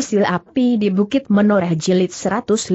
Sil Api di Bukit Menoreh Jilid 115.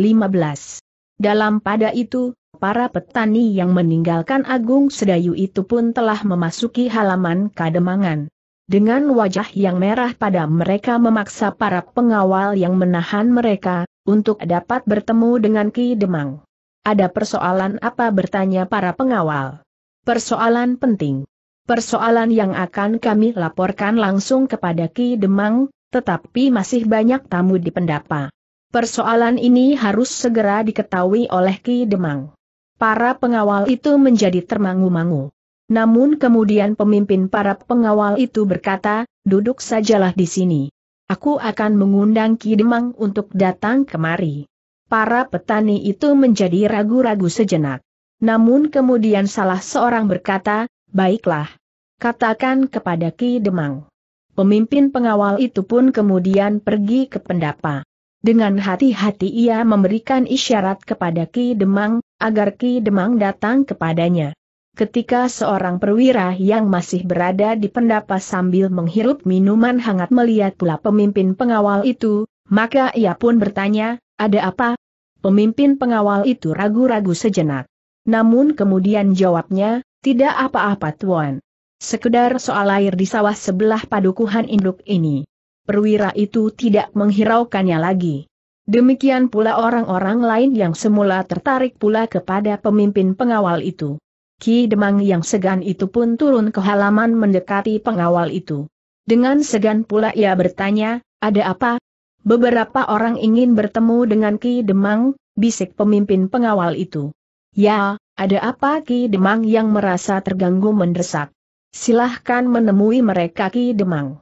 Dalam pada itu, para petani yang meninggalkan Agung Sedayu itu pun telah memasuki halaman Kademangan. Dengan wajah yang merah pada mereka memaksa para pengawal yang menahan mereka, untuk dapat bertemu dengan Ki Demang. Ada persoalan apa bertanya para pengawal? Persoalan penting. Persoalan yang akan kami laporkan langsung kepada Ki Demang, tetapi masih banyak tamu di pendapa. Persoalan ini harus segera diketahui oleh Ki Demang. Para pengawal itu menjadi termangu-mangu. Namun kemudian pemimpin para pengawal itu berkata, duduk sajalah di sini. Aku akan mengundang Ki Demang untuk datang kemari. Para petani itu menjadi ragu-ragu sejenak. Namun kemudian salah seorang berkata, baiklah. Katakan kepada Ki Demang. Pemimpin pengawal itu pun kemudian pergi ke pendapa. Dengan hati-hati ia memberikan isyarat kepada Ki Demang, agar Ki Demang datang kepadanya. Ketika seorang perwira yang masih berada di pendapa sambil menghirup minuman hangat melihat pula pemimpin pengawal itu, maka ia pun bertanya, ada apa? Pemimpin pengawal itu ragu-ragu sejenak. Namun kemudian jawabnya, tidak apa-apa tuan. Sekedar soal air di sawah sebelah padukuhan induk ini. Perwira itu tidak menghiraukannya lagi. Demikian pula orang-orang lain yang semula tertarik pula kepada pemimpin pengawal itu. Ki Demang yang segan itu pun turun ke halaman mendekati pengawal itu. Dengan segan pula ia bertanya, ada apa? Beberapa orang ingin bertemu dengan Ki Demang, bisik pemimpin pengawal itu. Ya, ada apa Ki Demang yang merasa terganggu mendesak? Silahkan menemui mereka Ki Demang.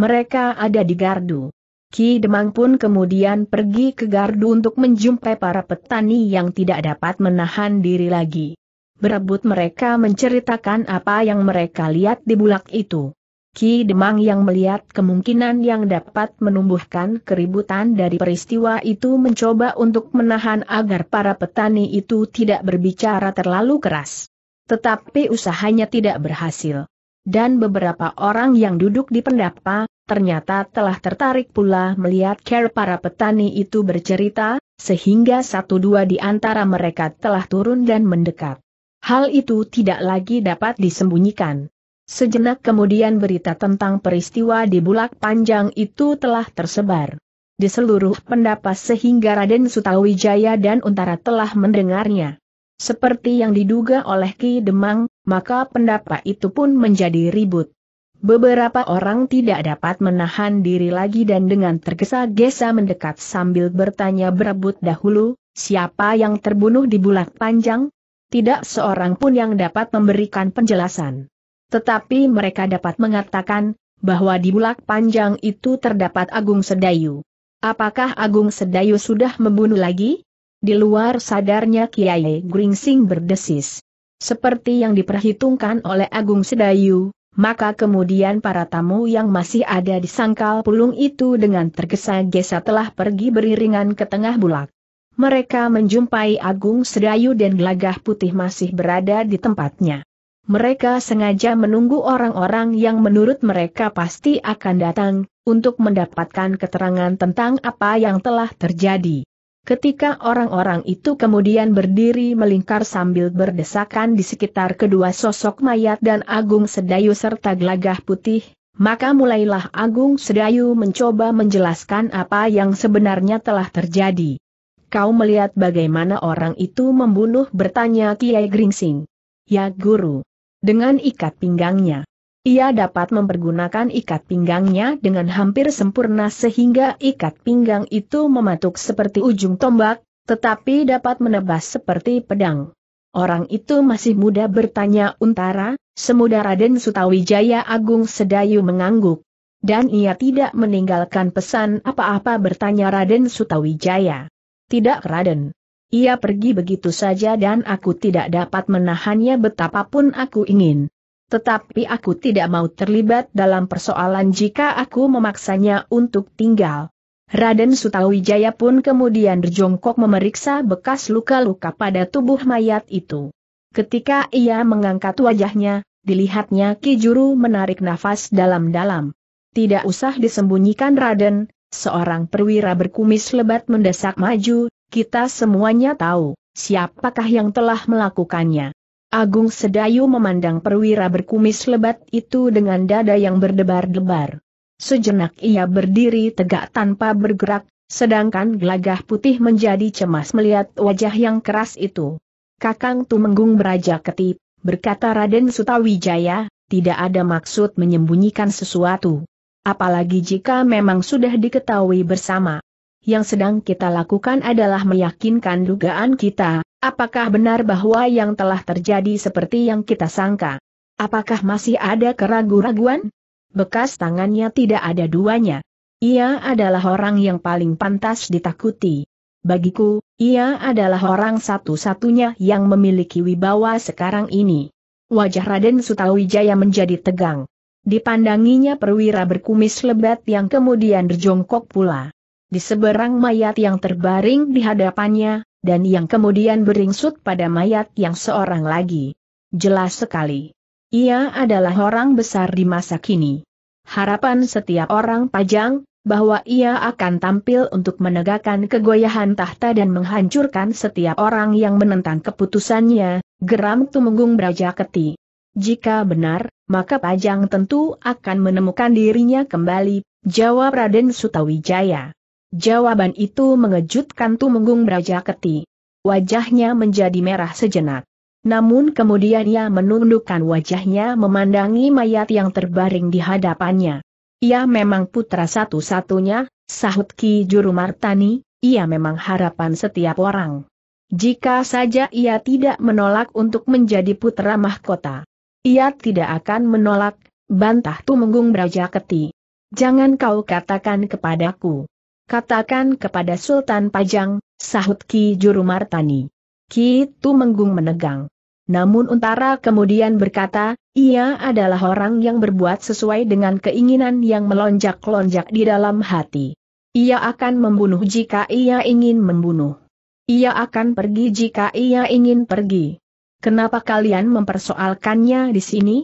Mereka ada di Gardu. Ki Demang pun kemudian pergi ke Gardu untuk menjumpai para petani yang tidak dapat menahan diri lagi. Berebut mereka menceritakan apa yang mereka lihat di bulak itu. Ki Demang yang melihat kemungkinan yang dapat menumbuhkan keributan dari peristiwa itu mencoba untuk menahan agar para petani itu tidak berbicara terlalu keras. Tetapi usahanya tidak berhasil. Dan beberapa orang yang duduk di pendapa, ternyata telah tertarik pula melihat care para petani itu bercerita, sehingga satu dua di antara mereka telah turun dan mendekat. Hal itu tidak lagi dapat disembunyikan. Sejenak kemudian berita tentang peristiwa di Bulak Panjang itu telah tersebar. Di seluruh pendapat sehingga Raden Sutawijaya dan Untara telah mendengarnya. Seperti yang diduga oleh Ki Demang, maka pendapat itu pun menjadi ribut. Beberapa orang tidak dapat menahan diri lagi dan dengan tergesa-gesa mendekat sambil bertanya berebut dahulu, siapa yang terbunuh di bulak panjang? Tidak seorang pun yang dapat memberikan penjelasan. Tetapi mereka dapat mengatakan, bahwa di bulak panjang itu terdapat Agung Sedayu. Apakah Agung Sedayu sudah membunuh lagi? Di luar sadarnya Kiai Gringsing berdesis. Seperti yang diperhitungkan oleh Agung Sedayu, maka kemudian para tamu yang masih ada di sangkal pulung itu dengan tergesa-gesa telah pergi beriringan ke tengah bulak. Mereka menjumpai Agung Sedayu dan Gelagah Putih masih berada di tempatnya. Mereka sengaja menunggu orang-orang yang menurut mereka pasti akan datang, untuk mendapatkan keterangan tentang apa yang telah terjadi. Ketika orang-orang itu kemudian berdiri melingkar sambil berdesakan di sekitar kedua sosok mayat dan Agung Sedayu serta gelagah putih, maka mulailah Agung Sedayu mencoba menjelaskan apa yang sebenarnya telah terjadi. Kau melihat bagaimana orang itu membunuh bertanya Kiai Gringsing. Ya guru. Dengan ikat pinggangnya. Ia dapat mempergunakan ikat pinggangnya dengan hampir sempurna sehingga ikat pinggang itu mematuk seperti ujung tombak, tetapi dapat menebas seperti pedang. Orang itu masih muda bertanya Untara, Semudah Raden Sutawijaya Agung Sedayu mengangguk. Dan ia tidak meninggalkan pesan apa-apa bertanya Raden Sutawijaya. Tidak Raden. Ia pergi begitu saja dan aku tidak dapat menahannya betapapun aku ingin. Tetapi aku tidak mau terlibat dalam persoalan jika aku memaksanya untuk tinggal. Raden Sutawijaya pun kemudian berjongkok memeriksa bekas luka-luka pada tubuh mayat itu. Ketika ia mengangkat wajahnya, dilihatnya Ki Juru menarik nafas dalam-dalam. Tidak usah disembunyikan Raden, seorang perwira berkumis lebat mendesak maju, kita semuanya tahu, siapakah yang telah melakukannya. Agung Sedayu memandang perwira berkumis lebat itu dengan dada yang berdebar-debar. Sejenak ia berdiri tegak tanpa bergerak, sedangkan gelagah putih menjadi cemas melihat wajah yang keras itu. Kakang Tumenggung beraja ketip, berkata Raden Sutawijaya, tidak ada maksud menyembunyikan sesuatu. Apalagi jika memang sudah diketahui bersama. Yang sedang kita lakukan adalah meyakinkan dugaan kita, Apakah benar bahwa yang telah terjadi seperti yang kita sangka? Apakah masih ada keraguan-raguan? Bekas tangannya tidak ada duanya. Ia adalah orang yang paling pantas ditakuti. Bagiku, ia adalah orang satu-satunya yang memiliki wibawa sekarang ini. Wajah Raden Sutawijaya menjadi tegang. Dipandanginya perwira berkumis lebat yang kemudian berjongkok pula. Di seberang mayat yang terbaring di hadapannya, dan yang kemudian beringsut pada mayat yang seorang lagi. Jelas sekali. Ia adalah orang besar di masa kini. Harapan setiap orang pajang, bahwa ia akan tampil untuk menegakkan kegoyahan tahta dan menghancurkan setiap orang yang menentang keputusannya, geram Tumenggung Keti. Jika benar, maka Pajang tentu akan menemukan dirinya kembali, jawab Raden Sutawijaya. Jawaban itu mengejutkan Tumenggung Brajaketi. Wajahnya menjadi merah sejenak. Namun kemudian ia menundukkan wajahnya memandangi mayat yang terbaring di hadapannya. Ia memang putra satu-satunya, sahut Ki Juru Martani, ia memang harapan setiap orang. Jika saja ia tidak menolak untuk menjadi putra mahkota. Ia tidak akan menolak, bantah Tumenggung Brajaketi. Jangan kau katakan kepadaku. Katakan kepada Sultan Pajang, sahut Ki Juru Martani. Ki itu menggung menegang. Namun Untara kemudian berkata, ia adalah orang yang berbuat sesuai dengan keinginan yang melonjak-lonjak di dalam hati. Ia akan membunuh jika ia ingin membunuh. Ia akan pergi jika ia ingin pergi. Kenapa kalian mempersoalkannya di sini?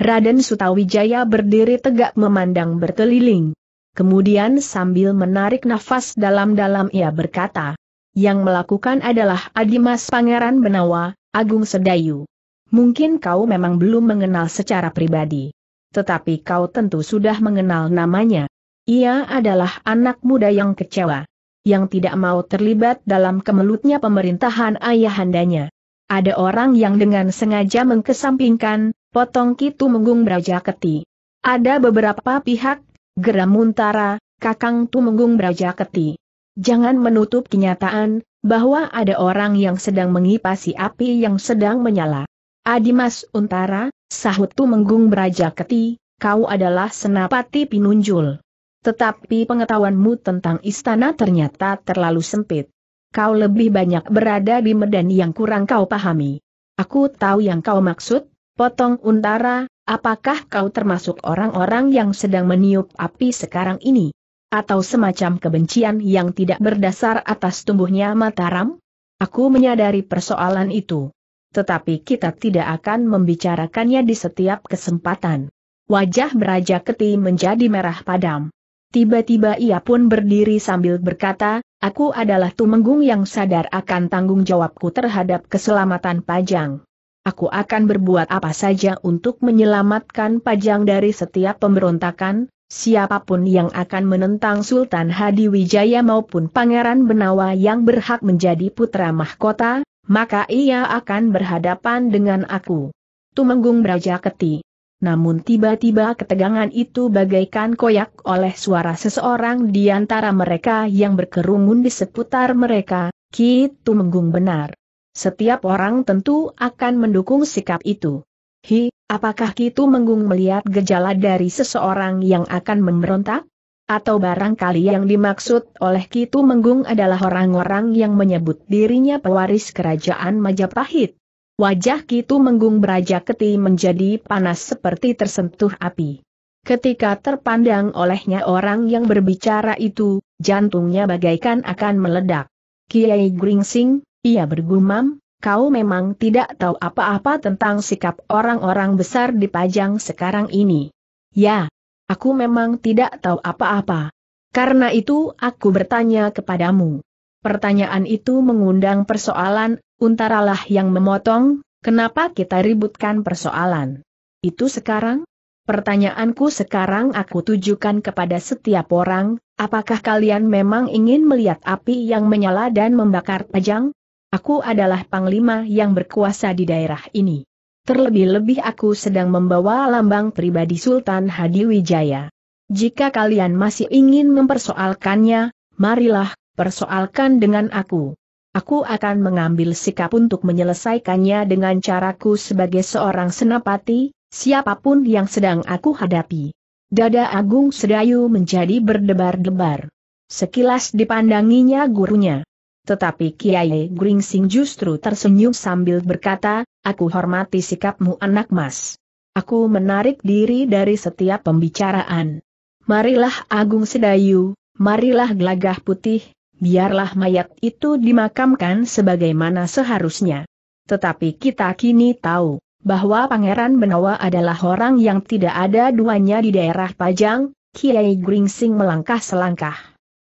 Raden Sutawijaya berdiri tegak memandang berkeliling. Kemudian sambil menarik nafas dalam-dalam ia berkata, yang melakukan adalah Adimas Pangeran Benawa, Agung Sedayu. Mungkin kau memang belum mengenal secara pribadi. Tetapi kau tentu sudah mengenal namanya. Ia adalah anak muda yang kecewa. Yang tidak mau terlibat dalam kemelutnya pemerintahan ayahandanya. Ada orang yang dengan sengaja mengkesampingkan, potong kitu menggung beraja keti. Ada beberapa pihak Geram Muntara, Kakang Tumenggung Braja Keti. Jangan menutup kenyataan, bahwa ada orang yang sedang mengipasi api yang sedang menyala. Adimas Untara, sahut Tumenggung Braja Keti, kau adalah senapati pinunjul. Tetapi pengetahuanmu tentang istana ternyata terlalu sempit. Kau lebih banyak berada di medan yang kurang kau pahami. Aku tahu yang kau maksud, potong Untara, Apakah kau termasuk orang-orang yang sedang meniup api sekarang ini? Atau semacam kebencian yang tidak berdasar atas tumbuhnya Mataram? Aku menyadari persoalan itu. Tetapi kita tidak akan membicarakannya di setiap kesempatan. Wajah beraja keti menjadi merah padam. Tiba-tiba ia pun berdiri sambil berkata, aku adalah Tumenggung yang sadar akan tanggung jawabku terhadap keselamatan Pajang aku akan berbuat apa saja untuk menyelamatkan Pajang dari setiap pemberontakan, siapapun yang akan menentang Sultan Hadi Wijaya maupun Pangeran Benawa yang berhak menjadi putra mahkota, maka ia akan berhadapan dengan aku. Tumenggung Keti. Namun tiba-tiba ketegangan itu bagaikan koyak oleh suara seseorang di antara mereka yang berkerumun di seputar mereka, Ki Tumenggung benar. Setiap orang tentu akan mendukung sikap itu. Hi, apakah Kitu Menggung melihat gejala dari seseorang yang akan memberontak? Atau barangkali yang dimaksud oleh Kitu Menggung adalah orang-orang yang menyebut dirinya pewaris kerajaan Majapahit. Wajah Kitu Menggung beraja keti menjadi panas seperti tersentuh api. Ketika terpandang olehnya orang yang berbicara itu, jantungnya bagaikan akan meledak. Kiai Gringsing, ia bergumam, kau memang tidak tahu apa-apa tentang sikap orang-orang besar di Pajang sekarang ini. Ya, aku memang tidak tahu apa-apa. Karena itu aku bertanya kepadamu. Pertanyaan itu mengundang persoalan, untaralah yang memotong, kenapa kita ributkan persoalan. Itu sekarang? Pertanyaanku sekarang aku tujukan kepada setiap orang, apakah kalian memang ingin melihat api yang menyala dan membakar pajang? Aku adalah panglima yang berkuasa di daerah ini. Terlebih-lebih aku sedang membawa lambang pribadi Sultan Hadi Wijaya. Jika kalian masih ingin mempersoalkannya, marilah, persoalkan dengan aku. Aku akan mengambil sikap untuk menyelesaikannya dengan caraku sebagai seorang senapati, siapapun yang sedang aku hadapi. Dada Agung Sedayu menjadi berdebar-debar. Sekilas dipandanginya gurunya. Tetapi Kiai Gringsing justru tersenyum sambil berkata, aku hormati sikapmu anak mas. Aku menarik diri dari setiap pembicaraan. Marilah Agung Sedayu, marilah gelagah putih, biarlah mayat itu dimakamkan sebagaimana seharusnya. Tetapi kita kini tahu, bahwa Pangeran Benawa adalah orang yang tidak ada duanya di daerah Pajang, Kiai Gringsing melangkah selangkah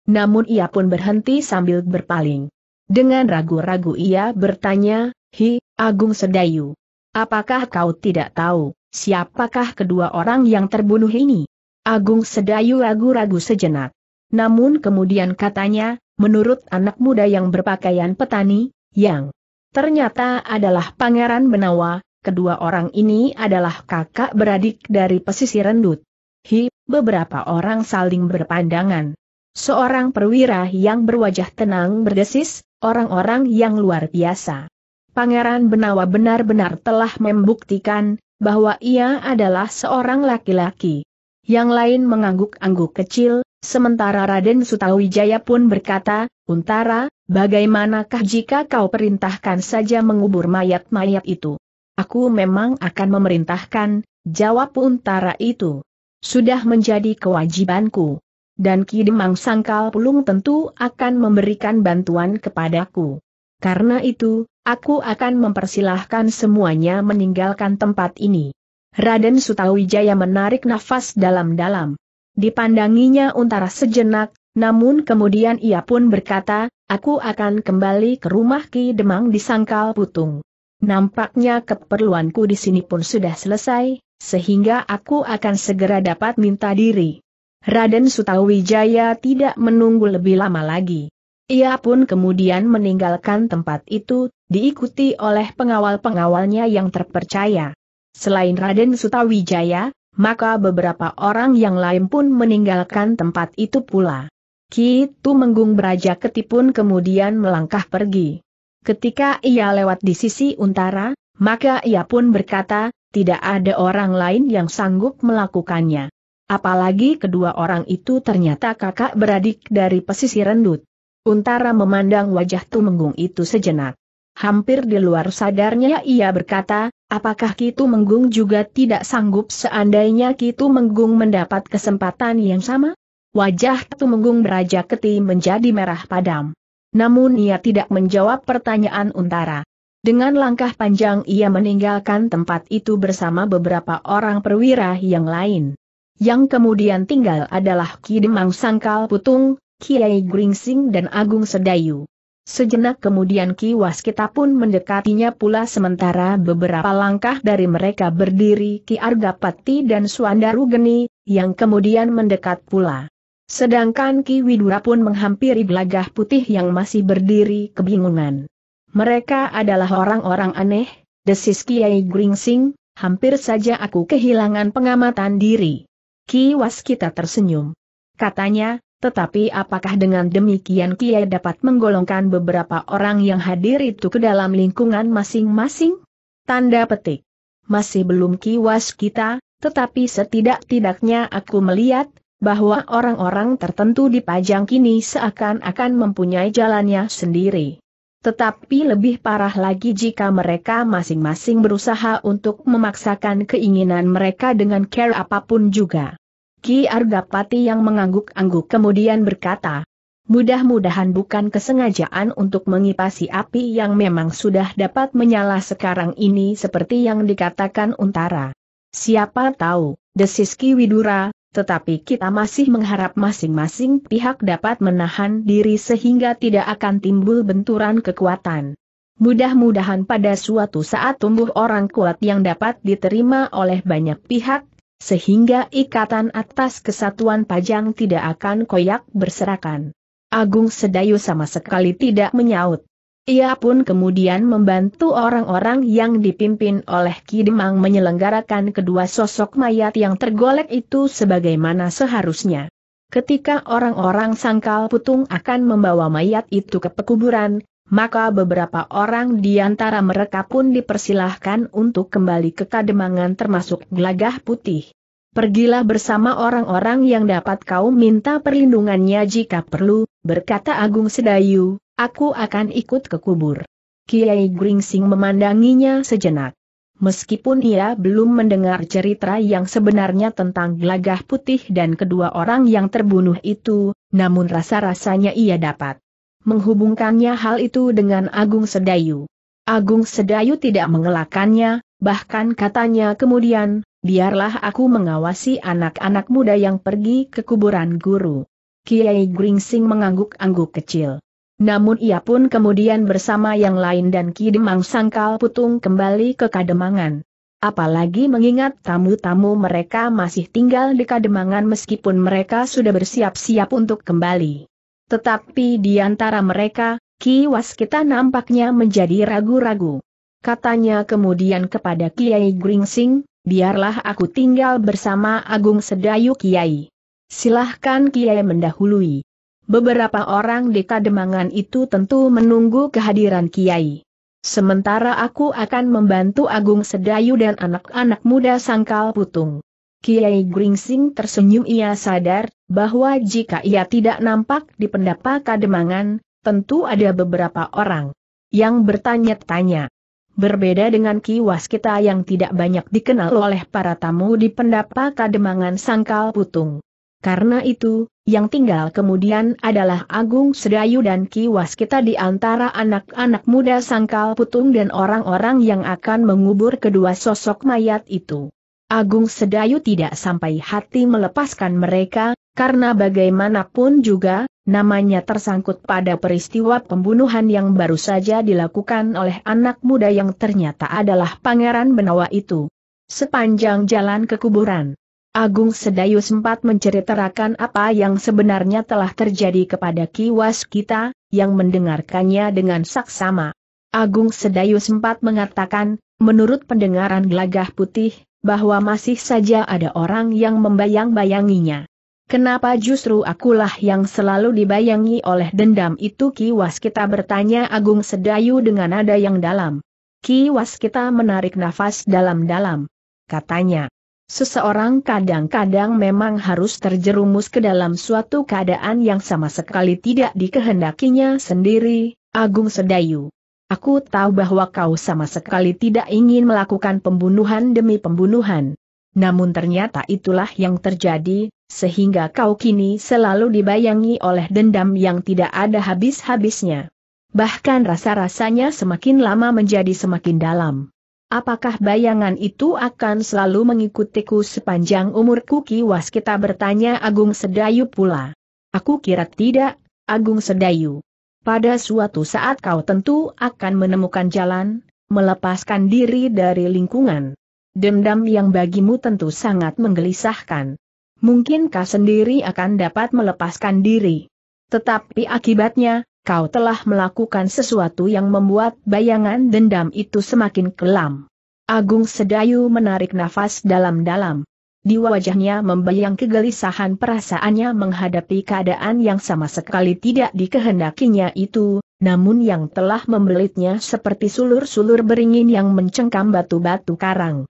namun ia pun berhenti sambil berpaling. Dengan ragu-ragu ia bertanya, Hi, Agung Sedayu. Apakah kau tidak tahu, siapakah kedua orang yang terbunuh ini? Agung Sedayu ragu-ragu sejenak. Namun kemudian katanya, menurut anak muda yang berpakaian petani, yang ternyata adalah Pangeran Benawa, kedua orang ini adalah kakak beradik dari pesisir rendut. Hi, beberapa orang saling berpandangan, Seorang perwira yang berwajah tenang berdesis, orang-orang yang luar biasa. Pangeran Benawa benar-benar telah membuktikan bahwa ia adalah seorang laki-laki. Yang lain mengangguk-angguk kecil, sementara Raden Sutawijaya pun berkata, Untara, bagaimanakah jika kau perintahkan saja mengubur mayat-mayat itu? Aku memang akan memerintahkan, jawab Untara itu. Sudah menjadi kewajibanku dan Ki Demang Sangkal Pulung tentu akan memberikan bantuan kepadaku. Karena itu, aku akan mempersilahkan semuanya meninggalkan tempat ini. Raden Sutawijaya menarik nafas dalam-dalam. Dipandanginya untara sejenak, namun kemudian ia pun berkata, aku akan kembali ke rumah Ki Demang di Sangkal Putung. Nampaknya keperluanku di sini pun sudah selesai, sehingga aku akan segera dapat minta diri. Raden Sutawijaya tidak menunggu lebih lama lagi. Ia pun kemudian meninggalkan tempat itu, diikuti oleh pengawal-pengawalnya yang terpercaya. Selain Raden Sutawijaya, maka beberapa orang yang lain pun meninggalkan tempat itu pula. Ki Menggung Beraja Ketipun kemudian melangkah pergi. Ketika ia lewat di sisi Untara, maka ia pun berkata, tidak ada orang lain yang sanggup melakukannya. Apalagi kedua orang itu ternyata kakak beradik dari pesisir rendut. Untara memandang wajah Tumenggung itu sejenak. Hampir di luar sadarnya ia berkata, apakah Kitu Menggung juga tidak sanggup seandainya Kitu Menggung mendapat kesempatan yang sama? Wajah Kitu Menggung berajak keti menjadi merah padam. Namun ia tidak menjawab pertanyaan Untara. Dengan langkah panjang ia meninggalkan tempat itu bersama beberapa orang perwira yang lain. Yang kemudian tinggal adalah Ki Demang Sangkal Putung, Kiai Gringsing dan Agung Sedayu. Sejenak kemudian Ki Waskita pun mendekatinya pula sementara beberapa langkah dari mereka berdiri Ki Argapati dan Suandaru Geni, yang kemudian mendekat pula. Sedangkan Ki Widura pun menghampiri belagah putih yang masih berdiri kebingungan. Mereka adalah orang-orang aneh, desis Kiai Gringsing, hampir saja aku kehilangan pengamatan diri. Ki kita tersenyum. Katanya, tetapi apakah dengan demikian Kiai dapat menggolongkan beberapa orang yang hadir itu ke dalam lingkungan masing-masing? Tanda petik. Masih belum Ki kita, tetapi setidak-tidaknya aku melihat, bahwa orang-orang tertentu di pajang kini seakan-akan mempunyai jalannya sendiri. Tetapi lebih parah lagi jika mereka masing-masing berusaha untuk memaksakan keinginan mereka dengan care apapun juga. Ki Argapati yang mengangguk-angguk kemudian berkata, Mudah-mudahan bukan kesengajaan untuk mengipasi api yang memang sudah dapat menyala sekarang ini seperti yang dikatakan Untara. Siapa tahu, desis Ki Widura, tetapi kita masih mengharap masing-masing pihak dapat menahan diri sehingga tidak akan timbul benturan kekuatan. Mudah-mudahan pada suatu saat tumbuh orang kuat yang dapat diterima oleh banyak pihak, sehingga ikatan atas kesatuan pajang tidak akan koyak berserakan. Agung Sedayu sama sekali tidak menyaut. Ia pun kemudian membantu orang-orang yang dipimpin oleh Ki Demang menyelenggarakan kedua sosok mayat yang tergolek itu sebagaimana seharusnya. Ketika orang-orang sangkal putung akan membawa mayat itu ke pekuburan, maka beberapa orang di antara mereka pun dipersilahkan untuk kembali ke kademangan termasuk gelagah putih. Pergilah bersama orang-orang yang dapat kau minta perlindungannya jika perlu, berkata Agung Sedayu, Aku akan ikut ke kubur. Kiai Gringsing memandanginya sejenak. Meskipun ia belum mendengar cerita yang sebenarnya tentang gelagah putih dan kedua orang yang terbunuh itu, namun rasa-rasanya ia dapat menghubungkannya hal itu dengan Agung Sedayu. Agung Sedayu tidak mengelakannya, bahkan katanya kemudian, biarlah aku mengawasi anak-anak muda yang pergi ke kuburan guru. Kiai Gringsing mengangguk-angguk kecil. Namun ia pun kemudian bersama yang lain dan Ki Demang Sangkal Putung kembali ke Kademangan. Apalagi mengingat tamu-tamu mereka masih tinggal di Kademangan meskipun mereka sudah bersiap-siap untuk kembali. Tetapi di antara mereka, Ki Waskita nampaknya menjadi ragu-ragu. Katanya kemudian kepada Kiai Gringsing, biarlah aku tinggal bersama Agung Sedayu Kiai. Silahkan Kiai mendahului. Beberapa orang di kademangan itu tentu menunggu kehadiran Kiai. Sementara aku akan membantu Agung Sedayu dan anak-anak muda sangkal putung. Kiai Gringsing tersenyum ia sadar, bahwa jika ia tidak nampak di pendapa kademangan, tentu ada beberapa orang yang bertanya-tanya. Berbeda dengan kiwas kita yang tidak banyak dikenal oleh para tamu di pendapa kademangan sangkal putung. Karena itu, yang tinggal kemudian adalah Agung Sedayu dan Kiwas kita di antara anak-anak muda Sangkal Putung dan orang-orang yang akan mengubur kedua sosok mayat itu. Agung Sedayu tidak sampai hati melepaskan mereka, karena bagaimanapun juga, namanya tersangkut pada peristiwa pembunuhan yang baru saja dilakukan oleh anak muda yang ternyata adalah Pangeran Benawa itu. Sepanjang jalan ke kuburan, Agung Sedayu sempat menceritakan apa yang sebenarnya telah terjadi kepada kiwas kita, yang mendengarkannya dengan saksama. Agung Sedayu sempat mengatakan, menurut pendengaran gelagah putih, bahwa masih saja ada orang yang membayang-bayanginya. Kenapa justru akulah yang selalu dibayangi oleh dendam itu Ki Waskita bertanya Agung Sedayu dengan nada yang dalam. Ki Waskita menarik nafas dalam-dalam. Katanya. Seseorang kadang-kadang memang harus terjerumus ke dalam suatu keadaan yang sama sekali tidak dikehendakinya sendiri, Agung Sedayu. Aku tahu bahwa kau sama sekali tidak ingin melakukan pembunuhan demi pembunuhan. Namun ternyata itulah yang terjadi, sehingga kau kini selalu dibayangi oleh dendam yang tidak ada habis-habisnya. Bahkan rasa-rasanya semakin lama menjadi semakin dalam. Apakah bayangan itu akan selalu mengikutiku sepanjang umurku kiwas Waskita bertanya Agung Sedayu pula. Aku kira tidak, Agung Sedayu. Pada suatu saat kau tentu akan menemukan jalan, melepaskan diri dari lingkungan. Dendam yang bagimu tentu sangat menggelisahkan. Mungkin kau sendiri akan dapat melepaskan diri. Tetapi akibatnya, kau telah melakukan sesuatu yang membuat bayangan dendam itu semakin kelam. Agung Sedayu menarik nafas dalam-dalam. Di wajahnya membayang kegelisahan perasaannya menghadapi keadaan yang sama sekali tidak dikehendakinya itu, namun yang telah membelitnya seperti sulur-sulur beringin yang mencengkam batu-batu karang.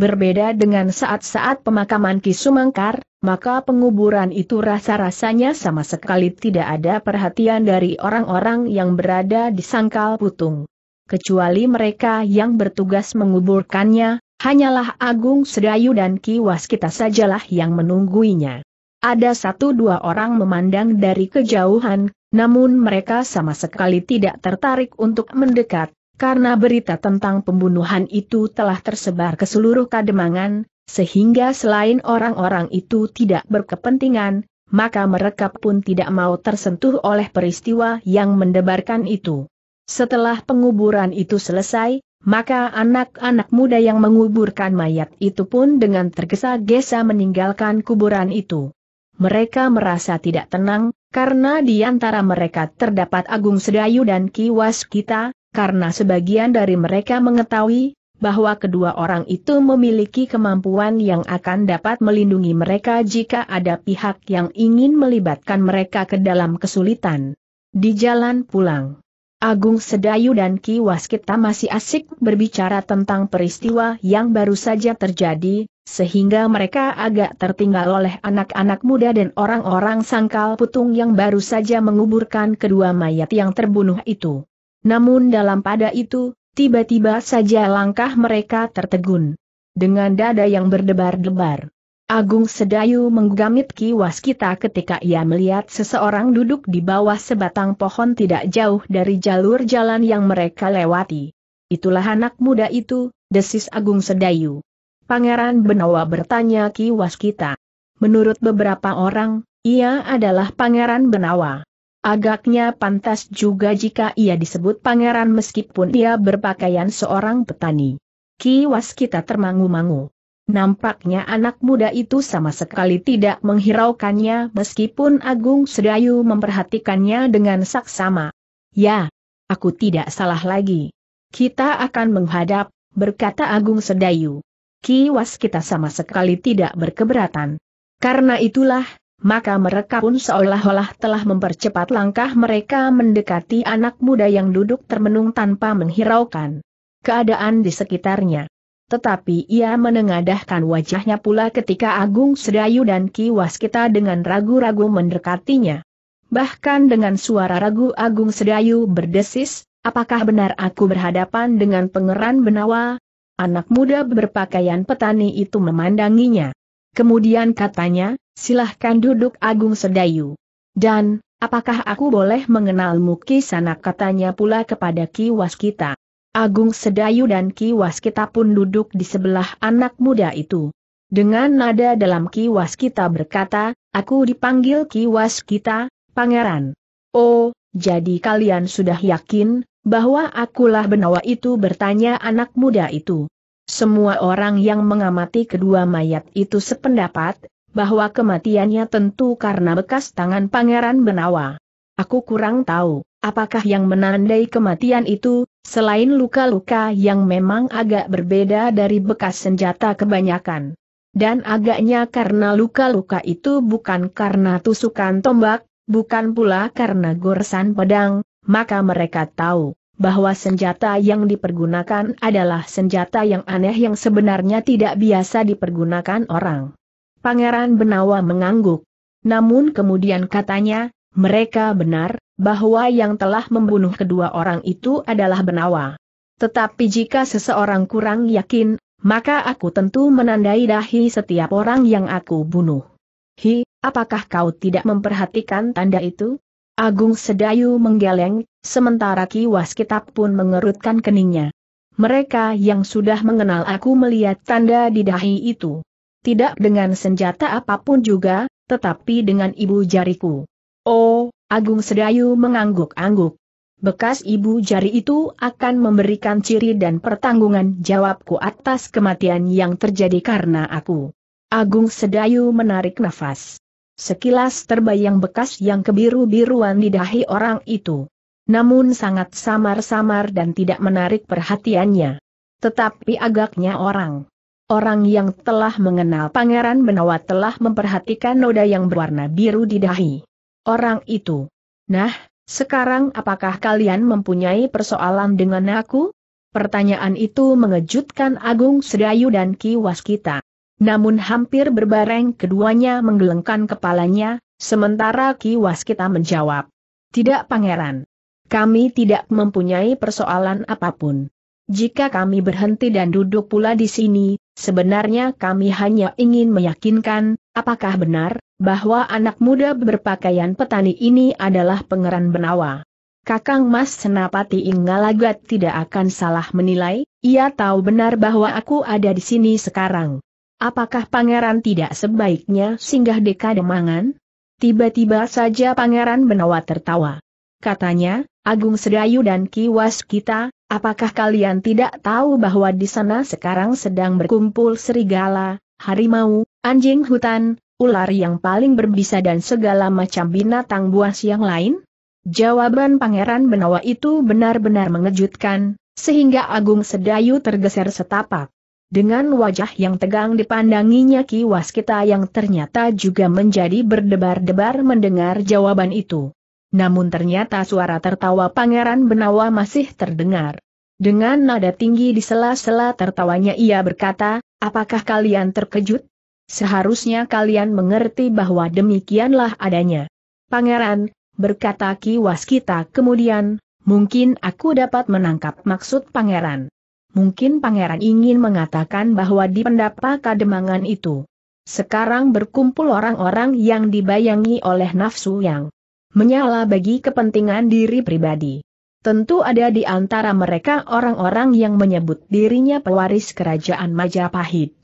Berbeda dengan saat-saat pemakaman Ki Sumangkar, maka penguburan itu rasa-rasanya sama sekali tidak ada perhatian dari orang-orang yang berada di sangkal putung. Kecuali mereka yang bertugas menguburkannya, hanyalah Agung Sedayu dan Ki Waskita sajalah yang menungguinya. Ada satu dua orang memandang dari kejauhan, namun mereka sama sekali tidak tertarik untuk mendekat, karena berita tentang pembunuhan itu telah tersebar ke seluruh kademangan, sehingga selain orang-orang itu tidak berkepentingan, maka mereka pun tidak mau tersentuh oleh peristiwa yang mendebarkan itu. Setelah penguburan itu selesai, maka anak-anak muda yang menguburkan mayat itu pun dengan tergesa-gesa meninggalkan kuburan itu. Mereka merasa tidak tenang, karena di antara mereka terdapat Agung Sedayu dan Kiwas kita, karena sebagian dari mereka mengetahui bahwa kedua orang itu memiliki kemampuan yang akan dapat melindungi mereka jika ada pihak yang ingin melibatkan mereka ke dalam kesulitan. Di jalan pulang, Agung Sedayu dan Ki Waskita masih asik berbicara tentang peristiwa yang baru saja terjadi, sehingga mereka agak tertinggal oleh anak-anak muda dan orang-orang sangkal putung yang baru saja menguburkan kedua mayat yang terbunuh itu. Namun dalam pada itu, tiba-tiba saja langkah mereka tertegun. Dengan dada yang berdebar-debar. Agung Sedayu menggamit Ki Waskita ketika ia melihat seseorang duduk di bawah sebatang pohon tidak jauh dari jalur jalan yang mereka lewati. Itulah anak muda itu, desis Agung Sedayu. Pangeran Benawa bertanya Ki Waskita. Menurut beberapa orang, ia adalah Pangeran Benawa. Agaknya pantas juga jika ia disebut pangeran meskipun ia berpakaian seorang petani. Kiwas kita termangu-mangu. Nampaknya anak muda itu sama sekali tidak menghiraukannya meskipun Agung Sedayu memperhatikannya dengan saksama. Ya, aku tidak salah lagi. Kita akan menghadap, berkata Agung Sedayu. Kiwas kita sama sekali tidak berkeberatan. Karena itulah, maka mereka pun seolah-olah telah mempercepat langkah mereka mendekati anak muda yang duduk termenung tanpa menghiraukan keadaan di sekitarnya. Tetapi ia menengadahkan wajahnya pula ketika Agung Sedayu dan Ki Waskita dengan ragu-ragu mendekatinya. Bahkan dengan suara ragu Agung Sedayu berdesis, apakah benar aku berhadapan dengan pengeran Benawa? Anak muda berpakaian petani itu memandanginya. Kemudian katanya, silahkan duduk Agung Sedayu. Dan, apakah aku boleh mengenalmu Kisana katanya pula kepada Ki Waskita. Agung Sedayu dan Ki Waskita pun duduk di sebelah anak muda itu. Dengan nada dalam Ki Waskita berkata, aku dipanggil Ki Waskita, pangeran. Oh, jadi kalian sudah yakin, bahwa akulah benawa itu bertanya anak muda itu. Semua orang yang mengamati kedua mayat itu sependapat, bahwa kematiannya tentu karena bekas tangan Pangeran Benawa. Aku kurang tahu, apakah yang menandai kematian itu, selain luka-luka yang memang agak berbeda dari bekas senjata kebanyakan. Dan agaknya karena luka-luka itu bukan karena tusukan tombak, bukan pula karena goresan pedang, maka mereka tahu bahwa senjata yang dipergunakan adalah senjata yang aneh yang sebenarnya tidak biasa dipergunakan orang. Pangeran Benawa mengangguk. Namun kemudian katanya, mereka benar, bahwa yang telah membunuh kedua orang itu adalah Benawa. Tetapi jika seseorang kurang yakin, maka aku tentu menandai dahi setiap orang yang aku bunuh. Hi, apakah kau tidak memperhatikan tanda itu? Agung Sedayu menggeleng, sementara Ki kitab pun mengerutkan keningnya. Mereka yang sudah mengenal aku melihat tanda di dahi itu. Tidak dengan senjata apapun juga, tetapi dengan ibu jariku. Oh, Agung Sedayu mengangguk-angguk. Bekas ibu jari itu akan memberikan ciri dan pertanggungan jawabku atas kematian yang terjadi karena aku. Agung Sedayu menarik nafas. Sekilas terbayang bekas yang kebiru-biruan di dahi orang itu. Namun sangat samar-samar dan tidak menarik perhatiannya. Tetapi agaknya orang. Orang yang telah mengenal Pangeran Benawa telah memperhatikan noda yang berwarna biru di dahi. Orang itu. Nah, sekarang apakah kalian mempunyai persoalan dengan aku? Pertanyaan itu mengejutkan Agung Sedayu dan Ki Waskita. Namun hampir berbareng keduanya menggelengkan kepalanya, sementara Ki Waskita menjawab. Tidak pangeran. Kami tidak mempunyai persoalan apapun. Jika kami berhenti dan duduk pula di sini, sebenarnya kami hanya ingin meyakinkan, apakah benar, bahwa anak muda berpakaian petani ini adalah pangeran Benawa. Kakang Mas Senapati Inggalagat tidak akan salah menilai, ia tahu benar bahwa aku ada di sini sekarang. Apakah pangeran tidak sebaiknya singgah di kademangan? Tiba-tiba saja pangeran Benawa tertawa. Katanya, Agung Sedayu dan Kiwas kita, apakah kalian tidak tahu bahwa di sana sekarang sedang berkumpul serigala, harimau, anjing hutan, ular yang paling berbisa dan segala macam binatang buas yang lain? Jawaban Pangeran Benawa itu benar-benar mengejutkan, sehingga Agung Sedayu tergeser setapak. Dengan wajah yang tegang dipandanginya Ki Waskita yang ternyata juga menjadi berdebar-debar mendengar jawaban itu. Namun ternyata suara tertawa Pangeran Benawa masih terdengar. Dengan nada tinggi di sela-sela tertawanya ia berkata, apakah kalian terkejut? Seharusnya kalian mengerti bahwa demikianlah adanya. Pangeran, berkata Ki Waskita kemudian, mungkin aku dapat menangkap maksud pangeran mungkin pangeran ingin mengatakan bahwa di pendapa kademangan itu. Sekarang berkumpul orang-orang yang dibayangi oleh nafsu yang menyala bagi kepentingan diri pribadi. Tentu ada di antara mereka orang-orang yang menyebut dirinya pewaris kerajaan Majapahit.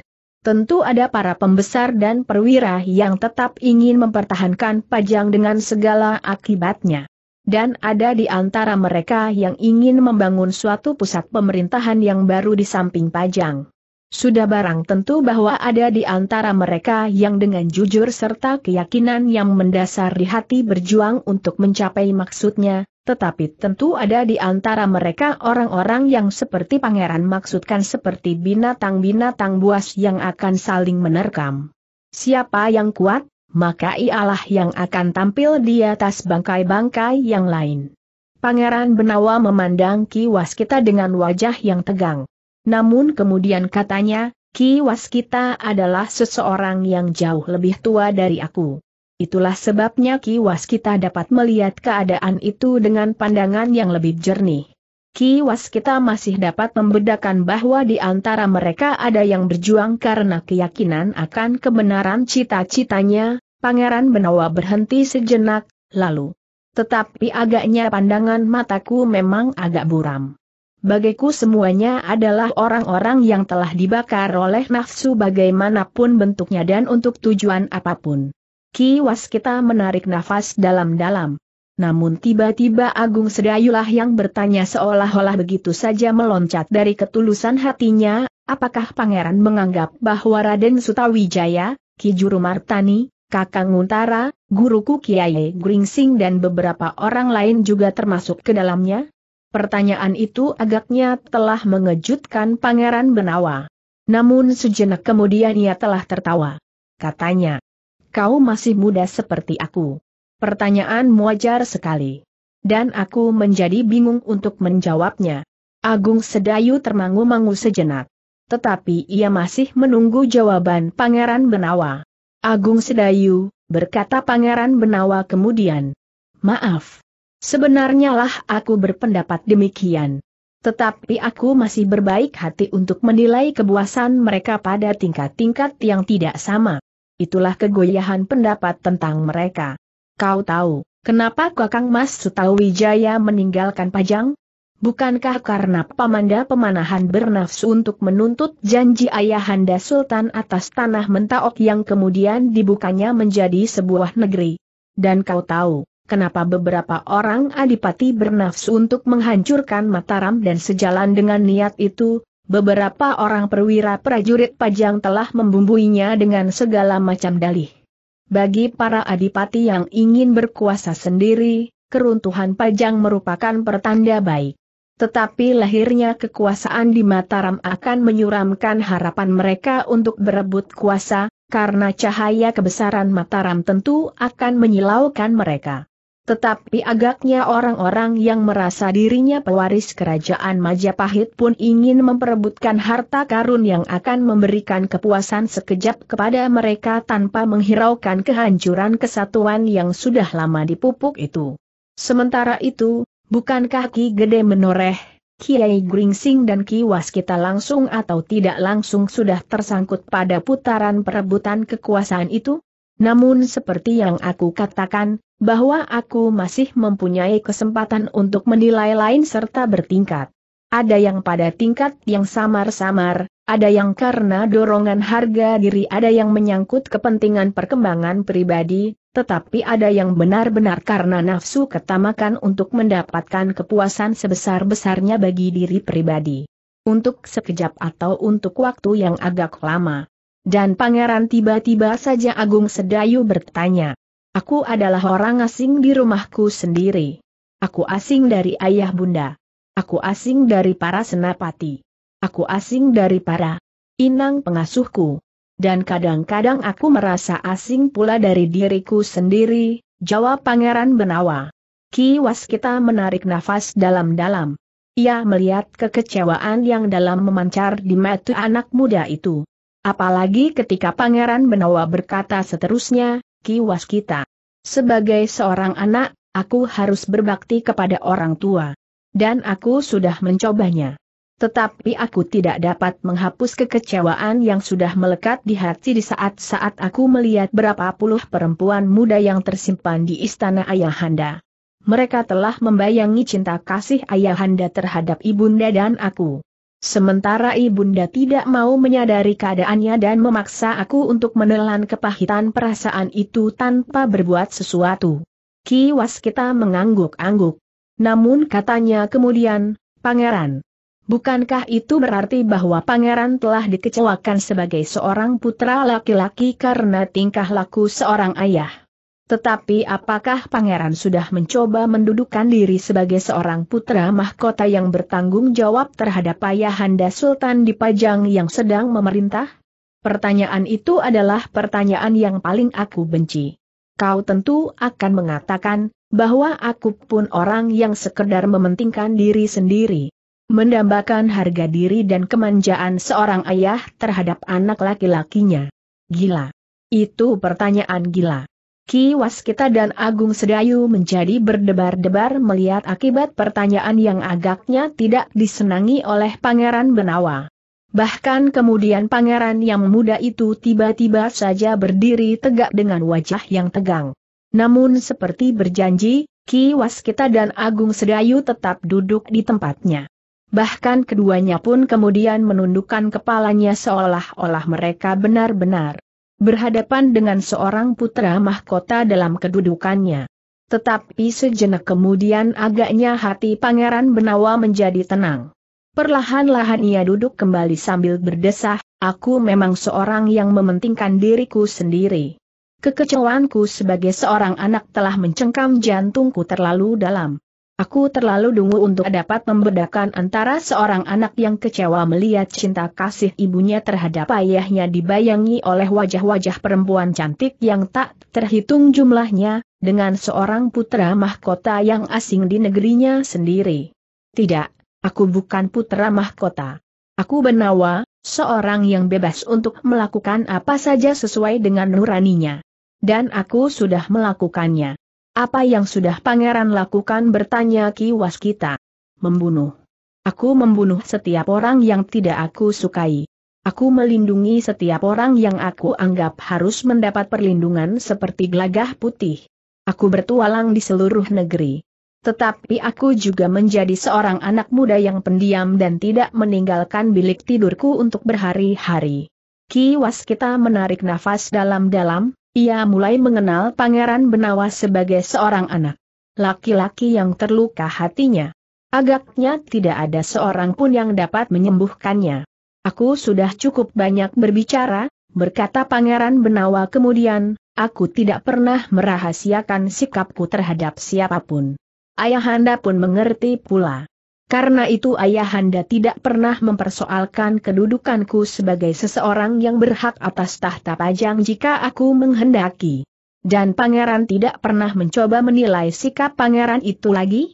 Tentu ada para pembesar dan perwira yang tetap ingin mempertahankan pajang dengan segala akibatnya dan ada di antara mereka yang ingin membangun suatu pusat pemerintahan yang baru di samping Pajang. Sudah barang tentu bahwa ada di antara mereka yang dengan jujur serta keyakinan yang mendasar di hati berjuang untuk mencapai maksudnya, tetapi tentu ada di antara mereka orang-orang yang seperti pangeran maksudkan seperti binatang-binatang buas yang akan saling menerkam. Siapa yang kuat, maka ialah yang akan tampil di atas bangkai-bangkai yang lain. Pangeran Benawa memandang Ki Waskita dengan wajah yang tegang. Namun kemudian katanya, Ki Waskita adalah seseorang yang jauh lebih tua dari aku. Itulah sebabnya Ki Waskita dapat melihat keadaan itu dengan pandangan yang lebih jernih. Ki Waskita masih dapat membedakan bahwa di antara mereka ada yang berjuang karena keyakinan akan kebenaran cita-citanya, Pangeran Benawa berhenti sejenak, lalu. Tetapi agaknya pandangan mataku memang agak buram. Bagiku semuanya adalah orang-orang yang telah dibakar oleh nafsu bagaimanapun bentuknya dan untuk tujuan apapun. Kiwas kita menarik nafas dalam-dalam. Namun tiba-tiba Agung Sedayulah yang bertanya seolah-olah begitu saja meloncat dari ketulusan hatinya, apakah pangeran menganggap bahwa Raden Sutawijaya, Ki Juru Martani, Kakang Untara, guruku Kiai Gringsing dan beberapa orang lain juga termasuk ke dalamnya? Pertanyaan itu agaknya telah mengejutkan Pangeran Benawa. Namun sejenak kemudian ia telah tertawa. Katanya, kau masih muda seperti aku. Pertanyaan wajar sekali. Dan aku menjadi bingung untuk menjawabnya. Agung Sedayu termangu-mangu sejenak. Tetapi ia masih menunggu jawaban Pangeran Benawa. Agung Sedayu, berkata Pangeran Benawa kemudian. Maaf. Sebenarnya lah aku berpendapat demikian. Tetapi aku masih berbaik hati untuk menilai kebuasan mereka pada tingkat-tingkat yang tidak sama. Itulah kegoyahan pendapat tentang mereka. Kau tahu, kenapa Kakang Mas Sutawijaya meninggalkan Pajang? Bukankah karena pamanda pemanahan bernafsu untuk menuntut janji ayahanda sultan atas tanah mentaok yang kemudian dibukanya menjadi sebuah negeri? Dan kau tahu, kenapa beberapa orang adipati bernafsu untuk menghancurkan Mataram dan sejalan dengan niat itu, beberapa orang perwira prajurit pajang telah membumbuinya dengan segala macam dalih. Bagi para adipati yang ingin berkuasa sendiri, keruntuhan pajang merupakan pertanda baik. Tetapi lahirnya kekuasaan di Mataram akan menyuramkan harapan mereka untuk berebut kuasa, karena cahaya kebesaran Mataram tentu akan menyilaukan mereka. Tetapi agaknya orang-orang yang merasa dirinya pewaris kerajaan Majapahit pun ingin memperebutkan harta karun yang akan memberikan kepuasan sekejap kepada mereka tanpa menghiraukan kehancuran kesatuan yang sudah lama dipupuk itu. Sementara itu, Bukankah Ki Gede menoreh, Kiai Gringsing dan Ki kita langsung atau tidak langsung sudah tersangkut pada putaran perebutan kekuasaan itu? Namun seperti yang aku katakan, bahwa aku masih mempunyai kesempatan untuk menilai lain serta bertingkat. Ada yang pada tingkat yang samar-samar, ada yang karena dorongan harga diri, ada yang menyangkut kepentingan perkembangan pribadi, tetapi ada yang benar-benar karena nafsu ketamakan untuk mendapatkan kepuasan sebesar-besarnya bagi diri pribadi. Untuk sekejap atau untuk waktu yang agak lama. Dan pangeran tiba-tiba saja Agung Sedayu bertanya. Aku adalah orang asing di rumahku sendiri. Aku asing dari ayah bunda. Aku asing dari para senapati. Aku asing dari para inang pengasuhku dan kadang-kadang aku merasa asing pula dari diriku sendiri, jawab Pangeran Benawa. Ki Waskita menarik nafas dalam-dalam. Ia melihat kekecewaan yang dalam memancar di mata anak muda itu. Apalagi ketika Pangeran Benawa berkata seterusnya, Ki Waskita. Sebagai seorang anak, aku harus berbakti kepada orang tua. Dan aku sudah mencobanya. Tetapi aku tidak dapat menghapus kekecewaan yang sudah melekat di hati di saat-saat aku melihat berapa puluh perempuan muda yang tersimpan di istana ayahanda. Mereka telah membayangi cinta kasih ayahanda terhadap ibunda dan aku. Sementara ibunda tidak mau menyadari keadaannya dan memaksa aku untuk menelan kepahitan perasaan itu tanpa berbuat sesuatu. Kiwas kita mengangguk-angguk. Namun katanya kemudian, Pangeran, Bukankah itu berarti bahwa pangeran telah dikecewakan sebagai seorang putra laki-laki karena tingkah laku seorang ayah? Tetapi apakah pangeran sudah mencoba mendudukan diri sebagai seorang putra mahkota yang bertanggung jawab terhadap ayahanda sultan di Pajang yang sedang memerintah? Pertanyaan itu adalah pertanyaan yang paling aku benci. Kau tentu akan mengatakan, bahwa aku pun orang yang sekedar mementingkan diri sendiri. Mendambakan harga diri dan kemanjaan seorang ayah terhadap anak laki-lakinya. Gila. Itu pertanyaan gila. Ki Waskita dan Agung Sedayu menjadi berdebar-debar melihat akibat pertanyaan yang agaknya tidak disenangi oleh Pangeran Benawa. Bahkan kemudian pangeran yang muda itu tiba-tiba saja berdiri tegak dengan wajah yang tegang. Namun seperti berjanji, Ki Waskita dan Agung Sedayu tetap duduk di tempatnya. Bahkan keduanya pun kemudian menundukkan kepalanya seolah-olah mereka benar-benar berhadapan dengan seorang putra mahkota dalam kedudukannya. Tetapi sejenak kemudian agaknya hati Pangeran Benawa menjadi tenang. Perlahan-lahan ia duduk kembali sambil berdesah, aku memang seorang yang mementingkan diriku sendiri. Kekecewaanku sebagai seorang anak telah mencengkam jantungku terlalu dalam. Aku terlalu dungu untuk dapat membedakan antara seorang anak yang kecewa melihat cinta kasih ibunya terhadap ayahnya dibayangi oleh wajah-wajah perempuan cantik yang tak terhitung jumlahnya, dengan seorang putra mahkota yang asing di negerinya sendiri. Tidak, aku bukan putra mahkota. Aku benawa, seorang yang bebas untuk melakukan apa saja sesuai dengan nuraninya. Dan aku sudah melakukannya. Apa yang sudah pangeran lakukan bertanya Ki Waskita. Membunuh. Aku membunuh setiap orang yang tidak aku sukai. Aku melindungi setiap orang yang aku anggap harus mendapat perlindungan seperti gelagah putih. Aku bertualang di seluruh negeri. Tetapi aku juga menjadi seorang anak muda yang pendiam dan tidak meninggalkan bilik tidurku untuk berhari-hari. Ki Waskita menarik nafas dalam-dalam, ia mulai mengenal Pangeran Benawa sebagai seorang anak. Laki-laki yang terluka hatinya. Agaknya tidak ada seorang pun yang dapat menyembuhkannya. Aku sudah cukup banyak berbicara, berkata Pangeran Benawa kemudian, aku tidak pernah merahasiakan sikapku terhadap siapapun. Ayahanda pun mengerti pula. Karena itu ayahanda tidak pernah mempersoalkan kedudukanku sebagai seseorang yang berhak atas tahta pajang jika aku menghendaki. Dan pangeran tidak pernah mencoba menilai sikap pangeran itu lagi?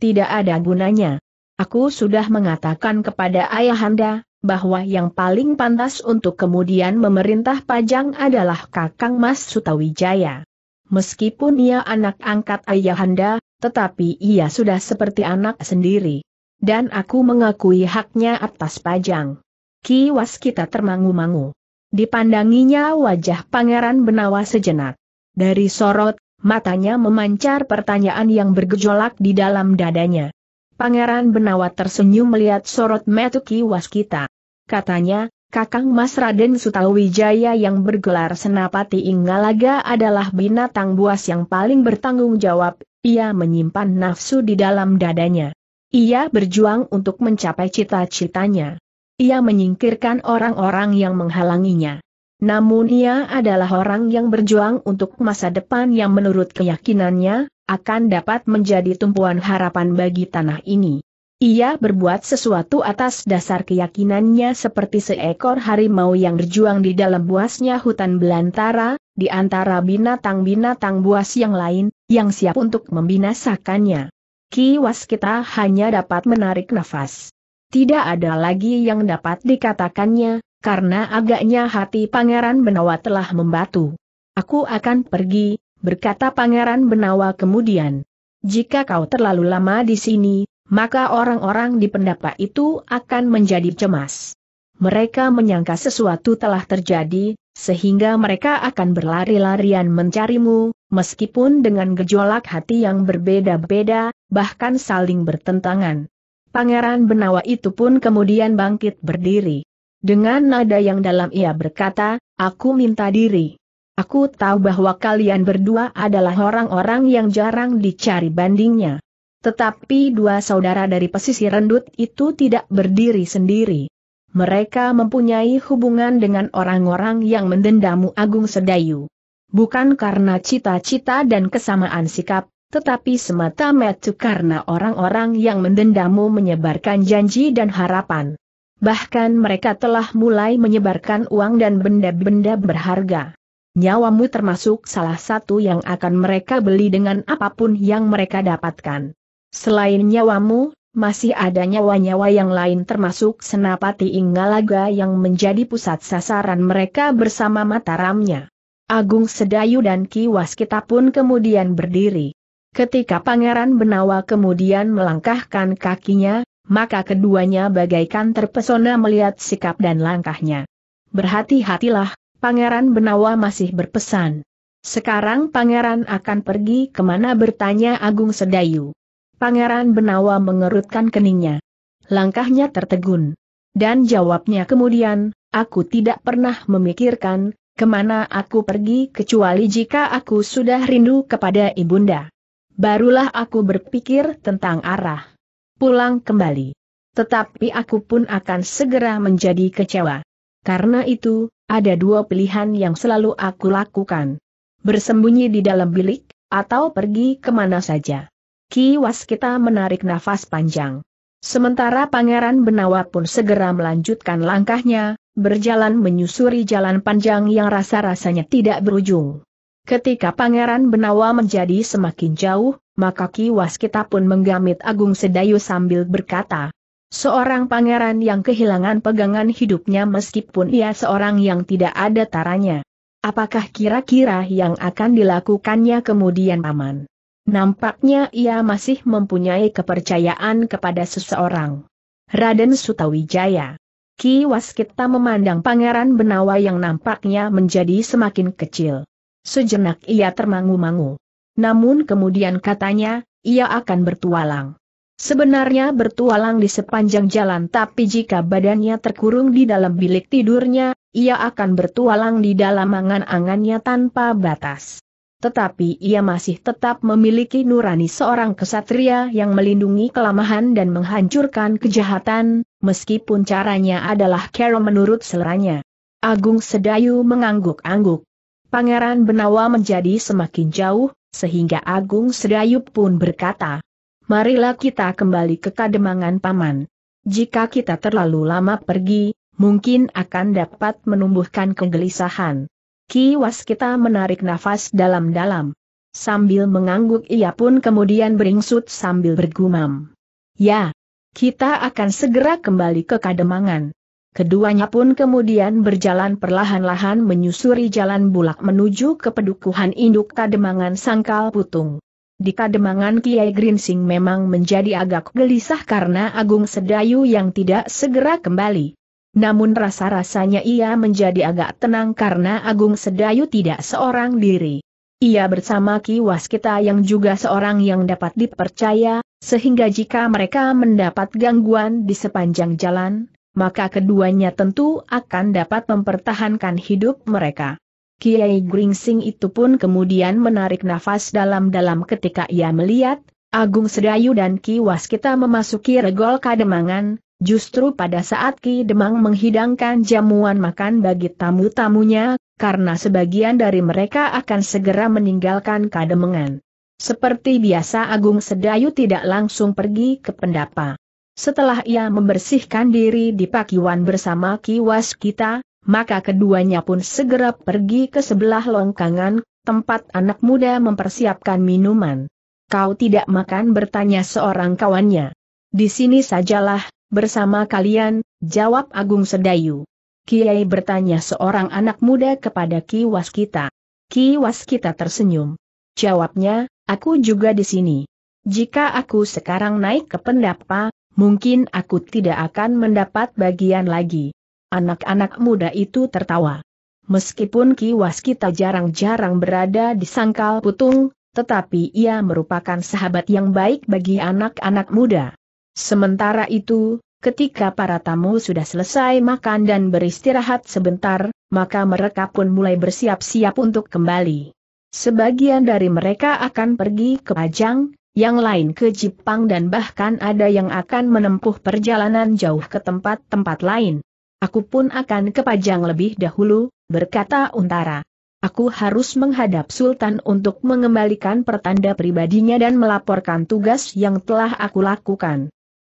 Tidak ada gunanya. Aku sudah mengatakan kepada ayahanda, bahwa yang paling pantas untuk kemudian memerintah pajang adalah Kakang Mas Sutawijaya. Meskipun ia anak angkat ayahanda, tetapi ia sudah seperti anak sendiri. Dan aku mengakui haknya atas pajang. Kiwas kita termangu-mangu. Dipandanginya wajah Pangeran Benawa sejenak. Dari sorot, matanya memancar pertanyaan yang bergejolak di dalam dadanya. Pangeran Benawa tersenyum melihat sorot metu Kiwas kita. Katanya, Kakang Mas Raden Sutawijaya yang bergelar Senapati Inggalaga adalah binatang buas yang paling bertanggung jawab, ia menyimpan nafsu di dalam dadanya. Ia berjuang untuk mencapai cita-citanya. Ia menyingkirkan orang-orang yang menghalanginya. Namun ia adalah orang yang berjuang untuk masa depan yang menurut keyakinannya, akan dapat menjadi tumpuan harapan bagi tanah ini. Ia berbuat sesuatu atas dasar keyakinannya seperti seekor harimau yang berjuang di dalam buasnya hutan belantara, di antara binatang-binatang buas yang lain, yang siap untuk membinasakannya kiwas kita hanya dapat menarik nafas. Tidak ada lagi yang dapat dikatakannya, karena agaknya hati Pangeran Benawa telah membatu. Aku akan pergi, berkata Pangeran Benawa kemudian. Jika kau terlalu lama di sini, maka orang-orang di pendapa itu akan menjadi cemas. Mereka menyangka sesuatu telah terjadi, sehingga mereka akan berlari-larian mencarimu, meskipun dengan gejolak hati yang berbeda-beda, bahkan saling bertentangan. Pangeran Benawa itu pun kemudian bangkit berdiri. Dengan nada yang dalam ia berkata, aku minta diri. Aku tahu bahwa kalian berdua adalah orang-orang yang jarang dicari bandingnya. Tetapi dua saudara dari pesisir rendut itu tidak berdiri sendiri. Mereka mempunyai hubungan dengan orang-orang yang mendendamu Agung Sedayu. Bukan karena cita-cita dan kesamaan sikap, tetapi semata-mata karena orang-orang yang mendendamu menyebarkan janji dan harapan. Bahkan mereka telah mulai menyebarkan uang dan benda-benda berharga. Nyawamu termasuk salah satu yang akan mereka beli dengan apapun yang mereka dapatkan. Selain nyawamu, masih ada nyawa-nyawa yang lain termasuk Senapati Inggalaga yang menjadi pusat sasaran mereka bersama Mataramnya. Agung Sedayu dan Ki Waskita pun kemudian berdiri. Ketika Pangeran Benawa kemudian melangkahkan kakinya, maka keduanya bagaikan terpesona melihat sikap dan langkahnya. Berhati-hatilah, Pangeran Benawa masih berpesan. Sekarang Pangeran akan pergi kemana bertanya Agung Sedayu. Pangeran Benawa mengerutkan keningnya. Langkahnya tertegun. Dan jawabnya kemudian, aku tidak pernah memikirkan, kemana aku pergi kecuali jika aku sudah rindu kepada ibunda. Barulah aku berpikir tentang arah. Pulang kembali. Tetapi aku pun akan segera menjadi kecewa. Karena itu, ada dua pilihan yang selalu aku lakukan. Bersembunyi di dalam bilik, atau pergi kemana saja. Ki Waskita menarik nafas panjang. Sementara Pangeran Benawa pun segera melanjutkan langkahnya, berjalan menyusuri jalan panjang yang rasa-rasanya tidak berujung. Ketika Pangeran Benawa menjadi semakin jauh, maka Ki Waskita pun menggamit Agung Sedayu sambil berkata, Seorang pangeran yang kehilangan pegangan hidupnya meskipun ia seorang yang tidak ada taranya. Apakah kira-kira yang akan dilakukannya kemudian paman? Nampaknya ia masih mempunyai kepercayaan kepada seseorang. Raden Sutawijaya. Ki Waskita memandang Pangeran Benawa yang nampaknya menjadi semakin kecil. Sejenak ia termangu-mangu. Namun kemudian katanya, ia akan bertualang. Sebenarnya bertualang di sepanjang jalan tapi jika badannya terkurung di dalam bilik tidurnya, ia akan bertualang di dalam angan-angannya tanpa batas tetapi ia masih tetap memiliki nurani seorang kesatria yang melindungi kelamahan dan menghancurkan kejahatan, meskipun caranya adalah kero menurut seleranya. Agung Sedayu mengangguk-angguk. Pangeran Benawa menjadi semakin jauh, sehingga Agung Sedayu pun berkata, Marilah kita kembali ke kademangan paman. Jika kita terlalu lama pergi, mungkin akan dapat menumbuhkan kegelisahan. Ki Waskita menarik nafas dalam-dalam. Sambil mengangguk ia pun kemudian beringsut sambil bergumam. Ya, kita akan segera kembali ke Kademangan. Keduanya pun kemudian berjalan perlahan-lahan menyusuri jalan bulak menuju ke pedukuhan induk Kademangan Sangkal Putung. Di Kademangan Kiai Grinsing memang menjadi agak gelisah karena Agung Sedayu yang tidak segera kembali. Namun rasa-rasanya ia menjadi agak tenang karena Agung Sedayu tidak seorang diri. Ia bersama Ki Waskita yang juga seorang yang dapat dipercaya, sehingga jika mereka mendapat gangguan di sepanjang jalan, maka keduanya tentu akan dapat mempertahankan hidup mereka. Kiai Gringsing itu pun kemudian menarik nafas dalam-dalam ketika ia melihat, Agung Sedayu dan Ki Waskita memasuki regol kademangan, Justru pada saat Ki Demang menghidangkan jamuan makan bagi tamu-tamunya, karena sebagian dari mereka akan segera meninggalkan kademengan. Seperti biasa Agung Sedayu tidak langsung pergi ke pendapa. Setelah ia membersihkan diri di pakiwan bersama Ki Waskita, maka keduanya pun segera pergi ke sebelah longkangan, tempat anak muda mempersiapkan minuman. Kau tidak makan bertanya seorang kawannya. Di sini sajalah, Bersama kalian, jawab Agung Sedayu. Kiai bertanya seorang anak muda kepada Ki Waskita. Ki Waskita tersenyum. Jawabnya, aku juga di sini. Jika aku sekarang naik ke pendapa, mungkin aku tidak akan mendapat bagian lagi. Anak-anak muda itu tertawa. Meskipun Ki Waskita jarang-jarang berada di sangkal putung, tetapi ia merupakan sahabat yang baik bagi anak-anak muda. Sementara itu, ketika para tamu sudah selesai makan dan beristirahat sebentar, maka mereka pun mulai bersiap-siap untuk kembali. Sebagian dari mereka akan pergi ke Pajang, yang lain ke Jepang dan bahkan ada yang akan menempuh perjalanan jauh ke tempat-tempat lain. Aku pun akan ke Pajang lebih dahulu, berkata Untara. Aku harus menghadap Sultan untuk mengembalikan pertanda pribadinya dan melaporkan tugas yang telah aku lakukan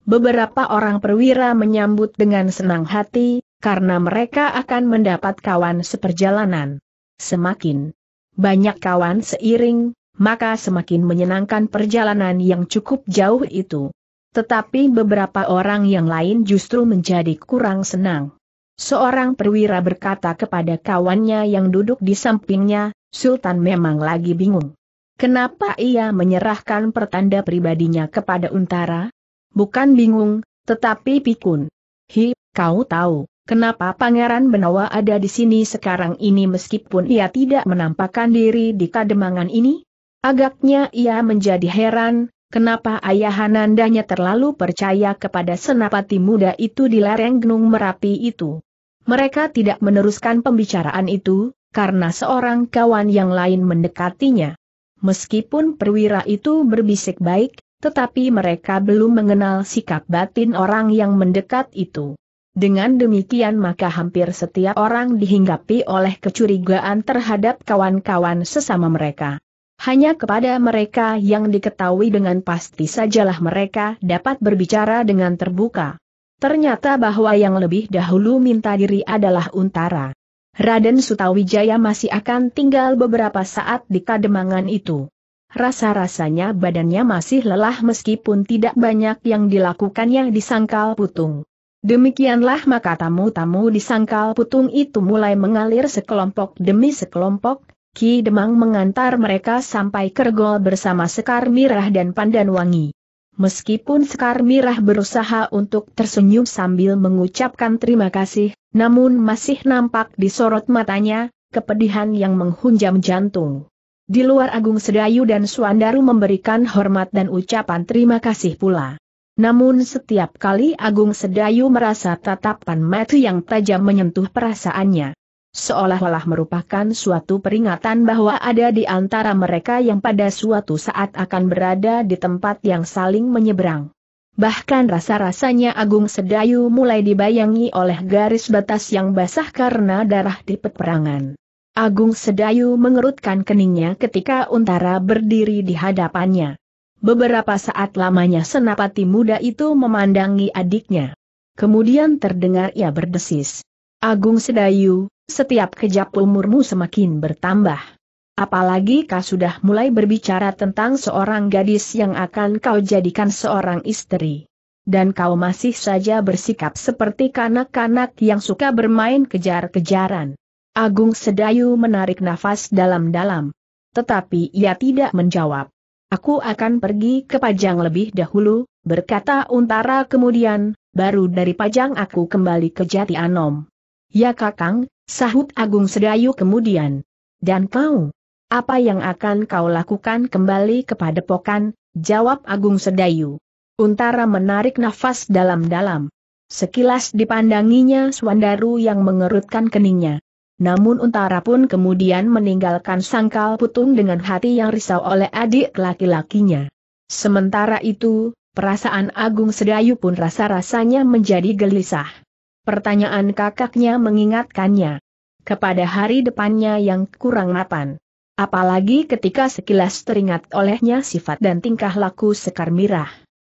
beberapa orang perwira menyambut dengan senang hati, karena mereka akan mendapat kawan seperjalanan. Semakin banyak kawan seiring, maka semakin menyenangkan perjalanan yang cukup jauh itu. Tetapi beberapa orang yang lain justru menjadi kurang senang. Seorang perwira berkata kepada kawannya yang duduk di sampingnya, Sultan memang lagi bingung. Kenapa ia menyerahkan pertanda pribadinya kepada Untara? bukan bingung, tetapi pikun. Hi, kau tahu, kenapa Pangeran Benawa ada di sini sekarang ini meskipun ia tidak menampakkan diri di kademangan ini? Agaknya ia menjadi heran, kenapa ayahanandanya terlalu percaya kepada senapati muda itu di lereng Gunung Merapi itu. Mereka tidak meneruskan pembicaraan itu, karena seorang kawan yang lain mendekatinya. Meskipun perwira itu berbisik baik, tetapi mereka belum mengenal sikap batin orang yang mendekat itu. Dengan demikian maka hampir setiap orang dihinggapi oleh kecurigaan terhadap kawan-kawan sesama mereka. Hanya kepada mereka yang diketahui dengan pasti sajalah mereka dapat berbicara dengan terbuka. Ternyata bahwa yang lebih dahulu minta diri adalah Untara. Raden Sutawijaya masih akan tinggal beberapa saat di Kademangan itu. Rasa-rasanya badannya masih lelah meskipun tidak banyak yang dilakukannya di sangkal putung. Demikianlah maka tamu-tamu di sangkal putung itu mulai mengalir sekelompok demi sekelompok, Ki Demang mengantar mereka sampai Kergol bersama Sekar Mirah dan Pandan Wangi. Meskipun Sekar Mirah berusaha untuk tersenyum sambil mengucapkan terima kasih, namun masih nampak di sorot matanya, kepedihan yang menghunjam jantung. Di luar Agung Sedayu dan Suandaru memberikan hormat dan ucapan terima kasih pula. Namun setiap kali Agung Sedayu merasa tatapan mata yang tajam menyentuh perasaannya. Seolah-olah merupakan suatu peringatan bahwa ada di antara mereka yang pada suatu saat akan berada di tempat yang saling menyeberang. Bahkan rasa-rasanya Agung Sedayu mulai dibayangi oleh garis batas yang basah karena darah di peperangan. Agung Sedayu mengerutkan keningnya ketika Untara berdiri di hadapannya. Beberapa saat lamanya senapati muda itu memandangi adiknya. Kemudian terdengar ia berdesis. Agung Sedayu, setiap kejap umurmu semakin bertambah. Apalagi kau sudah mulai berbicara tentang seorang gadis yang akan kau jadikan seorang istri. Dan kau masih saja bersikap seperti kanak-kanak yang suka bermain kejar-kejaran. Agung Sedayu menarik nafas dalam-dalam. Tetapi ia tidak menjawab. Aku akan pergi ke Pajang lebih dahulu, berkata Untara kemudian, baru dari Pajang aku kembali ke Jati Anom. Ya kakang, sahut Agung Sedayu kemudian. Dan kau? Apa yang akan kau lakukan kembali kepada Pokan? Jawab Agung Sedayu. Untara menarik nafas dalam-dalam. Sekilas dipandanginya Swandaru yang mengerutkan keningnya. Namun Untara pun kemudian meninggalkan sangkal putung dengan hati yang risau oleh adik laki-lakinya. Sementara itu, perasaan Agung Sedayu pun rasa-rasanya menjadi gelisah. Pertanyaan kakaknya mengingatkannya kepada hari depannya yang kurang mapan. Apalagi ketika sekilas teringat olehnya sifat dan tingkah laku Sekar Mirah.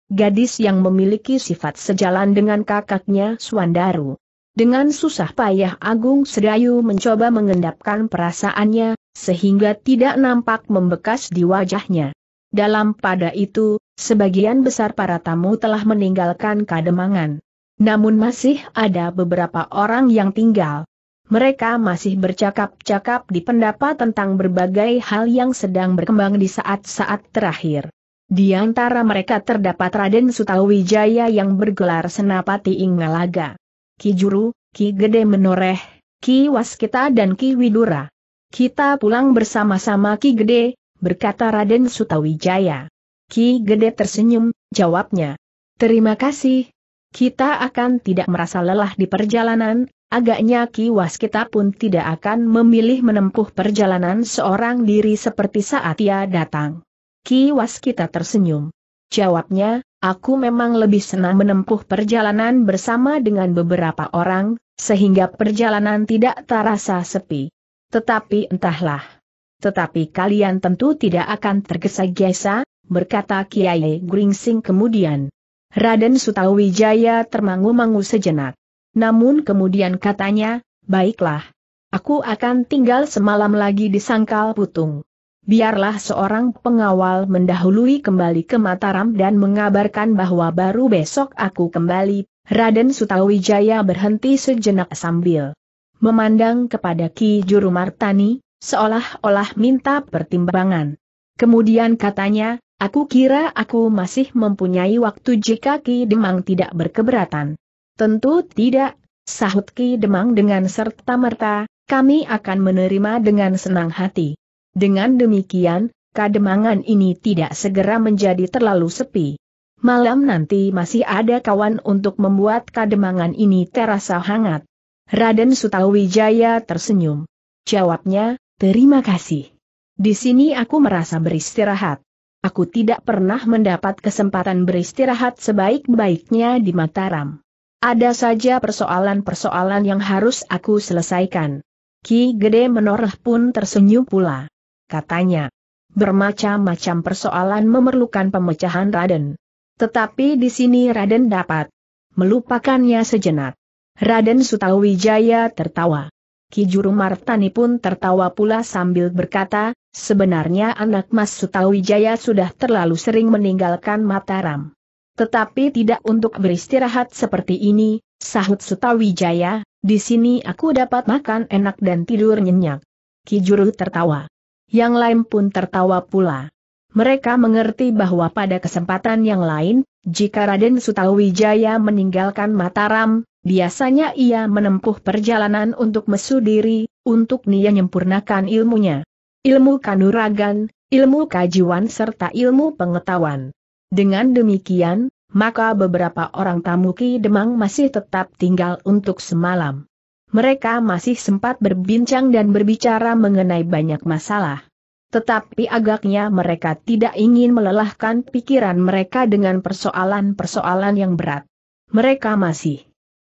Gadis yang memiliki sifat sejalan dengan kakaknya Suandaru. Dengan susah payah Agung Sedayu mencoba mengendapkan perasaannya, sehingga tidak nampak membekas di wajahnya. Dalam pada itu, sebagian besar para tamu telah meninggalkan kademangan. Namun masih ada beberapa orang yang tinggal. Mereka masih bercakap-cakap di pendapat tentang berbagai hal yang sedang berkembang di saat-saat terakhir. Di antara mereka terdapat Raden Sutawijaya yang bergelar Senapati Ingalaga. Ki Juru, Ki Gede Menoreh, Ki Waskita dan Ki Widura. Kita pulang bersama-sama Ki Gede, berkata Raden Sutawijaya. Ki Gede tersenyum, jawabnya. Terima kasih. Kita akan tidak merasa lelah di perjalanan, agaknya Ki Waskita pun tidak akan memilih menempuh perjalanan seorang diri seperti saat ia datang. Ki Waskita tersenyum. Jawabnya, Aku memang lebih senang menempuh perjalanan bersama dengan beberapa orang, sehingga perjalanan tidak terasa sepi. Tetapi entahlah. Tetapi kalian tentu tidak akan tergesa-gesa, berkata Kiai Gringsing kemudian. Raden Sutawijaya termangu-mangu sejenak. Namun kemudian katanya, baiklah. Aku akan tinggal semalam lagi di Sangkal Putung biarlah seorang pengawal mendahului kembali ke Mataram dan mengabarkan bahwa baru besok aku kembali, Raden Sutawijaya berhenti sejenak sambil memandang kepada Ki Juru Martani, seolah-olah minta pertimbangan. Kemudian katanya, aku kira aku masih mempunyai waktu jika Ki Demang tidak berkeberatan. Tentu tidak, sahut Ki Demang dengan serta-merta, kami akan menerima dengan senang hati. Dengan demikian, kademangan ini tidak segera menjadi terlalu sepi. Malam nanti masih ada kawan untuk membuat kademangan ini terasa hangat. Raden Sutawijaya tersenyum. Jawabnya, terima kasih. Di sini aku merasa beristirahat. Aku tidak pernah mendapat kesempatan beristirahat sebaik-baiknya di Mataram. Ada saja persoalan-persoalan yang harus aku selesaikan. Ki Gede Menoreh pun tersenyum pula katanya. Bermacam-macam persoalan memerlukan pemecahan Raden. Tetapi di sini Raden dapat melupakannya sejenak. Raden Sutawijaya tertawa. Kijuru Martani pun tertawa pula sambil berkata, sebenarnya anak Mas Sutawijaya sudah terlalu sering meninggalkan Mataram. Tetapi tidak untuk beristirahat seperti ini, sahut Sutawijaya, di sini aku dapat makan enak dan tidur nyenyak. Kijuru tertawa yang lain pun tertawa pula. Mereka mengerti bahwa pada kesempatan yang lain, jika Raden Sutawijaya meninggalkan Mataram, biasanya ia menempuh perjalanan untuk mesudiri, untuk nia menyempurnakan ilmunya. Ilmu kanuragan, ilmu kajiwan serta ilmu pengetahuan. Dengan demikian, maka beberapa orang tamu Ki Demang masih tetap tinggal untuk semalam mereka masih sempat berbincang dan berbicara mengenai banyak masalah. Tetapi agaknya mereka tidak ingin melelahkan pikiran mereka dengan persoalan-persoalan yang berat. Mereka masih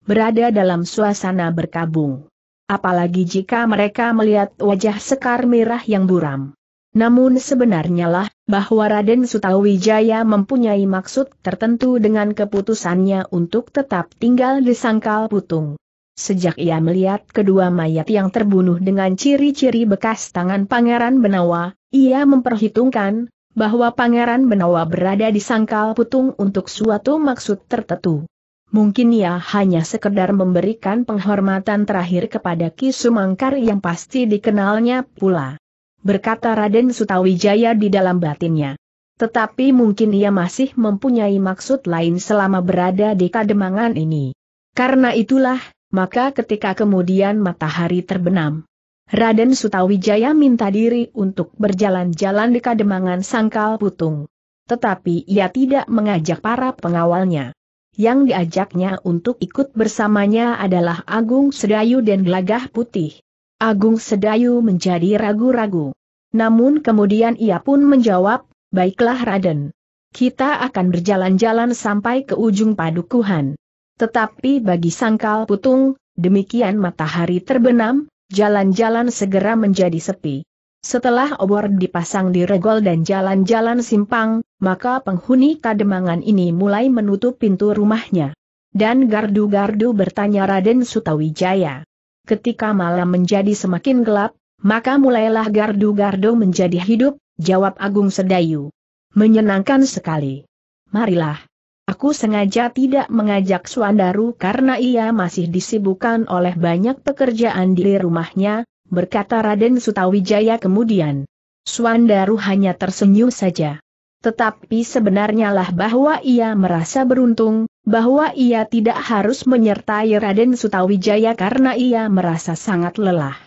berada dalam suasana berkabung. Apalagi jika mereka melihat wajah Sekar merah yang buram. Namun sebenarnya lah, bahwa Raden Sutawijaya mempunyai maksud tertentu dengan keputusannya untuk tetap tinggal di Sangkal Putung. Sejak ia melihat kedua mayat yang terbunuh dengan ciri-ciri bekas tangan Pangeran Benawa, ia memperhitungkan bahwa Pangeran Benawa berada di sangkal putung untuk suatu maksud tertentu. Mungkin ia hanya sekedar memberikan penghormatan terakhir kepada Ki Sumangkar yang pasti dikenalnya pula. Berkata Raden Sutawijaya di dalam batinnya. Tetapi mungkin ia masih mempunyai maksud lain selama berada di kademangan ini. Karena itulah, maka ketika kemudian matahari terbenam, Raden Sutawijaya minta diri untuk berjalan-jalan di Kademangan Sangkal Putung. Tetapi ia tidak mengajak para pengawalnya. Yang diajaknya untuk ikut bersamanya adalah Agung Sedayu dan Gelagah Putih. Agung Sedayu menjadi ragu-ragu. Namun kemudian ia pun menjawab, baiklah Raden. Kita akan berjalan-jalan sampai ke ujung padukuhan. Tetapi bagi sangkal putung, demikian matahari terbenam, jalan-jalan segera menjadi sepi. Setelah obor dipasang di regol dan jalan-jalan simpang, maka penghuni kademangan ini mulai menutup pintu rumahnya. Dan gardu-gardu bertanya Raden Sutawijaya. Ketika malam menjadi semakin gelap, maka mulailah gardu-gardu menjadi hidup, jawab Agung Sedayu. Menyenangkan sekali. Marilah, Aku sengaja tidak mengajak Suandaru karena ia masih disibukkan oleh banyak pekerjaan di rumahnya, berkata Raden Sutawijaya kemudian. Suandaru hanya tersenyum saja. Tetapi sebenarnya lah bahwa ia merasa beruntung, bahwa ia tidak harus menyertai Raden Sutawijaya karena ia merasa sangat lelah.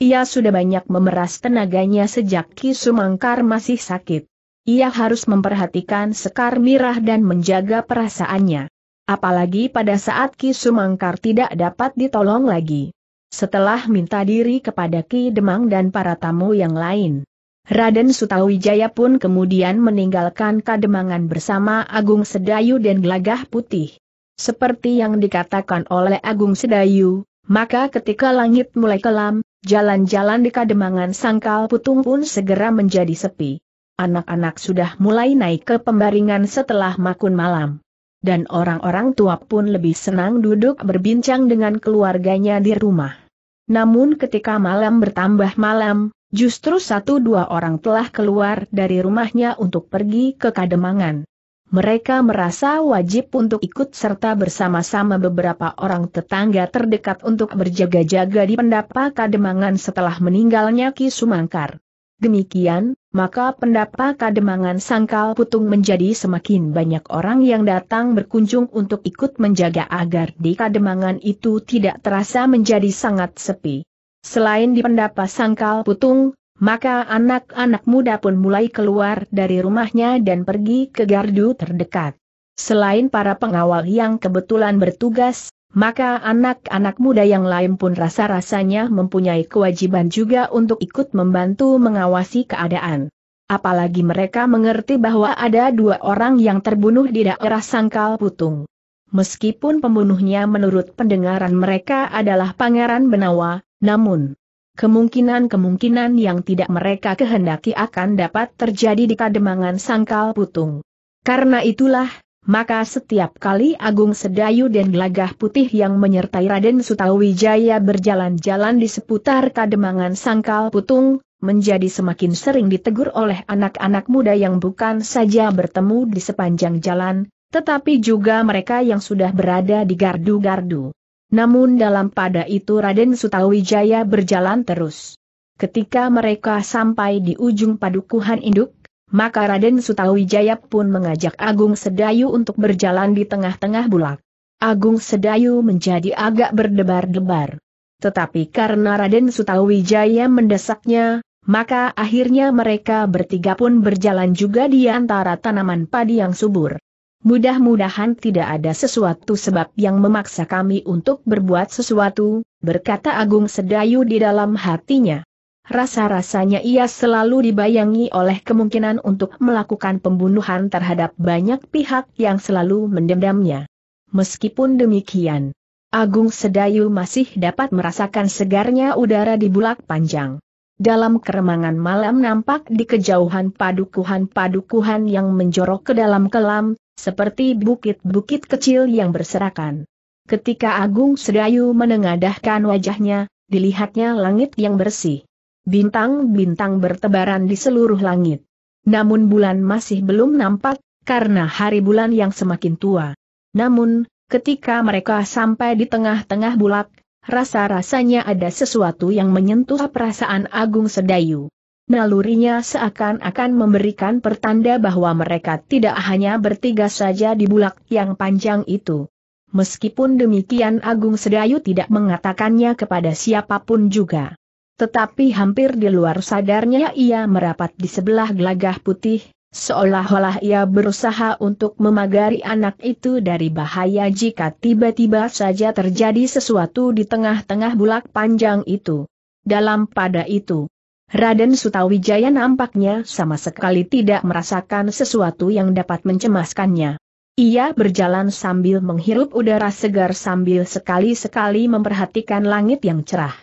Ia sudah banyak memeras tenaganya sejak Ki Sumangkar masih sakit. Ia harus memperhatikan Sekar Mirah dan menjaga perasaannya. Apalagi pada saat Ki Sumangkar tidak dapat ditolong lagi. Setelah minta diri kepada Ki Demang dan para tamu yang lain. Raden Sutawijaya pun kemudian meninggalkan kademangan bersama Agung Sedayu dan Gelagah Putih. Seperti yang dikatakan oleh Agung Sedayu, maka ketika langit mulai kelam, jalan-jalan di kademangan sangkal putung pun segera menjadi sepi. Anak-anak sudah mulai naik ke pembaringan setelah makun malam. Dan orang-orang tua pun lebih senang duduk berbincang dengan keluarganya di rumah. Namun ketika malam bertambah malam, justru satu dua orang telah keluar dari rumahnya untuk pergi ke Kademangan. Mereka merasa wajib untuk ikut serta bersama-sama beberapa orang tetangga terdekat untuk berjaga-jaga di pendapa Kademangan setelah meninggalnya Ki Sumangkar. Demikian, maka pendapa Kademangan Sangkal Putung menjadi semakin banyak orang yang datang berkunjung untuk ikut menjaga agar di Kademangan itu tidak terasa menjadi sangat sepi. Selain di pendapa Sangkal Putung, maka anak-anak muda pun mulai keluar dari rumahnya dan pergi ke gardu terdekat. Selain para pengawal yang kebetulan bertugas, maka anak-anak muda yang lain pun rasa-rasanya mempunyai kewajiban juga untuk ikut membantu mengawasi keadaan. Apalagi mereka mengerti bahwa ada dua orang yang terbunuh di daerah Sangkal Putung. Meskipun pembunuhnya menurut pendengaran mereka adalah Pangeran Benawa, namun kemungkinan-kemungkinan yang tidak mereka kehendaki akan dapat terjadi di Kademangan Sangkal Putung. Karena itulah, maka setiap kali Agung Sedayu dan Gelagah Putih yang menyertai Raden Sutawijaya berjalan-jalan di seputar Kademangan Sangkal Putung, menjadi semakin sering ditegur oleh anak-anak muda yang bukan saja bertemu di sepanjang jalan, tetapi juga mereka yang sudah berada di gardu-gardu. Namun dalam pada itu Raden Sutawijaya berjalan terus. Ketika mereka sampai di ujung padukuhan induk, maka Raden Sutawijaya pun mengajak Agung Sedayu untuk berjalan di tengah-tengah bulak. Agung Sedayu menjadi agak berdebar-debar. Tetapi karena Raden Sutawijaya mendesaknya, maka akhirnya mereka bertiga pun berjalan juga di antara tanaman padi yang subur. Mudah-mudahan tidak ada sesuatu sebab yang memaksa kami untuk berbuat sesuatu, berkata Agung Sedayu di dalam hatinya. Rasa-rasanya ia selalu dibayangi oleh kemungkinan untuk melakukan pembunuhan terhadap banyak pihak yang selalu mendendamnya. Meskipun demikian, Agung Sedayu masih dapat merasakan segarnya udara di bulak panjang. Dalam keremangan malam nampak di kejauhan padukuhan-padukuhan yang menjorok ke dalam kelam, seperti bukit-bukit kecil yang berserakan. Ketika Agung Sedayu menengadahkan wajahnya, dilihatnya langit yang bersih. Bintang-bintang bertebaran di seluruh langit. Namun bulan masih belum nampak, karena hari bulan yang semakin tua. Namun, ketika mereka sampai di tengah-tengah bulak, rasa-rasanya ada sesuatu yang menyentuh perasaan Agung Sedayu. Nalurinya seakan-akan memberikan pertanda bahwa mereka tidak hanya bertiga saja di bulak yang panjang itu. Meskipun demikian Agung Sedayu tidak mengatakannya kepada siapapun juga. Tetapi hampir di luar sadarnya ia merapat di sebelah gelagah putih, seolah-olah ia berusaha untuk memagari anak itu dari bahaya jika tiba-tiba saja terjadi sesuatu di tengah-tengah bulak panjang itu. Dalam pada itu, Raden Sutawijaya nampaknya sama sekali tidak merasakan sesuatu yang dapat mencemaskannya. Ia berjalan sambil menghirup udara segar sambil sekali-sekali memperhatikan langit yang cerah.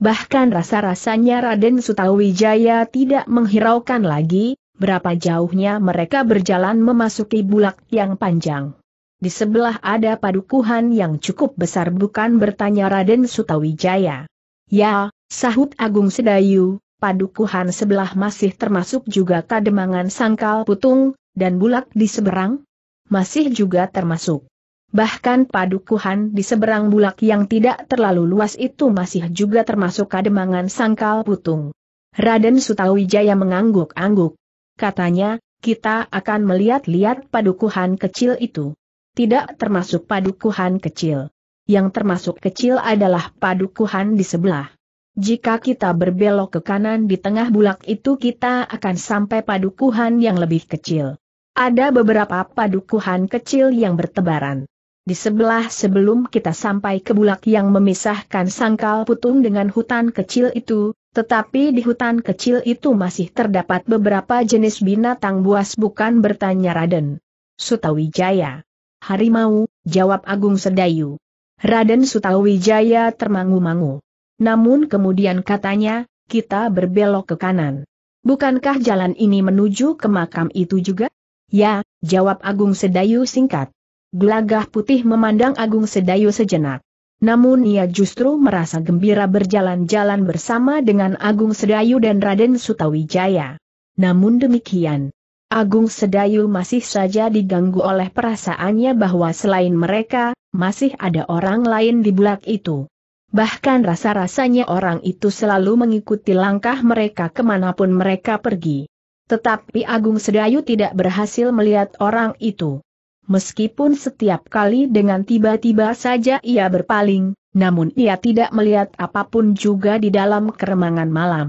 Bahkan rasa-rasanya Raden Sutawijaya tidak menghiraukan lagi, berapa jauhnya mereka berjalan memasuki bulak yang panjang. Di sebelah ada padukuhan yang cukup besar bukan bertanya Raden Sutawijaya. Ya, sahut Agung Sedayu, padukuhan sebelah masih termasuk juga kademangan sangkal putung, dan bulak di seberang? Masih juga termasuk. Bahkan padukuhan di seberang bulak yang tidak terlalu luas itu masih juga termasuk kademangan sangkal putung. Raden Sutawijaya mengangguk-angguk. Katanya, kita akan melihat-lihat padukuhan kecil itu. Tidak termasuk padukuhan kecil. Yang termasuk kecil adalah padukuhan di sebelah. Jika kita berbelok ke kanan di tengah bulak itu kita akan sampai padukuhan yang lebih kecil. Ada beberapa padukuhan kecil yang bertebaran. Di sebelah sebelum kita sampai ke bulak yang memisahkan sangkal putung dengan hutan kecil itu, tetapi di hutan kecil itu masih terdapat beberapa jenis binatang buas bukan bertanya Raden. Sutawijaya. Harimau, jawab Agung Sedayu. Raden Sutawijaya termangu-mangu. Namun kemudian katanya, kita berbelok ke kanan. Bukankah jalan ini menuju ke makam itu juga? Ya, jawab Agung Sedayu singkat. Gelagah putih memandang Agung Sedayu sejenak. Namun ia justru merasa gembira berjalan-jalan bersama dengan Agung Sedayu dan Raden Sutawijaya. Namun demikian, Agung Sedayu masih saja diganggu oleh perasaannya bahwa selain mereka, masih ada orang lain di bulak itu. Bahkan rasa-rasanya orang itu selalu mengikuti langkah mereka kemanapun mereka pergi. Tetapi Agung Sedayu tidak berhasil melihat orang itu meskipun setiap kali dengan tiba-tiba saja ia berpaling, namun ia tidak melihat apapun juga di dalam keremangan malam.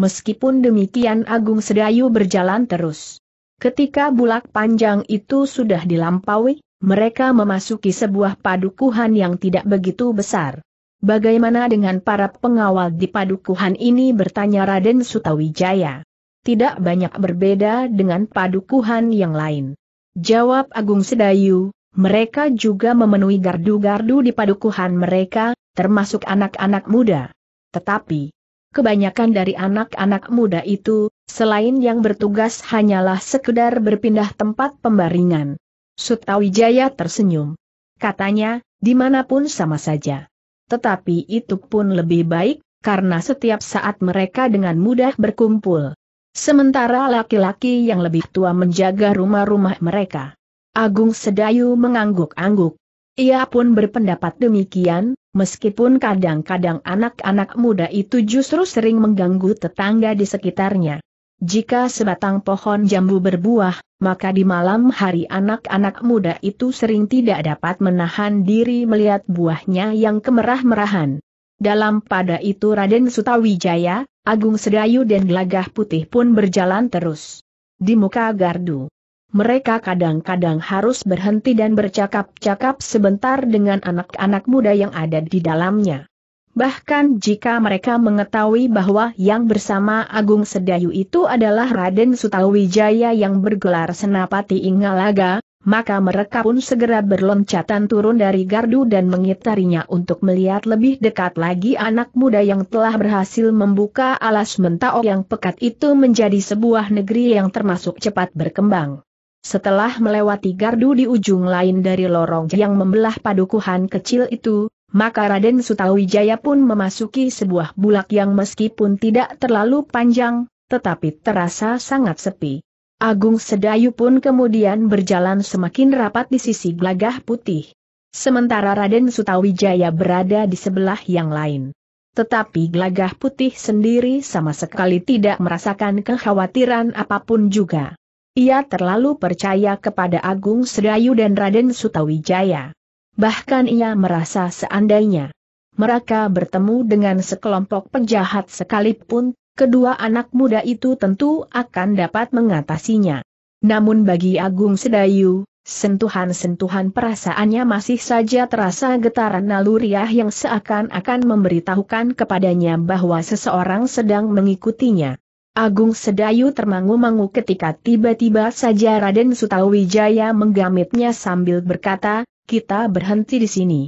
Meskipun demikian Agung Sedayu berjalan terus. Ketika bulak panjang itu sudah dilampaui, mereka memasuki sebuah padukuhan yang tidak begitu besar. Bagaimana dengan para pengawal di padukuhan ini bertanya Raden Sutawijaya. Tidak banyak berbeda dengan padukuhan yang lain. Jawab Agung Sedayu, mereka juga memenuhi gardu-gardu di padukuhan mereka, termasuk anak-anak muda. Tetapi, kebanyakan dari anak-anak muda itu, selain yang bertugas hanyalah sekedar berpindah tempat pembaringan. Sutawijaya tersenyum. Katanya, dimanapun sama saja. Tetapi itu pun lebih baik, karena setiap saat mereka dengan mudah berkumpul. Sementara laki-laki yang lebih tua menjaga rumah-rumah mereka. Agung Sedayu mengangguk-angguk. Ia pun berpendapat demikian, meskipun kadang-kadang anak-anak muda itu justru sering mengganggu tetangga di sekitarnya. Jika sebatang pohon jambu berbuah, maka di malam hari anak-anak muda itu sering tidak dapat menahan diri melihat buahnya yang kemerah-merahan. Dalam pada itu Raden Sutawijaya, Agung Sedayu dan Gelagah Putih pun berjalan terus. Di muka gardu. Mereka kadang-kadang harus berhenti dan bercakap-cakap sebentar dengan anak-anak muda yang ada di dalamnya. Bahkan jika mereka mengetahui bahwa yang bersama Agung Sedayu itu adalah Raden Sutawijaya yang bergelar Senapati Ingalaga, maka mereka pun segera berloncatan turun dari gardu dan mengitarinya untuk melihat lebih dekat lagi anak muda yang telah berhasil membuka alas mentao yang pekat itu menjadi sebuah negeri yang termasuk cepat berkembang. Setelah melewati gardu di ujung lain dari lorong yang membelah padukuhan kecil itu, maka Raden Sutawijaya pun memasuki sebuah bulak yang meskipun tidak terlalu panjang, tetapi terasa sangat sepi. Agung Sedayu pun kemudian berjalan semakin rapat di sisi Glagah putih. Sementara Raden Sutawijaya berada di sebelah yang lain. Tetapi Glagah putih sendiri sama sekali tidak merasakan kekhawatiran apapun juga. Ia terlalu percaya kepada Agung Sedayu dan Raden Sutawijaya. Bahkan ia merasa seandainya mereka bertemu dengan sekelompok penjahat sekalipun kedua anak muda itu tentu akan dapat mengatasinya. Namun bagi Agung Sedayu, sentuhan-sentuhan perasaannya masih saja terasa getaran naluriah yang seakan-akan memberitahukan kepadanya bahwa seseorang sedang mengikutinya. Agung Sedayu termangu-mangu ketika tiba-tiba saja Raden Sutawijaya menggamitnya sambil berkata, kita berhenti di sini.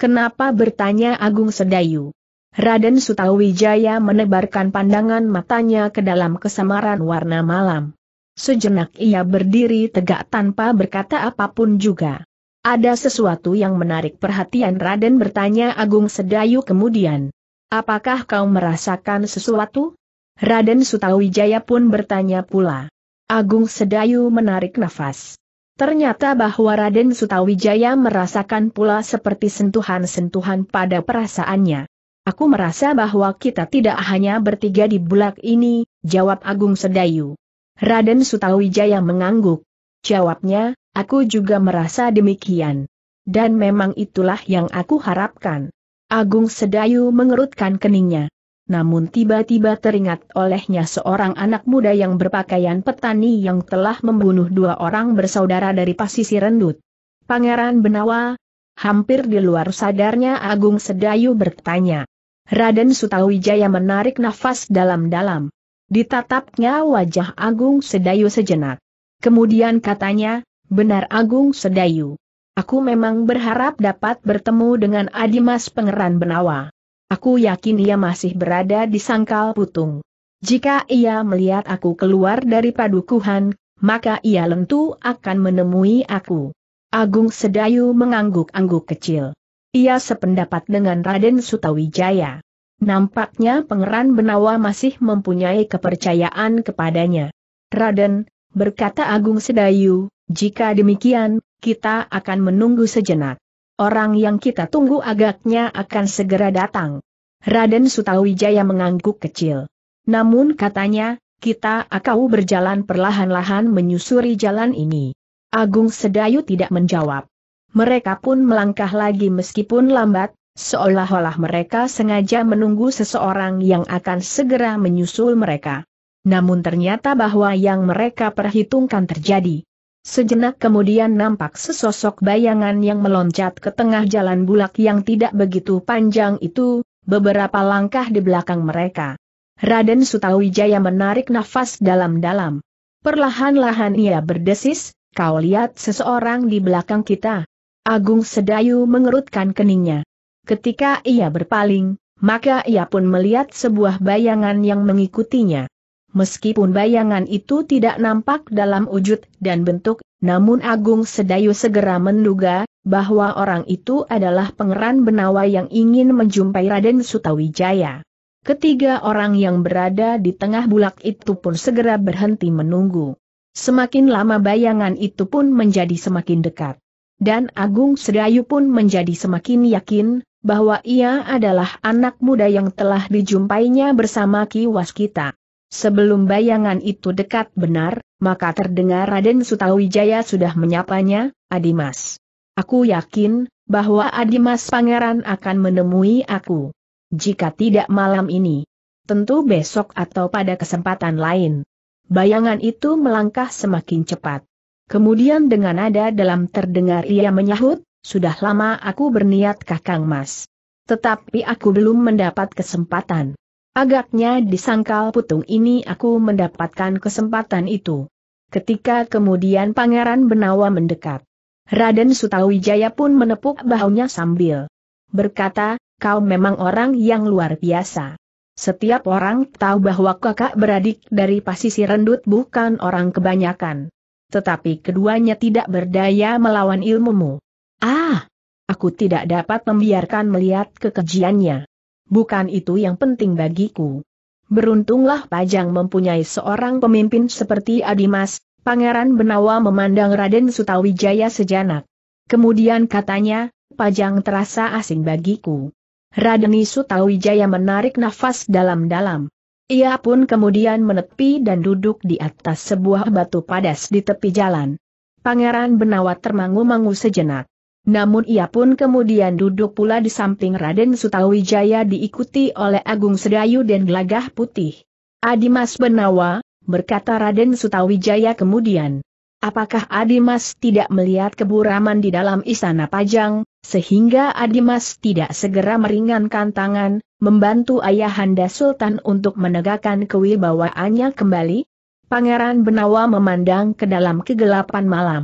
Kenapa bertanya Agung Sedayu? Raden Sutawijaya menebarkan pandangan matanya ke dalam kesamaran warna malam. Sejenak ia berdiri tegak tanpa berkata apapun juga. Ada sesuatu yang menarik perhatian Raden bertanya Agung Sedayu kemudian. Apakah kau merasakan sesuatu? Raden Sutawijaya pun bertanya pula. Agung Sedayu menarik nafas. Ternyata bahwa Raden Sutawijaya merasakan pula seperti sentuhan-sentuhan pada perasaannya. Aku merasa bahwa kita tidak hanya bertiga di bulak ini, jawab Agung Sedayu. Raden Sutawijaya mengangguk. Jawabnya, aku juga merasa demikian. Dan memang itulah yang aku harapkan. Agung Sedayu mengerutkan keningnya. Namun tiba-tiba teringat olehnya seorang anak muda yang berpakaian petani yang telah membunuh dua orang bersaudara dari pasisir rendut. Pangeran Benawa, hampir di luar sadarnya Agung Sedayu bertanya, Raden Sutawijaya menarik nafas dalam-dalam. Ditatapnya wajah Agung Sedayu sejenak. Kemudian katanya, benar Agung Sedayu. Aku memang berharap dapat bertemu dengan Adimas Pangeran Benawa. Aku yakin ia masih berada di sangkal putung. Jika ia melihat aku keluar dari padukuhan, maka ia tentu akan menemui aku. Agung Sedayu mengangguk-angguk kecil ia sependapat dengan Raden Sutawijaya. Nampaknya pengeran Benawa masih mempunyai kepercayaan kepadanya. Raden, berkata Agung Sedayu, jika demikian, kita akan menunggu sejenak. Orang yang kita tunggu agaknya akan segera datang. Raden Sutawijaya mengangguk kecil. Namun katanya, kita akau berjalan perlahan-lahan menyusuri jalan ini. Agung Sedayu tidak menjawab. Mereka pun melangkah lagi meskipun lambat, seolah-olah mereka sengaja menunggu seseorang yang akan segera menyusul mereka. Namun ternyata bahwa yang mereka perhitungkan terjadi. Sejenak kemudian nampak sesosok bayangan yang meloncat ke tengah jalan bulak yang tidak begitu panjang itu, beberapa langkah di belakang mereka. Raden Sutawijaya menarik nafas dalam-dalam. Perlahan-lahan ia berdesis, kau lihat seseorang di belakang kita, Agung Sedayu mengerutkan keningnya. Ketika ia berpaling, maka ia pun melihat sebuah bayangan yang mengikutinya. Meskipun bayangan itu tidak nampak dalam wujud dan bentuk, namun Agung Sedayu segera menduga bahwa orang itu adalah pangeran Benawa yang ingin menjumpai Raden Sutawijaya. Ketiga orang yang berada di tengah bulak itu pun segera berhenti menunggu. Semakin lama bayangan itu pun menjadi semakin dekat. Dan Agung Sedayu pun menjadi semakin yakin, bahwa ia adalah anak muda yang telah dijumpainya bersama Ki Waskita. Sebelum bayangan itu dekat benar, maka terdengar Raden Sutawijaya sudah menyapanya, Adimas. Aku yakin, bahwa Adimas Pangeran akan menemui aku. Jika tidak malam ini, tentu besok atau pada kesempatan lain. Bayangan itu melangkah semakin cepat. Kemudian dengan nada dalam terdengar ia menyahut, sudah lama aku berniat kakang mas. Tetapi aku belum mendapat kesempatan. Agaknya di Sangkal putung ini aku mendapatkan kesempatan itu. Ketika kemudian Pangeran Benawa mendekat. Raden Sutawijaya pun menepuk bahunya sambil berkata, kau memang orang yang luar biasa. Setiap orang tahu bahwa kakak beradik dari Pasisi Rendut bukan orang kebanyakan. Tetapi keduanya tidak berdaya melawan ilmumu. Ah! Aku tidak dapat membiarkan melihat kekejiannya. Bukan itu yang penting bagiku. Beruntunglah Pajang mempunyai seorang pemimpin seperti Adimas, Pangeran Benawa memandang Raden Sutawijaya sejanak. Kemudian katanya, Pajang terasa asing bagiku. Raden Sutawijaya menarik nafas dalam-dalam. Ia pun kemudian menepi dan duduk di atas sebuah batu padas di tepi jalan. Pangeran Benawa termangu-mangu sejenak. Namun ia pun kemudian duduk pula di samping Raden Sutawijaya diikuti oleh Agung Sedayu dan Gelagah Putih. Adimas Benawa, berkata Raden Sutawijaya kemudian. Apakah Adimas tidak melihat keburaman di dalam istana Pajang, sehingga Adimas tidak segera meringankan tangan, membantu ayahanda Sultan untuk menegakkan kewibawaannya kembali? Pangeran Benawa memandang ke dalam kegelapan malam.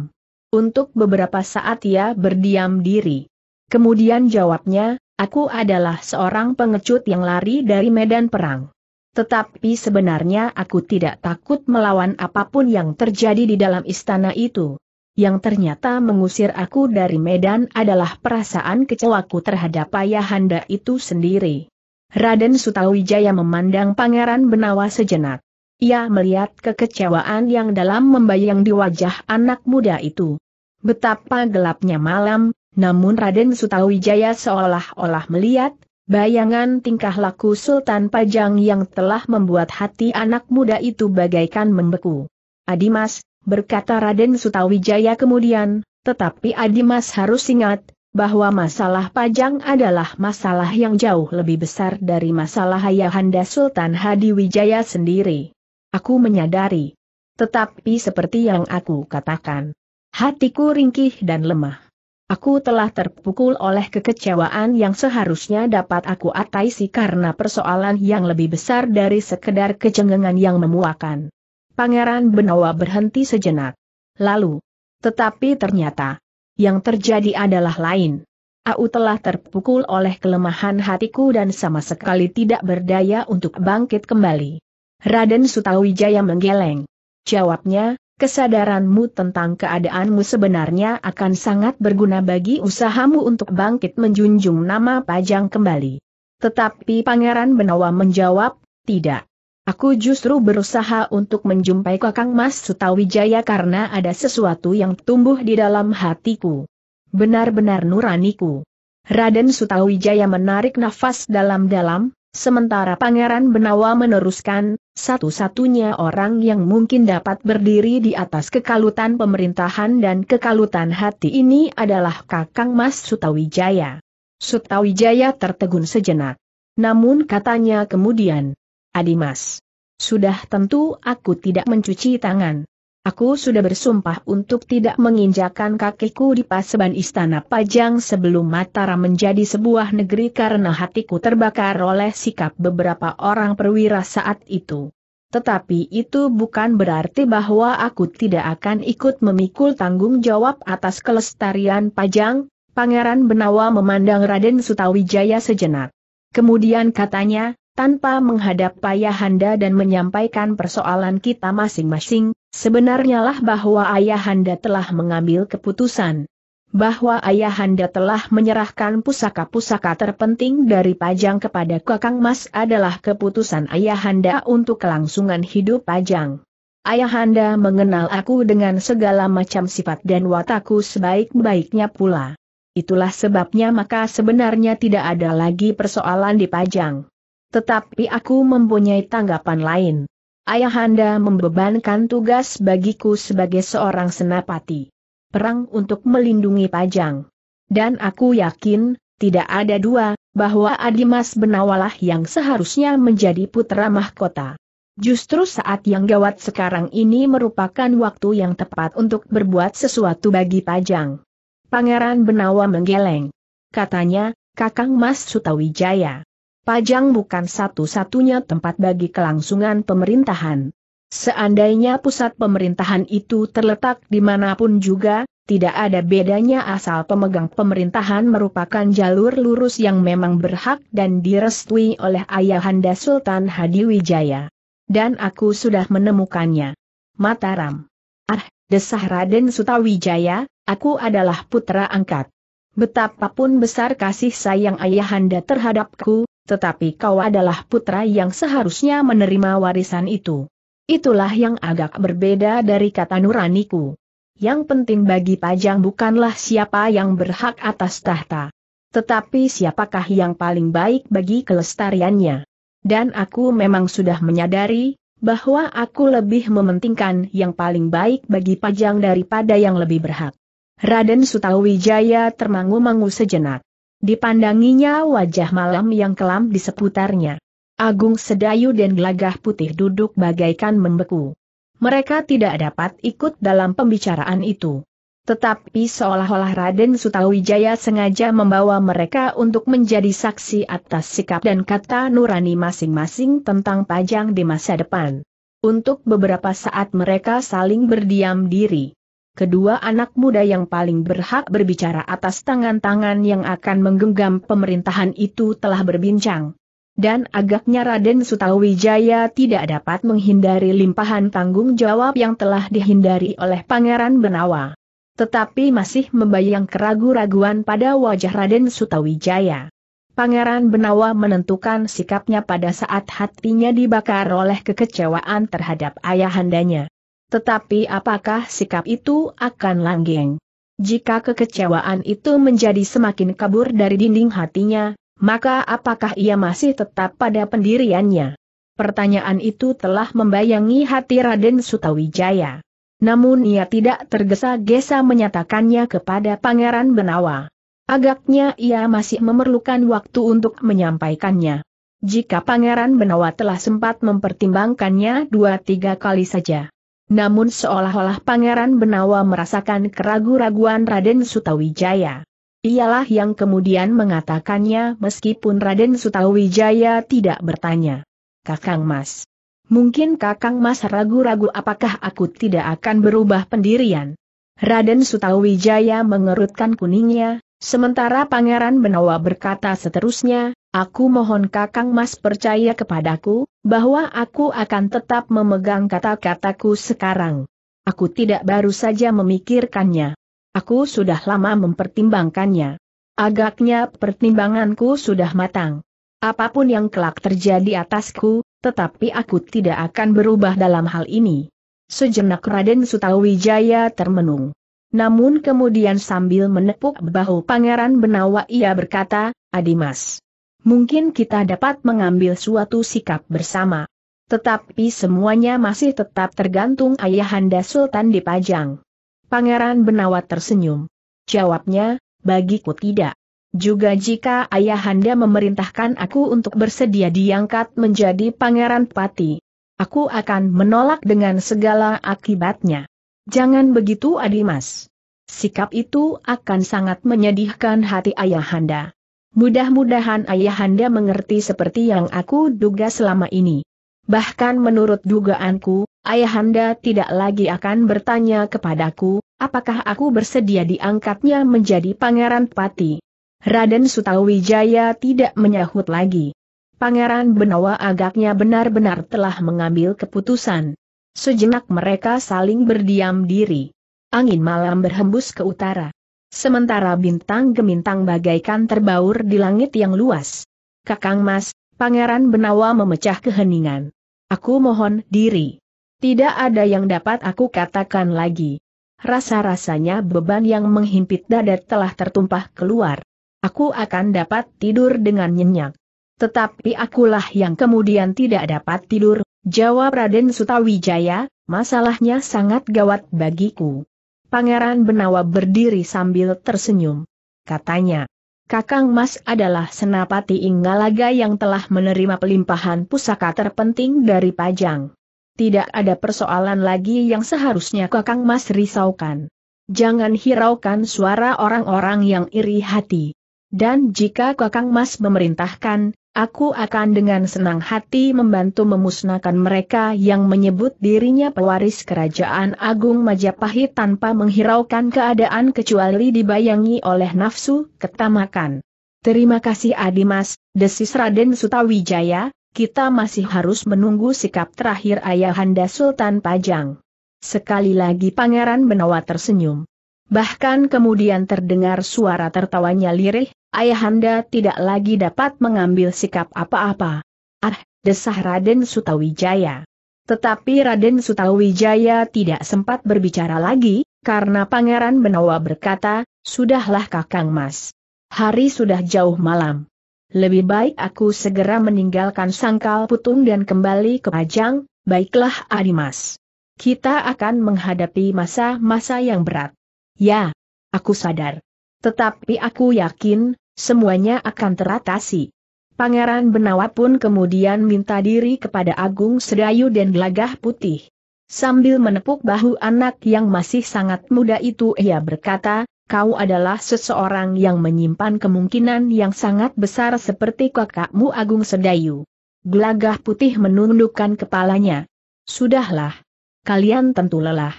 Untuk beberapa saat ia berdiam diri. Kemudian jawabnya, aku adalah seorang pengecut yang lari dari medan perang. Tetapi sebenarnya aku tidak takut melawan apapun yang terjadi di dalam istana itu. Yang ternyata mengusir aku dari medan adalah perasaan kecewaku terhadap ayahanda itu sendiri. Raden Sutawijaya memandang Pangeran Benawa sejenak. Ia melihat kekecewaan yang dalam membayang di wajah anak muda itu. Betapa gelapnya malam, namun Raden Sutawijaya seolah-olah melihat, bayangan tingkah laku Sultan Pajang yang telah membuat hati anak muda itu bagaikan membeku. Adimas, berkata Raden Sutawijaya kemudian, tetapi Adimas harus ingat, bahwa masalah Pajang adalah masalah yang jauh lebih besar dari masalah Ayahanda Sultan Hadi Wijaya sendiri. Aku menyadari. Tetapi seperti yang aku katakan, hatiku ringkih dan lemah. Aku telah terpukul oleh kekecewaan yang seharusnya dapat aku ataisi karena persoalan yang lebih besar dari sekedar kecengengan yang memuakan. Pangeran Benawa berhenti sejenak. Lalu, tetapi ternyata, yang terjadi adalah lain. Aku telah terpukul oleh kelemahan hatiku dan sama sekali tidak berdaya untuk bangkit kembali. Raden Sutawijaya menggeleng. Jawabnya, kesadaranmu tentang keadaanmu sebenarnya akan sangat berguna bagi usahamu untuk bangkit menjunjung nama Pajang kembali. Tetapi Pangeran Benawa menjawab, tidak. Aku justru berusaha untuk menjumpai Kakang Mas Sutawijaya karena ada sesuatu yang tumbuh di dalam hatiku. Benar-benar nuraniku. Raden Sutawijaya menarik nafas dalam-dalam, sementara Pangeran Benawa meneruskan, satu-satunya orang yang mungkin dapat berdiri di atas kekalutan pemerintahan dan kekalutan hati ini adalah Kakang Mas Sutawijaya. Sutawijaya tertegun sejenak. Namun katanya kemudian, Adimas. Sudah tentu aku tidak mencuci tangan. Aku sudah bersumpah untuk tidak menginjakan kakiku di paseban istana Pajang sebelum Mataram menjadi sebuah negeri karena hatiku terbakar oleh sikap beberapa orang perwira saat itu. Tetapi itu bukan berarti bahwa aku tidak akan ikut memikul tanggung jawab atas kelestarian Pajang, Pangeran Benawa memandang Raden Sutawijaya sejenak. Kemudian katanya, tanpa menghadap Ayahanda dan menyampaikan persoalan kita masing-masing, sebenarnya lah bahwa Ayahanda telah mengambil keputusan. Bahwa Ayahanda telah menyerahkan pusaka-pusaka terpenting dari Pajang kepada Kakang Mas adalah keputusan Ayahanda untuk kelangsungan hidup Pajang. Ayahanda mengenal aku dengan segala macam sifat dan watakku sebaik-baiknya pula. Itulah sebabnya maka sebenarnya tidak ada lagi persoalan di Pajang. Tetapi aku mempunyai tanggapan lain. Ayahanda membebankan tugas bagiku sebagai seorang senapati. Perang untuk melindungi Pajang. Dan aku yakin, tidak ada dua, bahwa Adimas Benawalah yang seharusnya menjadi putra mahkota. Justru saat yang gawat sekarang ini merupakan waktu yang tepat untuk berbuat sesuatu bagi Pajang. Pangeran Benawa menggeleng. Katanya, Kakang Mas Sutawijaya. Pajang bukan satu-satunya tempat bagi kelangsungan pemerintahan. Seandainya pusat pemerintahan itu terletak di dimanapun juga, tidak ada bedanya asal pemegang pemerintahan merupakan jalur lurus yang memang berhak dan direstui oleh Ayahanda Sultan Hadiwijaya. Dan aku sudah menemukannya. Mataram. Ah, desah Raden Sutawijaya, aku adalah putra angkat. Betapapun besar kasih sayang Ayahanda terhadapku, tetapi kau adalah putra yang seharusnya menerima warisan itu. Itulah yang agak berbeda dari kata nuraniku. Yang penting bagi Pajang bukanlah siapa yang berhak atas tahta. Tetapi siapakah yang paling baik bagi kelestariannya. Dan aku memang sudah menyadari, bahwa aku lebih mementingkan yang paling baik bagi Pajang daripada yang lebih berhak. Raden Sutawijaya termangu-mangu sejenak. Dipandanginya wajah malam yang kelam di seputarnya. Agung Sedayu dan Gelagah Putih duduk bagaikan membeku. Mereka tidak dapat ikut dalam pembicaraan itu. Tetapi seolah-olah Raden Sutawijaya sengaja membawa mereka untuk menjadi saksi atas sikap dan kata nurani masing-masing tentang pajang di masa depan. Untuk beberapa saat mereka saling berdiam diri kedua anak muda yang paling berhak berbicara atas tangan-tangan yang akan menggenggam pemerintahan itu telah berbincang. Dan agaknya Raden Sutawijaya tidak dapat menghindari limpahan tanggung jawab yang telah dihindari oleh Pangeran Benawa. Tetapi masih membayang keragu raguan pada wajah Raden Sutawijaya. Pangeran Benawa menentukan sikapnya pada saat hatinya dibakar oleh kekecewaan terhadap ayahandanya. Tetapi apakah sikap itu akan langgeng? Jika kekecewaan itu menjadi semakin kabur dari dinding hatinya, maka apakah ia masih tetap pada pendiriannya? Pertanyaan itu telah membayangi hati Raden Sutawijaya. Namun ia tidak tergesa-gesa menyatakannya kepada Pangeran Benawa. Agaknya ia masih memerlukan waktu untuk menyampaikannya. Jika Pangeran Benawa telah sempat mempertimbangkannya dua tiga kali saja namun seolah-olah Pangeran Benawa merasakan keraguan-raguan Raden Sutawijaya. Ialah yang kemudian mengatakannya meskipun Raden Sutawijaya tidak bertanya. Kakang Mas. Mungkin Kakang Mas ragu-ragu apakah aku tidak akan berubah pendirian. Raden Sutawijaya mengerutkan kuningnya, sementara Pangeran Benawa berkata seterusnya, Aku mohon Kakang Mas percaya kepadaku, bahwa aku akan tetap memegang kata-kataku sekarang. Aku tidak baru saja memikirkannya. Aku sudah lama mempertimbangkannya. Agaknya pertimbanganku sudah matang. Apapun yang kelak terjadi atasku, tetapi aku tidak akan berubah dalam hal ini. Sejenak Raden Sutawijaya termenung. Namun kemudian sambil menepuk bahu Pangeran Benawa ia berkata, Adimas mungkin kita dapat mengambil suatu sikap bersama. Tetapi semuanya masih tetap tergantung ayahanda Sultan Dipajang. Pangeran Benawa tersenyum. Jawabnya, bagiku tidak. Juga jika ayahanda memerintahkan aku untuk bersedia diangkat menjadi pangeran pati, aku akan menolak dengan segala akibatnya. Jangan begitu Adimas. Sikap itu akan sangat menyedihkan hati ayahanda. Mudah-mudahan ayahanda mengerti seperti yang aku duga selama ini. Bahkan menurut dugaanku, ayahanda tidak lagi akan bertanya kepadaku, apakah aku bersedia diangkatnya menjadi pangeran pati. Raden Sutawijaya tidak menyahut lagi. Pangeran Benawa agaknya benar-benar telah mengambil keputusan. Sejenak mereka saling berdiam diri. Angin malam berhembus ke utara. Sementara bintang gemintang bagaikan terbaur di langit yang luas. Kakang Mas, Pangeran Benawa memecah keheningan. Aku mohon diri. Tidak ada yang dapat aku katakan lagi. Rasa-rasanya beban yang menghimpit dada telah tertumpah keluar. Aku akan dapat tidur dengan nyenyak. Tetapi akulah yang kemudian tidak dapat tidur, jawab Raden Sutawijaya, masalahnya sangat gawat bagiku. Pangeran Benawa berdiri sambil tersenyum. Katanya, Kakang Mas adalah senapati Inggalaga yang telah menerima pelimpahan pusaka terpenting dari Pajang. Tidak ada persoalan lagi yang seharusnya Kakang Mas risaukan. Jangan hiraukan suara orang-orang yang iri hati. Dan jika Kakang Mas memerintahkan, Aku akan dengan senang hati membantu memusnahkan mereka yang menyebut dirinya pewaris kerajaan agung Majapahit tanpa menghiraukan keadaan kecuali dibayangi oleh nafsu ketamakan. Terima kasih Adimas, desis Raden Sutawijaya, kita masih harus menunggu sikap terakhir Ayahanda Sultan Pajang. Sekali lagi Pangeran Benawa tersenyum. Bahkan kemudian terdengar suara tertawanya lirih, Ayahanda tidak lagi dapat mengambil sikap apa-apa. Ah, desah Raden Sutawijaya. Tetapi Raden Sutawijaya tidak sempat berbicara lagi, karena Pangeran Benawa berkata, Sudahlah Kakang Mas. Hari sudah jauh malam. Lebih baik aku segera meninggalkan sangkal putung dan kembali ke Pajang, baiklah Adimas. Kita akan menghadapi masa-masa yang berat. Ya, aku sadar. Tetapi aku yakin, semuanya akan teratasi. Pangeran Benawa pun kemudian minta diri kepada Agung Sedayu dan Gelagah Putih. Sambil menepuk bahu anak yang masih sangat muda itu ia berkata, kau adalah seseorang yang menyimpan kemungkinan yang sangat besar seperti kakakmu Agung Sedayu. Gelagah Putih menundukkan kepalanya. Sudahlah. Kalian tentu lelah.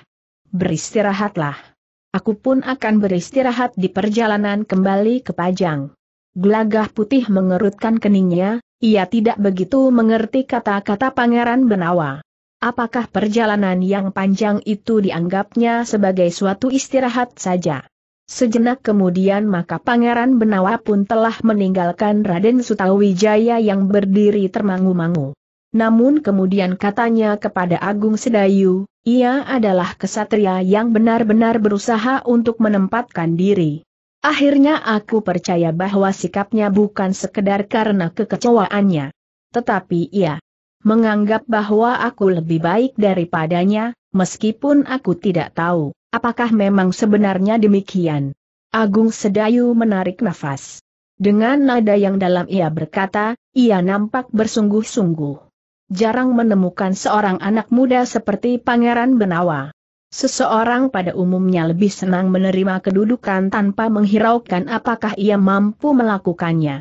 Beristirahatlah. Aku pun akan beristirahat di perjalanan kembali ke Pajang. Gelagah putih mengerutkan keningnya, ia tidak begitu mengerti kata-kata Pangeran Benawa. Apakah perjalanan yang panjang itu dianggapnya sebagai suatu istirahat saja? Sejenak kemudian maka Pangeran Benawa pun telah meninggalkan Raden Sutawijaya yang berdiri termangu-mangu. Namun kemudian katanya kepada Agung Sedayu, ia adalah kesatria yang benar-benar berusaha untuk menempatkan diri. Akhirnya aku percaya bahwa sikapnya bukan sekedar karena kekecewaannya. Tetapi ia menganggap bahwa aku lebih baik daripadanya, meskipun aku tidak tahu apakah memang sebenarnya demikian. Agung Sedayu menarik nafas. Dengan nada yang dalam ia berkata, ia nampak bersungguh-sungguh jarang menemukan seorang anak muda seperti Pangeran Benawa. Seseorang pada umumnya lebih senang menerima kedudukan tanpa menghiraukan apakah ia mampu melakukannya.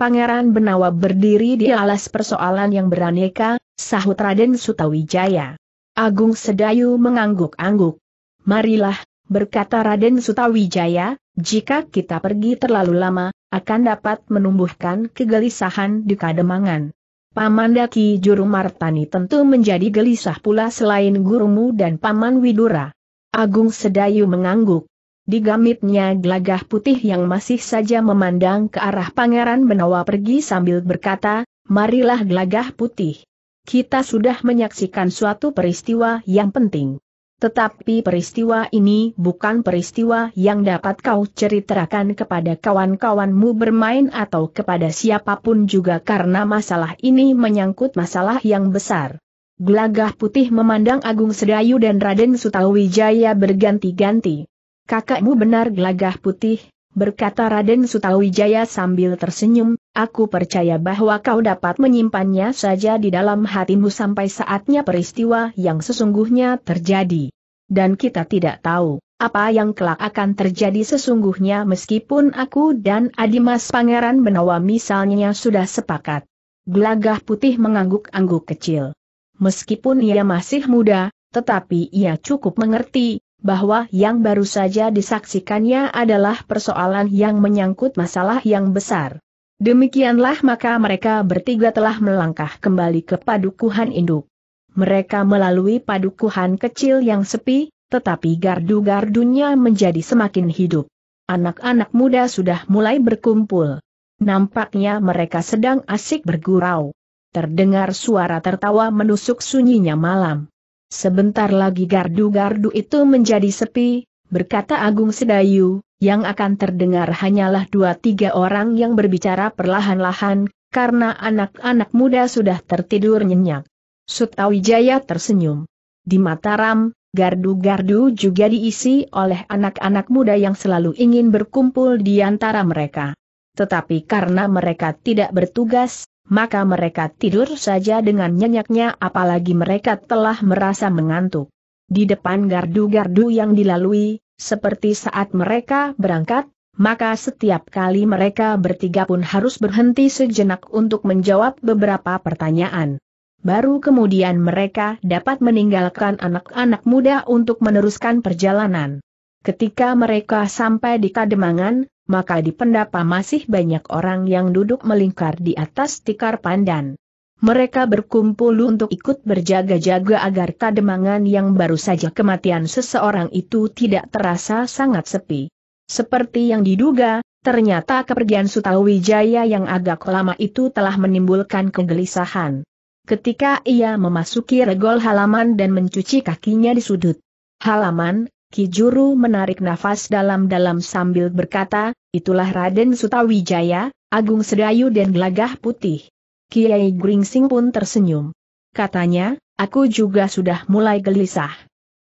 Pangeran Benawa berdiri di alas persoalan yang beraneka, sahut Raden Sutawijaya. Agung Sedayu mengangguk-angguk. Marilah, berkata Raden Sutawijaya, jika kita pergi terlalu lama, akan dapat menumbuhkan kegelisahan di kademangan. Paman Daki Juru Martani tentu menjadi gelisah pula selain gurumu dan Paman Widura. Agung Sedayu mengangguk. Di gamitnya gelagah putih yang masih saja memandang ke arah Pangeran Benawa pergi sambil berkata, marilah gelagah putih. Kita sudah menyaksikan suatu peristiwa yang penting. Tetapi peristiwa ini bukan peristiwa yang dapat kau ceritakan kepada kawan-kawanmu bermain atau kepada siapapun juga karena masalah ini menyangkut masalah yang besar. Gelagah putih memandang Agung Sedayu dan Raden Sutawijaya berganti-ganti. Kakakmu benar gelagah putih, berkata Raden Sutawijaya sambil tersenyum, Aku percaya bahwa kau dapat menyimpannya saja di dalam hatimu sampai saatnya peristiwa yang sesungguhnya terjadi. Dan kita tidak tahu apa yang kelak akan terjadi sesungguhnya meskipun aku dan Adimas Pangeran Benawa misalnya sudah sepakat. Gelagah putih mengangguk-angguk kecil. Meskipun ia masih muda, tetapi ia cukup mengerti bahwa yang baru saja disaksikannya adalah persoalan yang menyangkut masalah yang besar. Demikianlah maka mereka bertiga telah melangkah kembali ke padukuhan induk. Mereka melalui padukuhan kecil yang sepi, tetapi gardu-gardunya menjadi semakin hidup. Anak-anak muda sudah mulai berkumpul. Nampaknya mereka sedang asik bergurau. Terdengar suara tertawa menusuk sunyinya malam. Sebentar lagi gardu-gardu itu menjadi sepi, berkata Agung Sedayu, yang akan terdengar hanyalah dua tiga orang yang berbicara perlahan-lahan, karena anak-anak muda sudah tertidur nyenyak. Sutawijaya tersenyum. Di Mataram, gardu-gardu juga diisi oleh anak-anak muda yang selalu ingin berkumpul di antara mereka. Tetapi karena mereka tidak bertugas, maka mereka tidur saja dengan nyenyaknya apalagi mereka telah merasa mengantuk. Di depan gardu-gardu yang dilalui, seperti saat mereka berangkat, maka setiap kali mereka bertiga pun harus berhenti sejenak untuk menjawab beberapa pertanyaan. Baru kemudian mereka dapat meninggalkan anak-anak muda untuk meneruskan perjalanan. Ketika mereka sampai di Kademangan, maka di pendapa masih banyak orang yang duduk melingkar di atas tikar pandan. Mereka berkumpul untuk ikut berjaga-jaga agar kademangan yang baru saja kematian seseorang itu tidak terasa sangat sepi. Seperti yang diduga, ternyata kepergian Sutawijaya yang agak lama itu telah menimbulkan kegelisahan. Ketika ia memasuki regol halaman dan mencuci kakinya di sudut halaman, Kijuru menarik nafas dalam-dalam sambil berkata, itulah Raden Sutawijaya, Agung Sedayu dan Gelagah Putih. Kiai Gringsing pun tersenyum. Katanya, aku juga sudah mulai gelisah.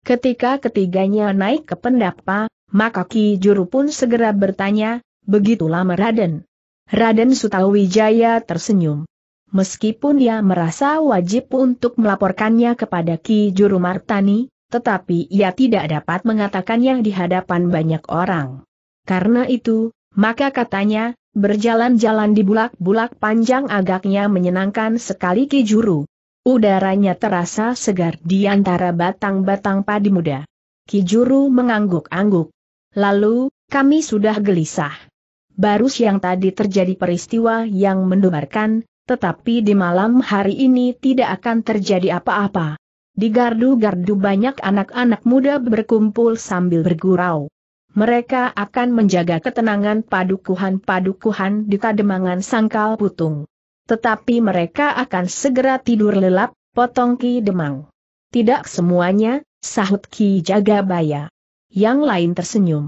Ketika ketiganya naik ke pendapa, maka Ki Juru pun segera bertanya, begitulah lama Raden. Raden Sutawijaya tersenyum. Meskipun dia merasa wajib untuk melaporkannya kepada Ki Juru Martani, tetapi ia tidak dapat mengatakannya di hadapan banyak orang. Karena itu, maka katanya, Berjalan-jalan di bulak-bulak panjang agaknya menyenangkan sekali Ki Juru. Udaranya terasa segar di antara batang-batang padi muda. Ki Juru mengangguk-angguk. Lalu, kami sudah gelisah. Baru siang tadi terjadi peristiwa yang mendumarkan, tetapi di malam hari ini tidak akan terjadi apa-apa. Di gardu-gardu banyak anak-anak muda berkumpul sambil bergurau mereka akan menjaga ketenangan padukuhan-padukuhan di Kademangan Sangkal Putung. Tetapi mereka akan segera tidur lelap, potong Ki Demang. Tidak semuanya, sahut Ki Jagabaya. Yang lain tersenyum.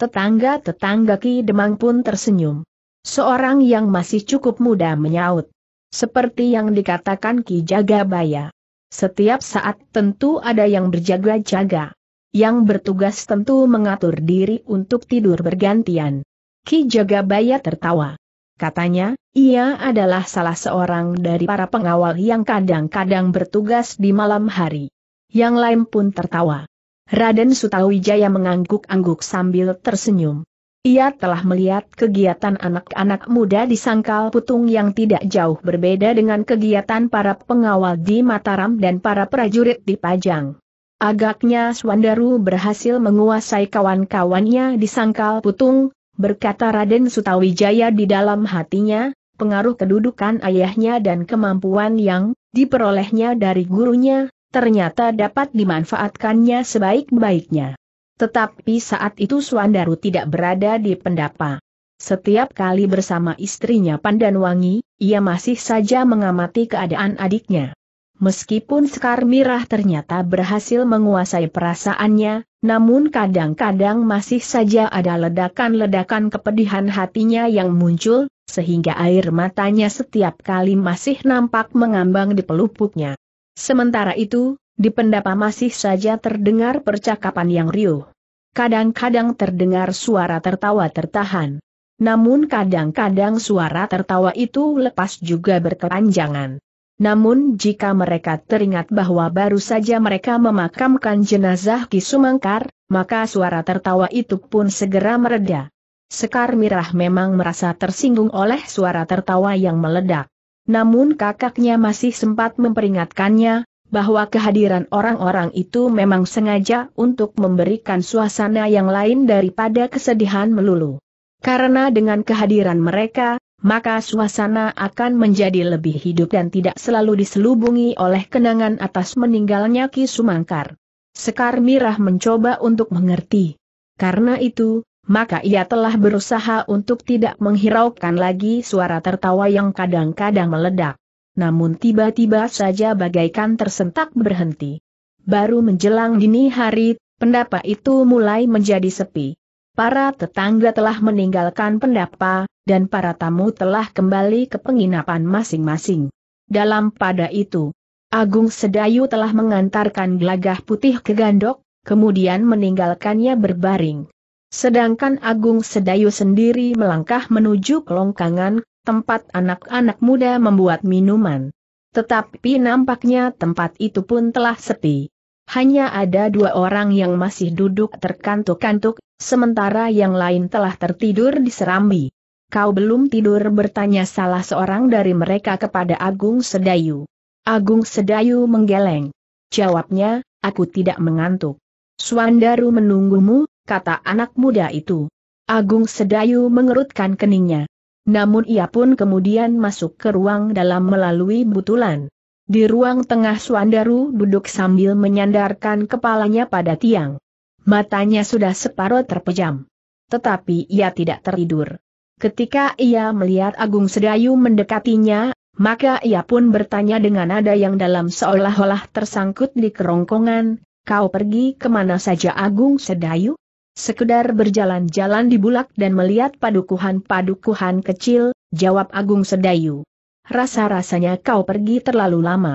Tetangga-tetangga Ki Demang pun tersenyum. Seorang yang masih cukup muda menyaut. Seperti yang dikatakan Ki Jagabaya. Setiap saat tentu ada yang berjaga-jaga yang bertugas tentu mengatur diri untuk tidur bergantian. Ki Jagabaya tertawa. Katanya, ia adalah salah seorang dari para pengawal yang kadang-kadang bertugas di malam hari. Yang lain pun tertawa. Raden Sutawijaya mengangguk-angguk sambil tersenyum. Ia telah melihat kegiatan anak-anak muda di Sangkal Putung yang tidak jauh berbeda dengan kegiatan para pengawal di Mataram dan para prajurit di Pajang. Agaknya Swandaru berhasil menguasai kawan-kawannya di sangkal putung, berkata Raden Sutawijaya di dalam hatinya, pengaruh kedudukan ayahnya dan kemampuan yang diperolehnya dari gurunya, ternyata dapat dimanfaatkannya sebaik-baiknya. Tetapi saat itu Swandaru tidak berada di pendapa. Setiap kali bersama istrinya Pandanwangi, ia masih saja mengamati keadaan adiknya. Meskipun Sekar Mirah ternyata berhasil menguasai perasaannya, namun kadang-kadang masih saja ada ledakan-ledakan kepedihan hatinya yang muncul, sehingga air matanya setiap kali masih nampak mengambang di pelupuknya. Sementara itu, di pendapa masih saja terdengar percakapan yang riuh. Kadang-kadang terdengar suara tertawa tertahan. Namun kadang-kadang suara tertawa itu lepas juga berkepanjangan. Namun jika mereka teringat bahwa baru saja mereka memakamkan jenazah Ki Sumangkar, maka suara tertawa itu pun segera mereda. Sekar Mirah memang merasa tersinggung oleh suara tertawa yang meledak. Namun kakaknya masih sempat memperingatkannya, bahwa kehadiran orang-orang itu memang sengaja untuk memberikan suasana yang lain daripada kesedihan melulu. Karena dengan kehadiran mereka, maka suasana akan menjadi lebih hidup dan tidak selalu diselubungi oleh kenangan atas meninggalnya Ki Sumangkar. Sekar Mirah mencoba untuk mengerti. Karena itu, maka ia telah berusaha untuk tidak menghiraukan lagi suara tertawa yang kadang-kadang meledak. Namun tiba-tiba saja bagaikan tersentak berhenti. Baru menjelang dini hari, pendapat itu mulai menjadi sepi para tetangga telah meninggalkan pendapa, dan para tamu telah kembali ke penginapan masing-masing. Dalam pada itu, Agung Sedayu telah mengantarkan gelagah putih ke gandok, kemudian meninggalkannya berbaring. Sedangkan Agung Sedayu sendiri melangkah menuju kelongkangan, tempat anak-anak muda membuat minuman. Tetapi nampaknya tempat itu pun telah sepi. Hanya ada dua orang yang masih duduk terkantuk-kantuk, sementara yang lain telah tertidur di serambi. Kau belum tidur bertanya salah seorang dari mereka kepada Agung Sedayu. Agung Sedayu menggeleng. Jawabnya, aku tidak mengantuk. Suandaru menunggumu, kata anak muda itu. Agung Sedayu mengerutkan keningnya. Namun ia pun kemudian masuk ke ruang dalam melalui butulan. Di ruang tengah Suandaru duduk sambil menyandarkan kepalanya pada tiang matanya sudah separuh terpejam. Tetapi ia tidak tertidur. Ketika ia melihat Agung Sedayu mendekatinya, maka ia pun bertanya dengan nada yang dalam seolah-olah tersangkut di kerongkongan, kau pergi kemana saja Agung Sedayu? Sekedar berjalan-jalan di bulak dan melihat padukuhan-padukuhan kecil, jawab Agung Sedayu. Rasa-rasanya kau pergi terlalu lama.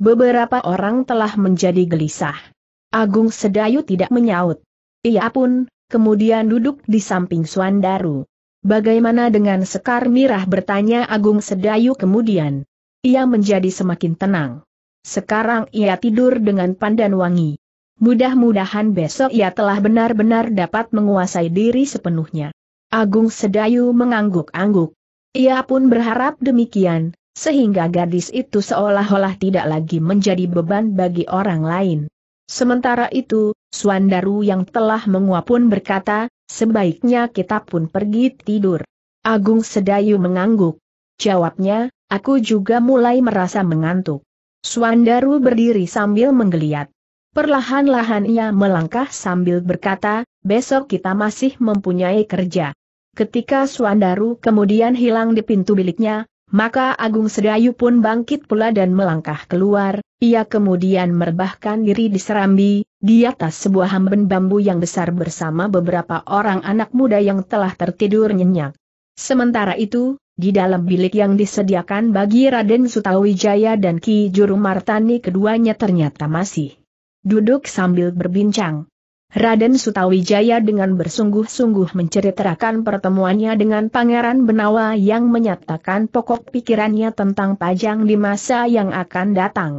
Beberapa orang telah menjadi gelisah. Agung Sedayu tidak menyaut. Ia pun, kemudian duduk di samping Suandaru. Bagaimana dengan Sekar Mirah bertanya Agung Sedayu kemudian. Ia menjadi semakin tenang. Sekarang ia tidur dengan pandan wangi. Mudah-mudahan besok ia telah benar-benar dapat menguasai diri sepenuhnya. Agung Sedayu mengangguk-angguk. Ia pun berharap demikian, sehingga gadis itu seolah-olah tidak lagi menjadi beban bagi orang lain. Sementara itu, Suandaru yang telah menguap pun berkata, sebaiknya kita pun pergi tidur. Agung Sedayu mengangguk. Jawabnya, aku juga mulai merasa mengantuk. Suandaru berdiri sambil menggeliat. Perlahan-lahan ia melangkah sambil berkata, besok kita masih mempunyai kerja. Ketika Suandaru kemudian hilang di pintu biliknya, maka Agung Sedayu pun bangkit pula dan melangkah keluar, ia kemudian merebahkan diri di serambi, di atas sebuah hamben bambu yang besar bersama beberapa orang anak muda yang telah tertidur nyenyak. Sementara itu, di dalam bilik yang disediakan bagi Raden Sutawijaya dan Ki Juru Martani keduanya ternyata masih duduk sambil berbincang. Raden Sutawijaya dengan bersungguh-sungguh menceritakan pertemuannya dengan Pangeran Benawa yang menyatakan pokok pikirannya tentang pajang di masa yang akan datang.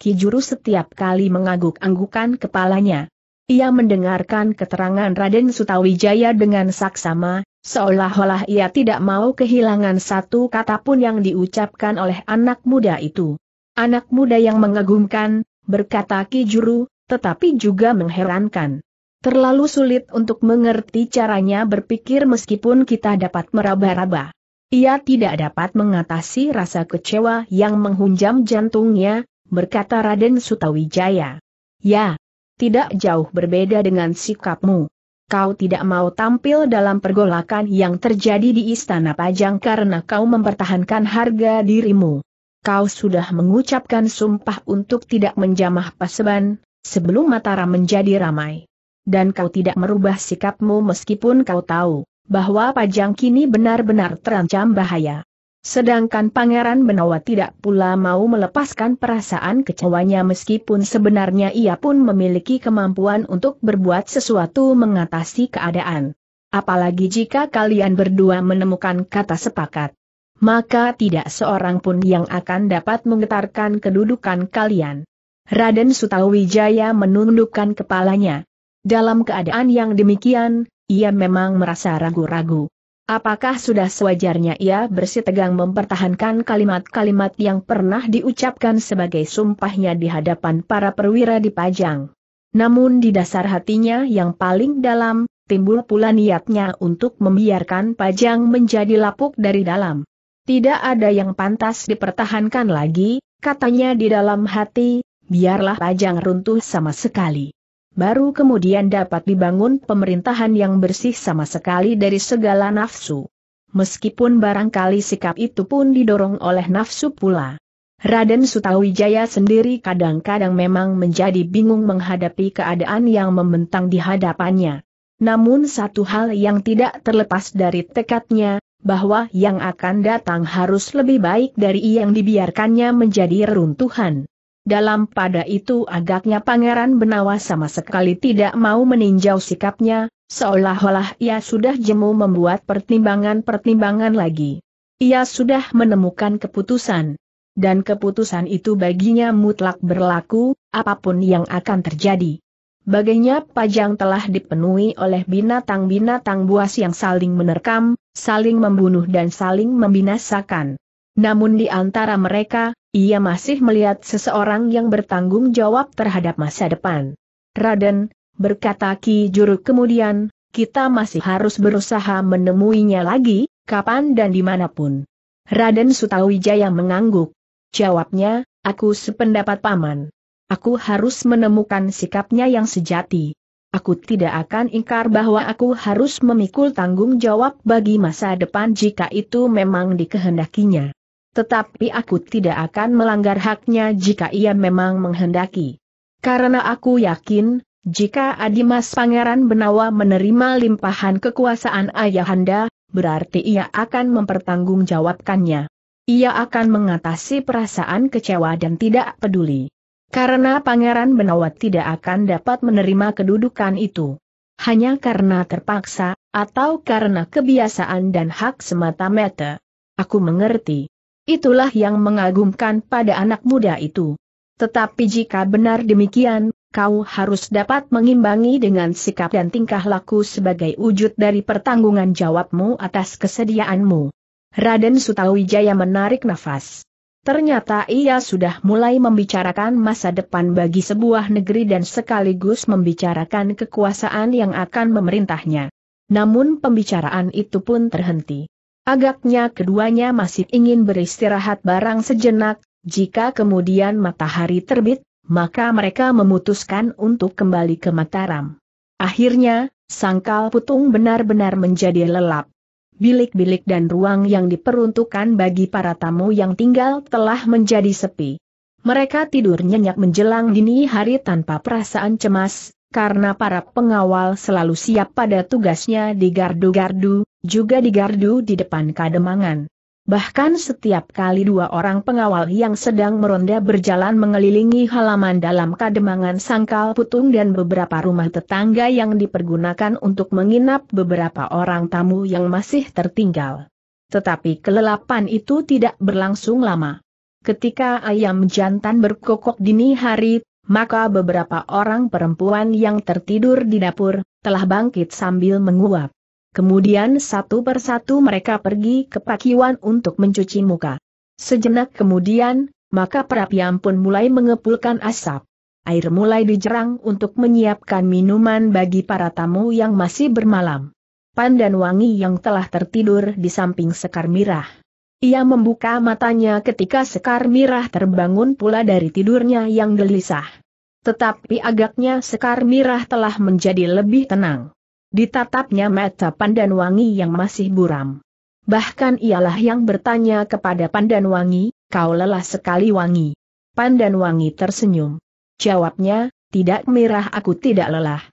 Kijuru setiap kali mengangguk-anggukan kepalanya. Ia mendengarkan keterangan Raden Sutawijaya dengan saksama, seolah-olah ia tidak mau kehilangan satu kata pun yang diucapkan oleh anak muda itu. Anak muda yang mengagumkan, berkata Kijuru, tetapi juga mengherankan. Terlalu sulit untuk mengerti caranya berpikir meskipun kita dapat meraba-raba. Ia tidak dapat mengatasi rasa kecewa yang menghunjam jantungnya, berkata Raden Sutawijaya. Ya, tidak jauh berbeda dengan sikapmu. Kau tidak mau tampil dalam pergolakan yang terjadi di Istana Pajang karena kau mempertahankan harga dirimu. Kau sudah mengucapkan sumpah untuk tidak menjamah paseban, sebelum Mataram menjadi ramai dan kau tidak merubah sikapmu meskipun kau tahu bahwa Pajang kini benar-benar terancam bahaya. Sedangkan Pangeran Benawa tidak pula mau melepaskan perasaan kecewanya meskipun sebenarnya ia pun memiliki kemampuan untuk berbuat sesuatu mengatasi keadaan. Apalagi jika kalian berdua menemukan kata sepakat. Maka tidak seorang pun yang akan dapat menggetarkan kedudukan kalian. Raden Sutawijaya menundukkan kepalanya, dalam keadaan yang demikian, ia memang merasa ragu-ragu. Apakah sudah sewajarnya ia bersitegang mempertahankan kalimat-kalimat yang pernah diucapkan sebagai sumpahnya di hadapan para perwira di Pajang? Namun di dasar hatinya yang paling dalam, timbul pula niatnya untuk membiarkan Pajang menjadi lapuk dari dalam. Tidak ada yang pantas dipertahankan lagi, katanya di dalam hati, biarlah Pajang runtuh sama sekali baru kemudian dapat dibangun pemerintahan yang bersih sama sekali dari segala nafsu. Meskipun barangkali sikap itu pun didorong oleh nafsu pula. Raden Sutawijaya sendiri kadang-kadang memang menjadi bingung menghadapi keadaan yang membentang di hadapannya. Namun satu hal yang tidak terlepas dari tekadnya, bahwa yang akan datang harus lebih baik dari yang dibiarkannya menjadi reruntuhan. Dalam pada itu agaknya Pangeran Benawa sama sekali tidak mau meninjau sikapnya, seolah-olah ia sudah jemu membuat pertimbangan-pertimbangan lagi. Ia sudah menemukan keputusan. Dan keputusan itu baginya mutlak berlaku, apapun yang akan terjadi. Baginya pajang telah dipenuhi oleh binatang-binatang buas yang saling menerkam, saling membunuh dan saling membinasakan. Namun di antara mereka, ia masih melihat seseorang yang bertanggung jawab terhadap masa depan. Raden, berkata Ki Juru kemudian, kita masih harus berusaha menemuinya lagi, kapan dan dimanapun. Raden Sutawijaya mengangguk. Jawabnya, aku sependapat paman. Aku harus menemukan sikapnya yang sejati. Aku tidak akan ingkar bahwa aku harus memikul tanggung jawab bagi masa depan jika itu memang dikehendakinya tetapi aku tidak akan melanggar haknya jika ia memang menghendaki. Karena aku yakin, jika Adimas Pangeran Benawa menerima limpahan kekuasaan Ayahanda, berarti ia akan mempertanggungjawabkannya. Ia akan mengatasi perasaan kecewa dan tidak peduli. Karena Pangeran Benawa tidak akan dapat menerima kedudukan itu. Hanya karena terpaksa, atau karena kebiasaan dan hak semata-mata. Aku mengerti. Itulah yang mengagumkan pada anak muda itu. Tetapi jika benar demikian, kau harus dapat mengimbangi dengan sikap dan tingkah laku sebagai wujud dari pertanggungan jawabmu atas kesediaanmu. Raden Sutawijaya menarik nafas. Ternyata ia sudah mulai membicarakan masa depan bagi sebuah negeri dan sekaligus membicarakan kekuasaan yang akan memerintahnya. Namun pembicaraan itu pun terhenti. Agaknya keduanya masih ingin beristirahat barang sejenak, jika kemudian matahari terbit, maka mereka memutuskan untuk kembali ke Mataram. Akhirnya, sangkal putung benar-benar menjadi lelap. Bilik-bilik dan ruang yang diperuntukkan bagi para tamu yang tinggal telah menjadi sepi. Mereka tidur nyenyak menjelang dini hari tanpa perasaan cemas, karena para pengawal selalu siap pada tugasnya di gardu-gardu, juga digardu di depan kademangan. Bahkan setiap kali dua orang pengawal yang sedang meronda berjalan mengelilingi halaman dalam kademangan sangkal putung dan beberapa rumah tetangga yang dipergunakan untuk menginap beberapa orang tamu yang masih tertinggal. Tetapi kelelapan itu tidak berlangsung lama. Ketika ayam jantan berkokok dini hari, maka beberapa orang perempuan yang tertidur di dapur, telah bangkit sambil menguap. Kemudian satu persatu mereka pergi ke pakiwan untuk mencuci muka. Sejenak kemudian, maka perapian pun mulai mengepulkan asap. Air mulai dijerang untuk menyiapkan minuman bagi para tamu yang masih bermalam. Pandan Wangi yang telah tertidur di samping Sekar Mirah. Ia membuka matanya ketika Sekar Mirah terbangun pula dari tidurnya yang gelisah. Tetapi agaknya Sekar Mirah telah menjadi lebih tenang. Ditatapnya mata Wangi yang masih buram. Bahkan ialah yang bertanya kepada Pandan Wangi, kau lelah sekali wangi. Pandan Wangi tersenyum. Jawabnya, tidak merah aku tidak lelah.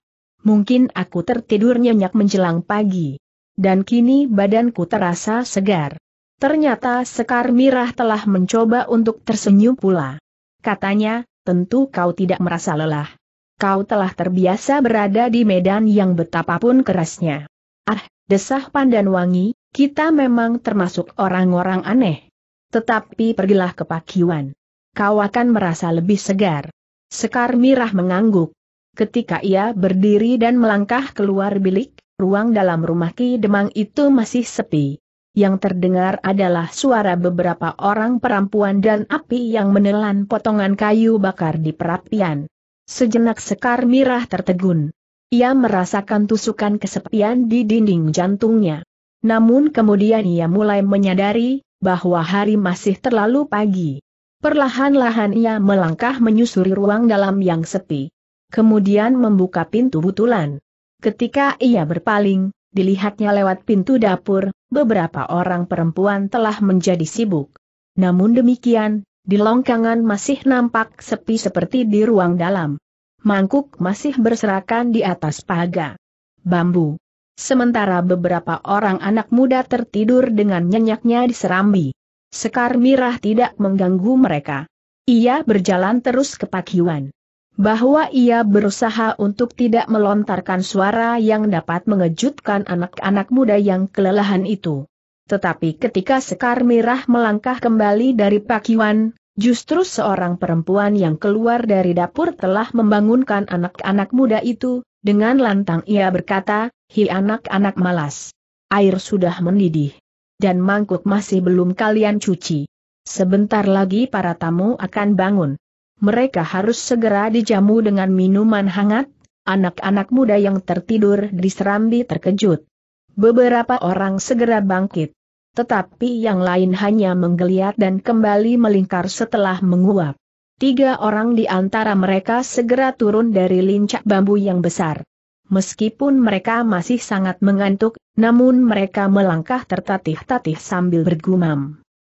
Mungkin aku tertidur nyenyak menjelang pagi. Dan kini badanku terasa segar. Ternyata Sekar Mirah telah mencoba untuk tersenyum pula. Katanya, tentu kau tidak merasa lelah kau telah terbiasa berada di medan yang betapapun kerasnya. Ah, desah pandan wangi, kita memang termasuk orang-orang aneh. Tetapi pergilah ke Pakiwan. Kau akan merasa lebih segar. Sekar Mirah mengangguk. Ketika ia berdiri dan melangkah keluar bilik, ruang dalam rumah Ki Demang itu masih sepi. Yang terdengar adalah suara beberapa orang perempuan dan api yang menelan potongan kayu bakar di perapian. Sejenak Sekar Mirah tertegun. Ia merasakan tusukan kesepian di dinding jantungnya. Namun kemudian ia mulai menyadari, bahwa hari masih terlalu pagi. Perlahan-lahan ia melangkah menyusuri ruang dalam yang sepi. Kemudian membuka pintu butulan. Ketika ia berpaling, dilihatnya lewat pintu dapur, beberapa orang perempuan telah menjadi sibuk. Namun demikian, di longkangan masih nampak sepi seperti di ruang dalam. Mangkuk masih berserakan di atas paga. Bambu. Sementara beberapa orang anak muda tertidur dengan nyenyaknya di serambi. Sekar Mirah tidak mengganggu mereka. Ia berjalan terus ke Pakiwan. Bahwa ia berusaha untuk tidak melontarkan suara yang dapat mengejutkan anak-anak muda yang kelelahan itu. Tetapi ketika Sekar Mirah melangkah kembali dari Pakiwan, Justru seorang perempuan yang keluar dari dapur telah membangunkan anak-anak muda itu, dengan lantang ia berkata, hi anak-anak malas. Air sudah mendidih. Dan mangkuk masih belum kalian cuci. Sebentar lagi para tamu akan bangun. Mereka harus segera dijamu dengan minuman hangat, anak-anak muda yang tertidur diserambi terkejut. Beberapa orang segera bangkit tetapi yang lain hanya menggeliat dan kembali melingkar setelah menguap. Tiga orang di antara mereka segera turun dari lincak bambu yang besar. Meskipun mereka masih sangat mengantuk, namun mereka melangkah tertatih-tatih sambil bergumam.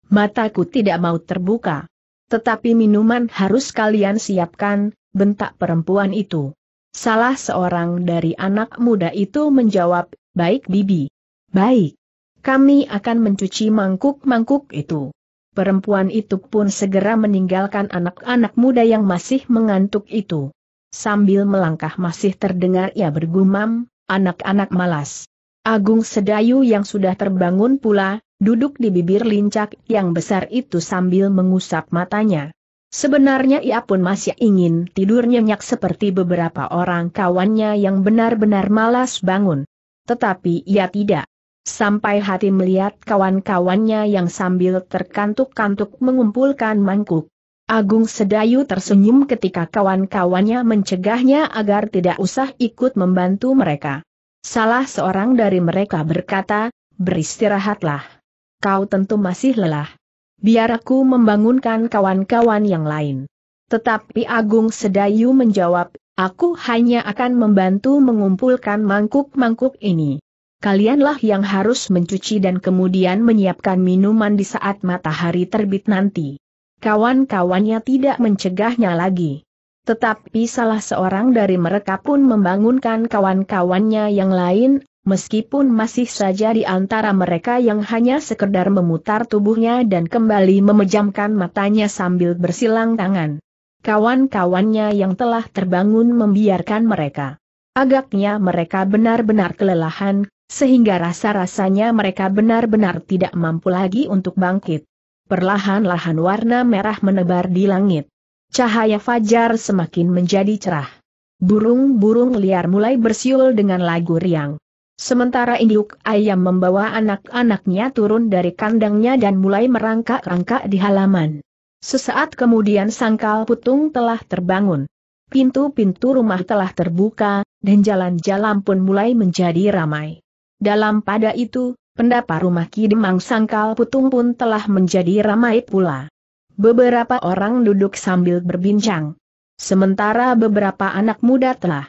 Mataku tidak mau terbuka. Tetapi minuman harus kalian siapkan, bentak perempuan itu. Salah seorang dari anak muda itu menjawab, baik bibi. Baik kami akan mencuci mangkuk-mangkuk itu. Perempuan itu pun segera meninggalkan anak-anak muda yang masih mengantuk itu. Sambil melangkah masih terdengar ia bergumam, anak-anak malas. Agung Sedayu yang sudah terbangun pula, duduk di bibir lincak yang besar itu sambil mengusap matanya. Sebenarnya ia pun masih ingin tidur nyenyak seperti beberapa orang kawannya yang benar-benar malas bangun. Tetapi ia tidak sampai hati melihat kawan-kawannya yang sambil terkantuk-kantuk mengumpulkan mangkuk. Agung Sedayu tersenyum ketika kawan-kawannya mencegahnya agar tidak usah ikut membantu mereka. Salah seorang dari mereka berkata, beristirahatlah. Kau tentu masih lelah. Biar aku membangunkan kawan-kawan yang lain. Tetapi Agung Sedayu menjawab, aku hanya akan membantu mengumpulkan mangkuk-mangkuk ini kalianlah yang harus mencuci dan kemudian menyiapkan minuman di saat matahari terbit nanti. Kawan-kawannya tidak mencegahnya lagi. Tetapi salah seorang dari mereka pun membangunkan kawan-kawannya yang lain, meskipun masih saja di antara mereka yang hanya sekedar memutar tubuhnya dan kembali memejamkan matanya sambil bersilang tangan. Kawan-kawannya yang telah terbangun membiarkan mereka. Agaknya mereka benar-benar kelelahan, sehingga rasa-rasanya mereka benar-benar tidak mampu lagi untuk bangkit. Perlahan-lahan warna merah menebar di langit. Cahaya fajar semakin menjadi cerah. Burung-burung liar mulai bersiul dengan lagu riang. Sementara induk ayam membawa anak-anaknya turun dari kandangnya dan mulai merangkak-rangkak di halaman. Sesaat kemudian sangkal putung telah terbangun. Pintu-pintu rumah telah terbuka, dan jalan-jalan pun mulai menjadi ramai. Dalam pada itu, pendapa rumah Ki Sangkal Putung pun telah menjadi ramai pula. Beberapa orang duduk sambil berbincang. Sementara beberapa anak muda telah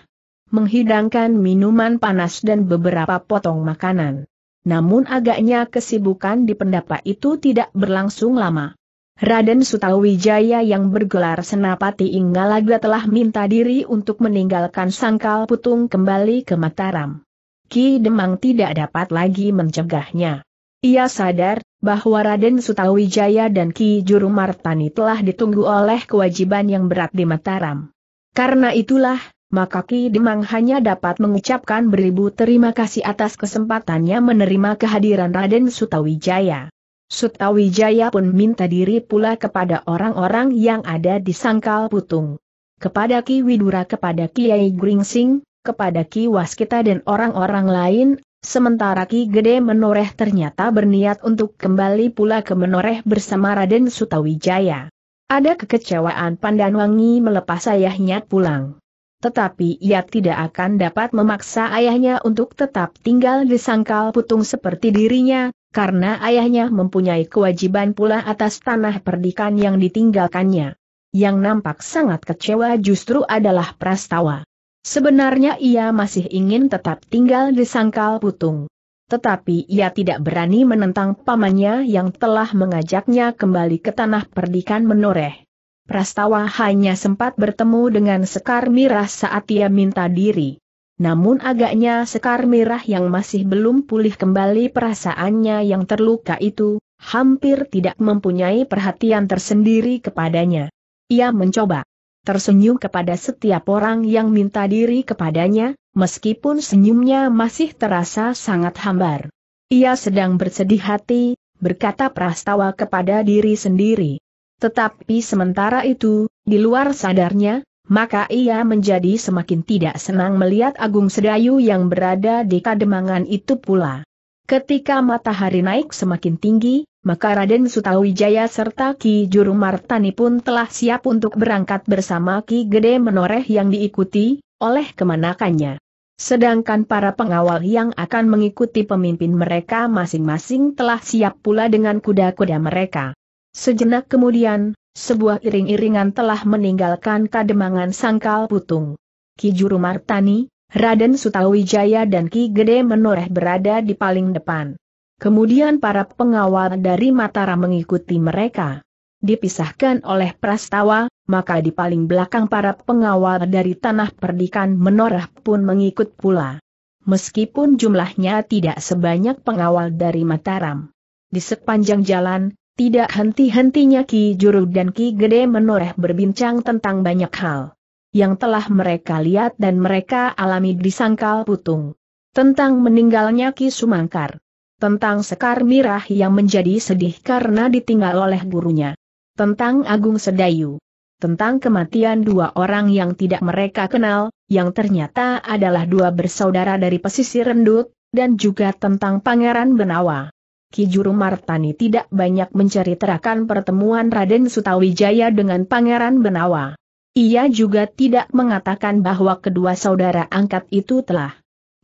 menghidangkan minuman panas dan beberapa potong makanan. Namun agaknya kesibukan di pendapa itu tidak berlangsung lama. Raden Sutawijaya yang bergelar Senapati Inggalaga telah minta diri untuk meninggalkan Sangkal Putung kembali ke Mataram. Ki Demang tidak dapat lagi mencegahnya. Ia sadar bahwa Raden Sutawijaya dan Ki Juru Martani telah ditunggu oleh kewajiban yang berat di Mataram. Karena itulah, maka Ki Demang hanya dapat mengucapkan beribu terima kasih atas kesempatannya menerima kehadiran Raden Sutawijaya. Sutawijaya pun minta diri pula kepada orang-orang yang ada di Sangkal Putung. Kepada Ki Widura kepada Kiai Gringsing, kepada Ki Waskita dan orang-orang lain, sementara Ki Gede Menoreh ternyata berniat untuk kembali pula ke Menoreh bersama Raden Sutawijaya. Ada kekecewaan Pandanwangi melepas ayahnya pulang. Tetapi ia tidak akan dapat memaksa ayahnya untuk tetap tinggal di sangkal putung seperti dirinya, karena ayahnya mempunyai kewajiban pula atas tanah perdikan yang ditinggalkannya. Yang nampak sangat kecewa justru adalah Prastawa. Sebenarnya ia masih ingin tetap tinggal di Sangkal Putung. Tetapi ia tidak berani menentang pamannya yang telah mengajaknya kembali ke tanah perdikan menoreh. Prastawa hanya sempat bertemu dengan Sekar Mirah saat ia minta diri. Namun agaknya Sekar Mirah yang masih belum pulih kembali perasaannya yang terluka itu, hampir tidak mempunyai perhatian tersendiri kepadanya. Ia mencoba tersenyum kepada setiap orang yang minta diri kepadanya, meskipun senyumnya masih terasa sangat hambar. Ia sedang bersedih hati, berkata Prastawa kepada diri sendiri. Tetapi sementara itu, di luar sadarnya, maka ia menjadi semakin tidak senang melihat Agung Sedayu yang berada di kademangan itu pula. Ketika matahari naik semakin tinggi, maka Raden Sutawijaya serta Ki Juru Martani pun telah siap untuk berangkat bersama Ki Gede Menoreh yang diikuti oleh kemanakannya. Sedangkan para pengawal yang akan mengikuti pemimpin mereka masing-masing telah siap pula dengan kuda-kuda mereka. Sejenak kemudian, sebuah iring-iringan telah meninggalkan kademangan sangkal putung. Ki Juru Martani, Raden Sutawijaya dan Ki Gede Menoreh berada di paling depan. Kemudian para pengawal dari Mataram mengikuti mereka. Dipisahkan oleh prastawa, maka di paling belakang para pengawal dari tanah perdikan Menoreh pun mengikut pula. Meskipun jumlahnya tidak sebanyak pengawal dari Mataram. Di sepanjang jalan, tidak henti-hentinya Ki Juru dan Ki Gede Menoreh berbincang tentang banyak hal yang telah mereka lihat dan mereka alami di Sangkal Putung. Tentang meninggalnya Ki Sumangkar. Tentang Sekar Mirah yang menjadi sedih karena ditinggal oleh gurunya. Tentang Agung Sedayu. Tentang kematian dua orang yang tidak mereka kenal, yang ternyata adalah dua bersaudara dari pesisir rendut, dan juga tentang Pangeran Benawa. Ki Juru Martani tidak banyak menceritakan pertemuan Raden Sutawijaya dengan Pangeran Benawa. Ia juga tidak mengatakan bahwa kedua saudara angkat itu telah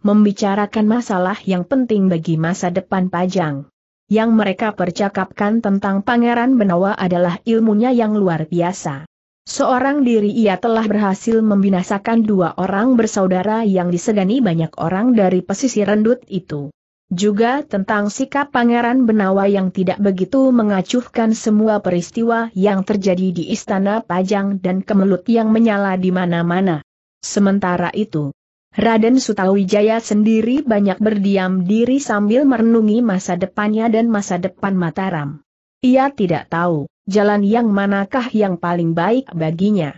membicarakan masalah yang penting bagi masa depan Pajang. Yang mereka percakapkan tentang Pangeran Benawa adalah ilmunya yang luar biasa. Seorang diri ia telah berhasil membinasakan dua orang bersaudara yang disegani banyak orang dari pesisir rendut itu. Juga tentang sikap Pangeran Benawa yang tidak begitu mengacuhkan semua peristiwa yang terjadi di Istana Pajang dan kemelut yang menyala di mana-mana. Sementara itu, Raden Sutawijaya sendiri banyak berdiam diri sambil merenungi masa depannya dan masa depan Mataram. Ia tidak tahu, jalan yang manakah yang paling baik baginya.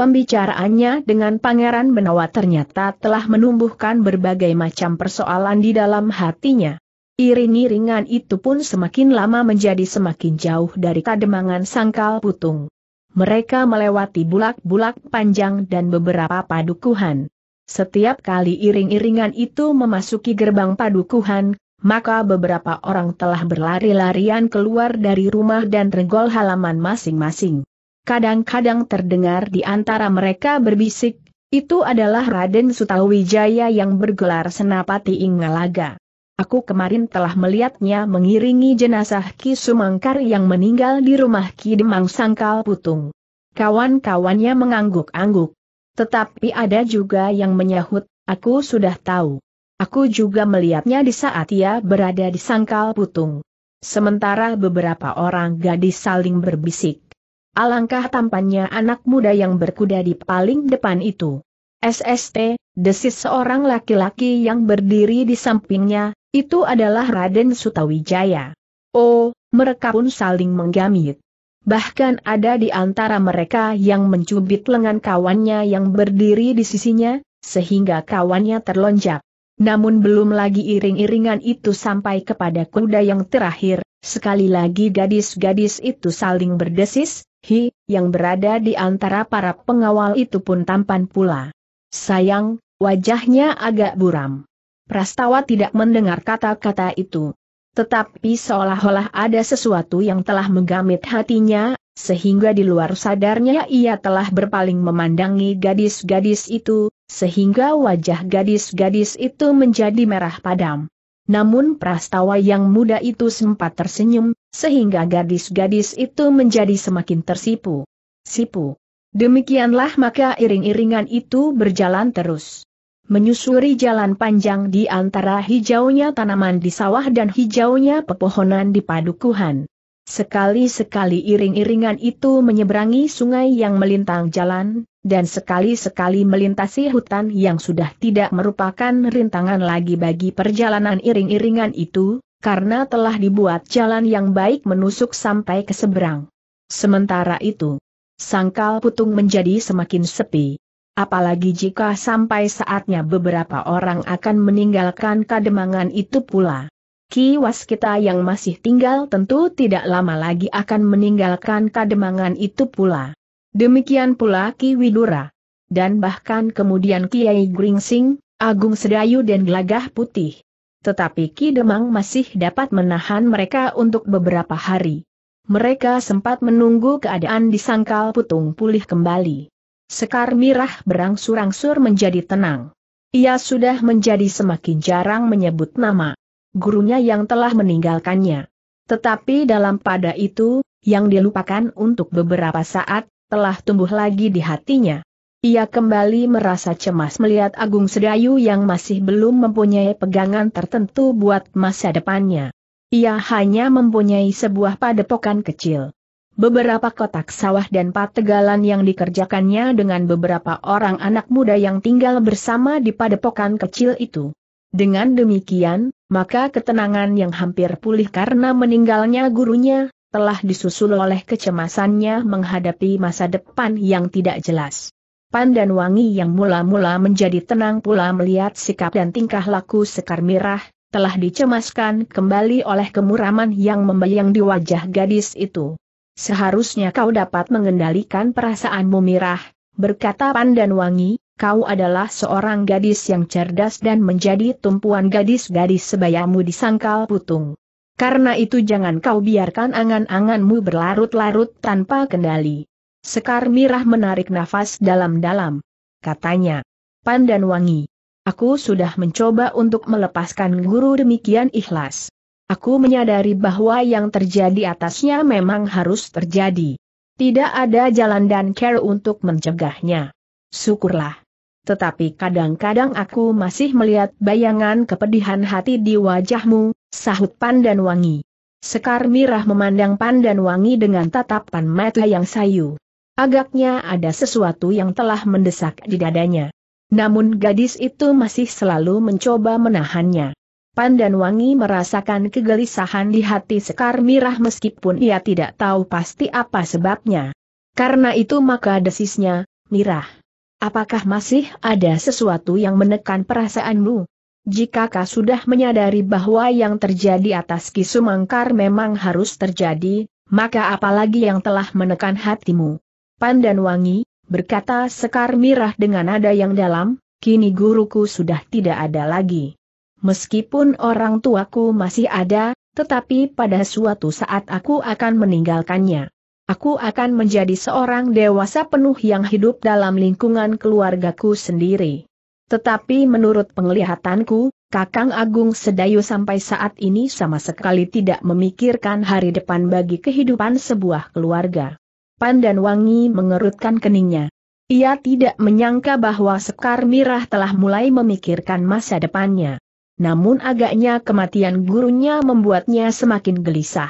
Pembicaraannya dengan Pangeran Benawa ternyata telah menumbuhkan berbagai macam persoalan di dalam hatinya. Iring-iringan itu pun semakin lama menjadi semakin jauh dari kademangan sangkal putung. Mereka melewati bulak-bulak panjang dan beberapa padukuhan. Setiap kali iring-iringan itu memasuki gerbang padukuhan, maka beberapa orang telah berlari-larian keluar dari rumah dan regol halaman masing-masing kadang-kadang terdengar di antara mereka berbisik, itu adalah Raden Sutawijaya yang bergelar Senapati Ingalaga. Aku kemarin telah melihatnya mengiringi jenazah Ki Sumangkar yang meninggal di rumah Ki Demang Sangkal Putung. Kawan-kawannya mengangguk-angguk. Tetapi ada juga yang menyahut, aku sudah tahu. Aku juga melihatnya di saat ia berada di Sangkal Putung. Sementara beberapa orang gadis saling berbisik. Alangkah tampannya anak muda yang berkuda di paling depan itu. SST, desis seorang laki-laki yang berdiri di sampingnya, itu adalah Raden Sutawijaya. Oh, mereka pun saling menggamit. Bahkan ada di antara mereka yang mencubit lengan kawannya yang berdiri di sisinya, sehingga kawannya terlonjak. Namun belum lagi iring-iringan itu sampai kepada kuda yang terakhir, sekali lagi gadis-gadis itu saling berdesis, Hi, yang berada di antara para pengawal itu pun tampan pula. Sayang, wajahnya agak buram. Prastawa tidak mendengar kata-kata itu. Tetapi seolah-olah ada sesuatu yang telah menggamit hatinya, sehingga di luar sadarnya ia telah berpaling memandangi gadis-gadis itu, sehingga wajah gadis-gadis itu menjadi merah padam. Namun prastawa yang muda itu sempat tersenyum, sehingga gadis-gadis itu menjadi semakin tersipu. Sipu. Demikianlah maka iring-iringan itu berjalan terus. Menyusuri jalan panjang di antara hijaunya tanaman di sawah dan hijaunya pepohonan di padukuhan. Sekali-sekali iring-iringan itu menyeberangi sungai yang melintang jalan, dan sekali-sekali melintasi hutan yang sudah tidak merupakan rintangan lagi bagi perjalanan iring-iringan itu, karena telah dibuat jalan yang baik menusuk sampai ke seberang. Sementara itu, sangkal putung menjadi semakin sepi. Apalagi jika sampai saatnya beberapa orang akan meninggalkan kademangan itu pula. Kiwas kita yang masih tinggal tentu tidak lama lagi akan meninggalkan kademangan itu pula. Demikian pula Ki Widura. Dan bahkan kemudian Kiai Gringsing, Agung Sedayu dan Gelagah Putih. Tetapi Ki Demang masih dapat menahan mereka untuk beberapa hari. Mereka sempat menunggu keadaan di sangkal putung pulih kembali. Sekar Mirah berangsur-angsur menjadi tenang. Ia sudah menjadi semakin jarang menyebut nama gurunya yang telah meninggalkannya. Tetapi dalam pada itu, yang dilupakan untuk beberapa saat, telah tumbuh lagi di hatinya. Ia kembali merasa cemas melihat Agung Sedayu yang masih belum mempunyai pegangan tertentu buat masa depannya. Ia hanya mempunyai sebuah padepokan kecil. Beberapa kotak sawah dan pategalan yang dikerjakannya dengan beberapa orang anak muda yang tinggal bersama di padepokan kecil itu. Dengan demikian, maka ketenangan yang hampir pulih karena meninggalnya gurunya, telah disusul oleh kecemasannya menghadapi masa depan yang tidak jelas. Pandan Wangi yang mula-mula menjadi tenang pula melihat sikap dan tingkah laku Sekar Mirah, telah dicemaskan kembali oleh kemuraman yang membayang di wajah gadis itu. Seharusnya kau dapat mengendalikan perasaanmu Mirah, berkata Pandan Wangi, kau adalah seorang gadis yang cerdas dan menjadi tumpuan gadis-gadis sebayamu di sangkal putung. Karena itu jangan kau biarkan angan-anganmu berlarut-larut tanpa kendali. Sekar Mirah menarik nafas dalam-dalam. Katanya, Pandan Wangi, aku sudah mencoba untuk melepaskan guru demikian ikhlas. Aku menyadari bahwa yang terjadi atasnya memang harus terjadi. Tidak ada jalan dan care untuk mencegahnya. Syukurlah. Tetapi kadang-kadang aku masih melihat bayangan kepedihan hati di wajahmu, sahut Pandan Wangi. Sekar Mirah memandang Pandan Wangi dengan tatapan mata yang sayu. Agaknya ada sesuatu yang telah mendesak di dadanya. Namun gadis itu masih selalu mencoba menahannya. Pandan Wangi merasakan kegelisahan di hati Sekar Mirah meskipun ia tidak tahu pasti apa sebabnya. Karena itu maka desisnya, Mirah. Apakah masih ada sesuatu yang menekan perasaanmu? Jika kau sudah menyadari bahwa yang terjadi atas Kisumangkar memang harus terjadi, maka apalagi yang telah menekan hatimu? dan wangi, berkata Sekar Mirah dengan nada yang dalam, kini guruku sudah tidak ada lagi. Meskipun orang tuaku masih ada, tetapi pada suatu saat aku akan meninggalkannya. Aku akan menjadi seorang dewasa penuh yang hidup dalam lingkungan keluargaku sendiri. Tetapi menurut penglihatanku, Kakang Agung Sedayu sampai saat ini sama sekali tidak memikirkan hari depan bagi kehidupan sebuah keluarga dan wangi mengerutkan keningnya. Ia tidak menyangka bahwa Sekar Mirah telah mulai memikirkan masa depannya. Namun agaknya kematian gurunya membuatnya semakin gelisah.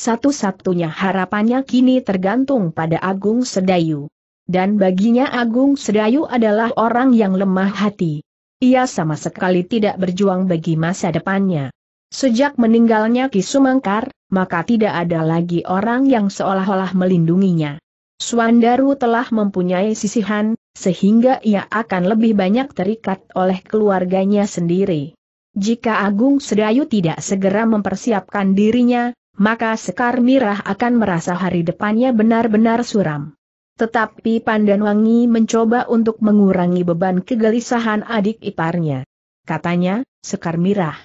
Satu-satunya harapannya kini tergantung pada Agung Sedayu. Dan baginya Agung Sedayu adalah orang yang lemah hati. Ia sama sekali tidak berjuang bagi masa depannya. Sejak meninggalnya Ki Sumangkar, maka tidak ada lagi orang yang seolah-olah melindunginya. Suandaru telah mempunyai sisihan, sehingga ia akan lebih banyak terikat oleh keluarganya sendiri. Jika Agung Sedayu tidak segera mempersiapkan dirinya, maka Sekar Mirah akan merasa hari depannya benar-benar suram. Tetapi Pandanwangi mencoba untuk mengurangi beban kegelisahan adik iparnya. Katanya, Sekar Mirah,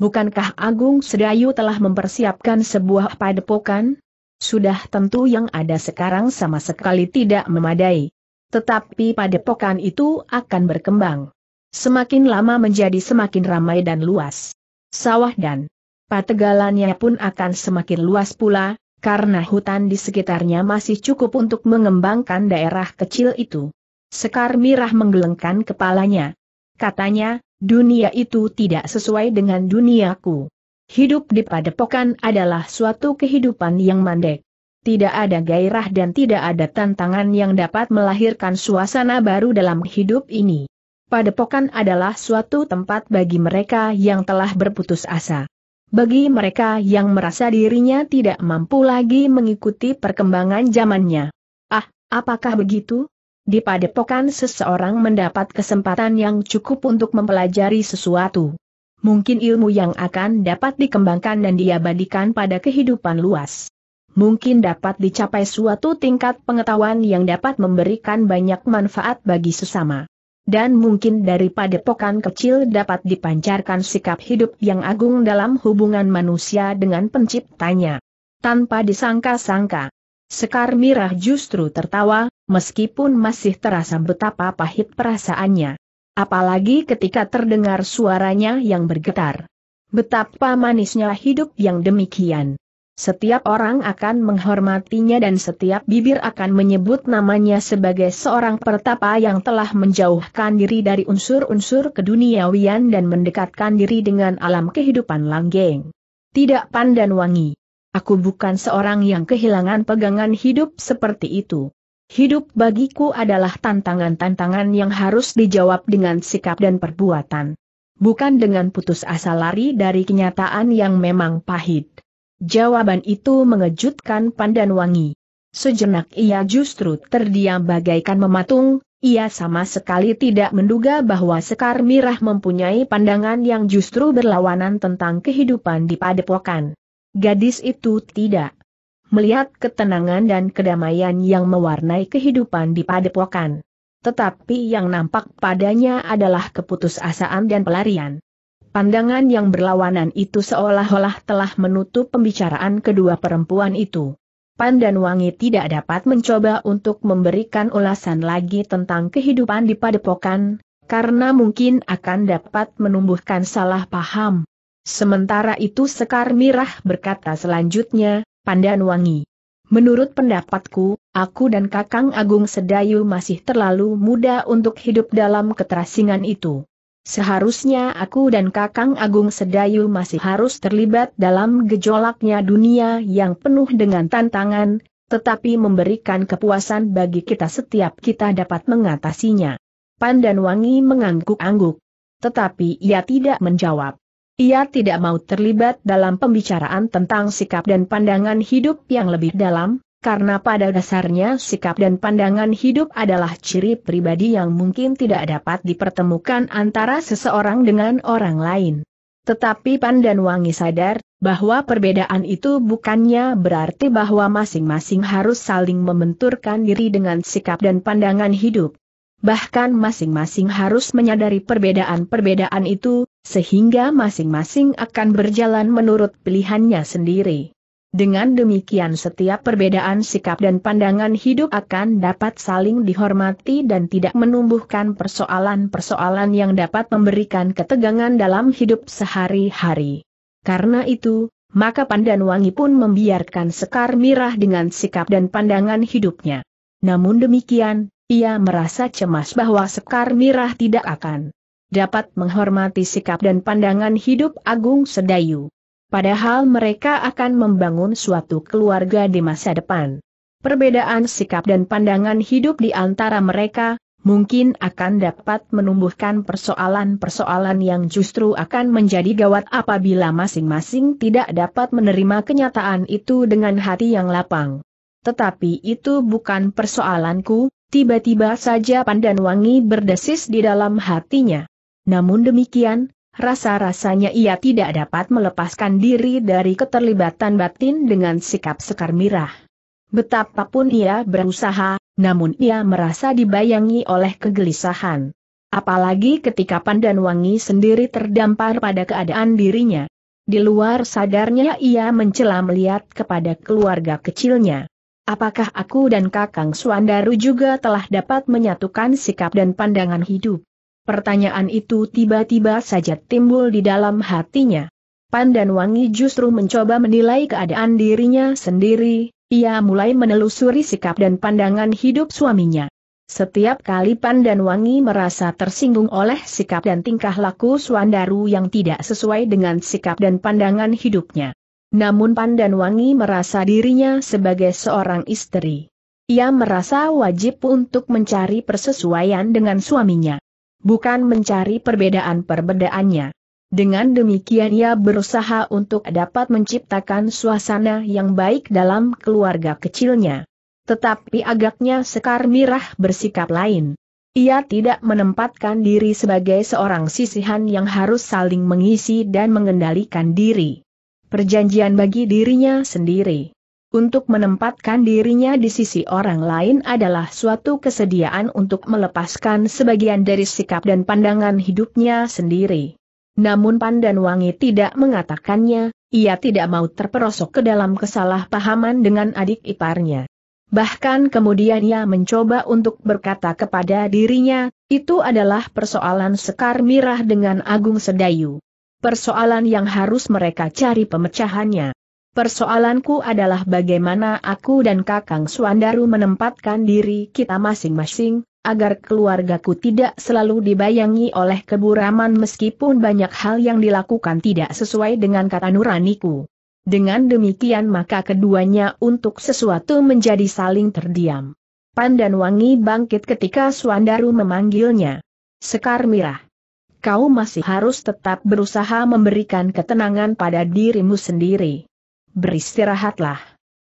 Bukankah Agung Sedayu telah mempersiapkan sebuah padepokan? Sudah tentu yang ada sekarang sama sekali tidak memadai. Tetapi padepokan itu akan berkembang. Semakin lama menjadi semakin ramai dan luas. Sawah dan pategalannya pun akan semakin luas pula, karena hutan di sekitarnya masih cukup untuk mengembangkan daerah kecil itu. Sekar Mirah menggelengkan kepalanya. Katanya, Dunia itu tidak sesuai dengan duniaku. Hidup di padepokan adalah suatu kehidupan yang mandek. Tidak ada gairah dan tidak ada tantangan yang dapat melahirkan suasana baru dalam hidup ini. Padepokan adalah suatu tempat bagi mereka yang telah berputus asa. Bagi mereka yang merasa dirinya tidak mampu lagi mengikuti perkembangan zamannya. Ah, apakah begitu? di padepokan seseorang mendapat kesempatan yang cukup untuk mempelajari sesuatu. Mungkin ilmu yang akan dapat dikembangkan dan diabadikan pada kehidupan luas. Mungkin dapat dicapai suatu tingkat pengetahuan yang dapat memberikan banyak manfaat bagi sesama. Dan mungkin dari padepokan kecil dapat dipancarkan sikap hidup yang agung dalam hubungan manusia dengan penciptanya. Tanpa disangka-sangka Sekar Mirah justru tertawa, meskipun masih terasa betapa pahit perasaannya. Apalagi ketika terdengar suaranya yang bergetar. Betapa manisnya hidup yang demikian. Setiap orang akan menghormatinya dan setiap bibir akan menyebut namanya sebagai seorang pertapa yang telah menjauhkan diri dari unsur-unsur keduniawian dan mendekatkan diri dengan alam kehidupan langgeng. Tidak pandan wangi. Aku bukan seorang yang kehilangan pegangan hidup seperti itu. Hidup bagiku adalah tantangan-tantangan yang harus dijawab dengan sikap dan perbuatan. Bukan dengan putus asa lari dari kenyataan yang memang pahit. Jawaban itu mengejutkan Pandan Wangi. Sejenak ia justru terdiam bagaikan mematung, ia sama sekali tidak menduga bahwa Sekar Mirah mempunyai pandangan yang justru berlawanan tentang kehidupan di padepokan. Gadis itu tidak melihat ketenangan dan kedamaian yang mewarnai kehidupan di padepokan. Tetapi yang nampak padanya adalah keputusasaan dan pelarian. Pandangan yang berlawanan itu seolah-olah telah menutup pembicaraan kedua perempuan itu. Pan dan Wangi tidak dapat mencoba untuk memberikan ulasan lagi tentang kehidupan di padepokan, karena mungkin akan dapat menumbuhkan salah paham. Sementara itu Sekar Mirah berkata selanjutnya, Pandan Wangi. Menurut pendapatku, aku dan Kakang Agung Sedayu masih terlalu muda untuk hidup dalam keterasingan itu. Seharusnya aku dan Kakang Agung Sedayu masih harus terlibat dalam gejolaknya dunia yang penuh dengan tantangan, tetapi memberikan kepuasan bagi kita setiap kita dapat mengatasinya. Pandan Wangi mengangguk-angguk. Tetapi ia tidak menjawab. Ia tidak mau terlibat dalam pembicaraan tentang sikap dan pandangan hidup yang lebih dalam, karena pada dasarnya sikap dan pandangan hidup adalah ciri pribadi yang mungkin tidak dapat dipertemukan antara seseorang dengan orang lain. Tetapi Pan dan Wangi sadar bahwa perbedaan itu bukannya berarti bahwa masing-masing harus saling membenturkan diri dengan sikap dan pandangan hidup bahkan masing-masing harus menyadari perbedaan-perbedaan itu, sehingga masing-masing akan berjalan menurut pilihannya sendiri. Dengan demikian setiap perbedaan sikap dan pandangan hidup akan dapat saling dihormati dan tidak menumbuhkan persoalan-persoalan yang dapat memberikan ketegangan dalam hidup sehari-hari. Karena itu, maka Pandan Wangi pun membiarkan Sekar Mirah dengan sikap dan pandangan hidupnya. Namun demikian, ia merasa cemas bahwa Sekar Mirah tidak akan dapat menghormati sikap dan pandangan hidup Agung Sedayu. Padahal mereka akan membangun suatu keluarga di masa depan. Perbedaan sikap dan pandangan hidup di antara mereka, mungkin akan dapat menumbuhkan persoalan-persoalan yang justru akan menjadi gawat apabila masing-masing tidak dapat menerima kenyataan itu dengan hati yang lapang. Tetapi itu bukan persoalanku, Tiba-tiba saja pandan wangi berdesis di dalam hatinya. Namun demikian, rasa-rasanya ia tidak dapat melepaskan diri dari keterlibatan batin dengan sikap sekar mirah. Betapapun ia berusaha, namun ia merasa dibayangi oleh kegelisahan. Apalagi ketika pandan wangi sendiri terdampar pada keadaan dirinya. Di luar sadarnya ia mencela melihat kepada keluarga kecilnya. Apakah aku dan Kakang Suandaru juga telah dapat menyatukan sikap dan pandangan hidup? Pertanyaan itu tiba-tiba saja timbul di dalam hatinya. Pandan Wangi justru mencoba menilai keadaan dirinya sendiri, ia mulai menelusuri sikap dan pandangan hidup suaminya. Setiap kali Pandan Wangi merasa tersinggung oleh sikap dan tingkah laku Suandaru yang tidak sesuai dengan sikap dan pandangan hidupnya. Namun Pandan Wangi merasa dirinya sebagai seorang istri. Ia merasa wajib untuk mencari persesuaian dengan suaminya. Bukan mencari perbedaan-perbedaannya. Dengan demikian ia berusaha untuk dapat menciptakan suasana yang baik dalam keluarga kecilnya. Tetapi agaknya Sekar Mirah bersikap lain. Ia tidak menempatkan diri sebagai seorang sisihan yang harus saling mengisi dan mengendalikan diri perjanjian bagi dirinya sendiri. Untuk menempatkan dirinya di sisi orang lain adalah suatu kesediaan untuk melepaskan sebagian dari sikap dan pandangan hidupnya sendiri. Namun Pandan Wangi tidak mengatakannya, ia tidak mau terperosok ke dalam kesalahpahaman dengan adik iparnya. Bahkan kemudian ia mencoba untuk berkata kepada dirinya, itu adalah persoalan Sekar Mirah dengan Agung Sedayu persoalan yang harus mereka cari pemecahannya. Persoalanku adalah bagaimana aku dan Kakang Suandaru menempatkan diri kita masing-masing, agar keluargaku tidak selalu dibayangi oleh keburaman meskipun banyak hal yang dilakukan tidak sesuai dengan kata nuraniku. Dengan demikian maka keduanya untuk sesuatu menjadi saling terdiam. Pandan Wangi bangkit ketika Suandaru memanggilnya. Sekar Mirah kau masih harus tetap berusaha memberikan ketenangan pada dirimu sendiri. Beristirahatlah.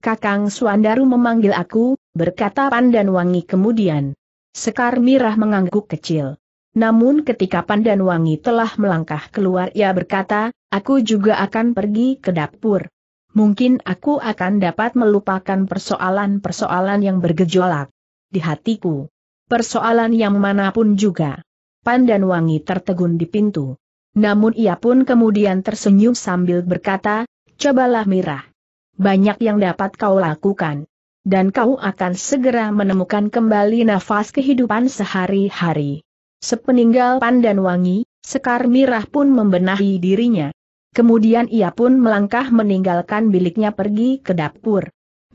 Kakang Suandaru memanggil aku, berkata Pandan Wangi kemudian. Sekar Mirah mengangguk kecil. Namun ketika Pandan Wangi telah melangkah keluar ia berkata, aku juga akan pergi ke dapur. Mungkin aku akan dapat melupakan persoalan-persoalan yang bergejolak di hatiku. Persoalan yang manapun juga pandan wangi tertegun di pintu. Namun ia pun kemudian tersenyum sambil berkata, cobalah mirah. Banyak yang dapat kau lakukan. Dan kau akan segera menemukan kembali nafas kehidupan sehari-hari. Sepeninggal pandan wangi, Sekar Mirah pun membenahi dirinya. Kemudian ia pun melangkah meninggalkan biliknya pergi ke dapur.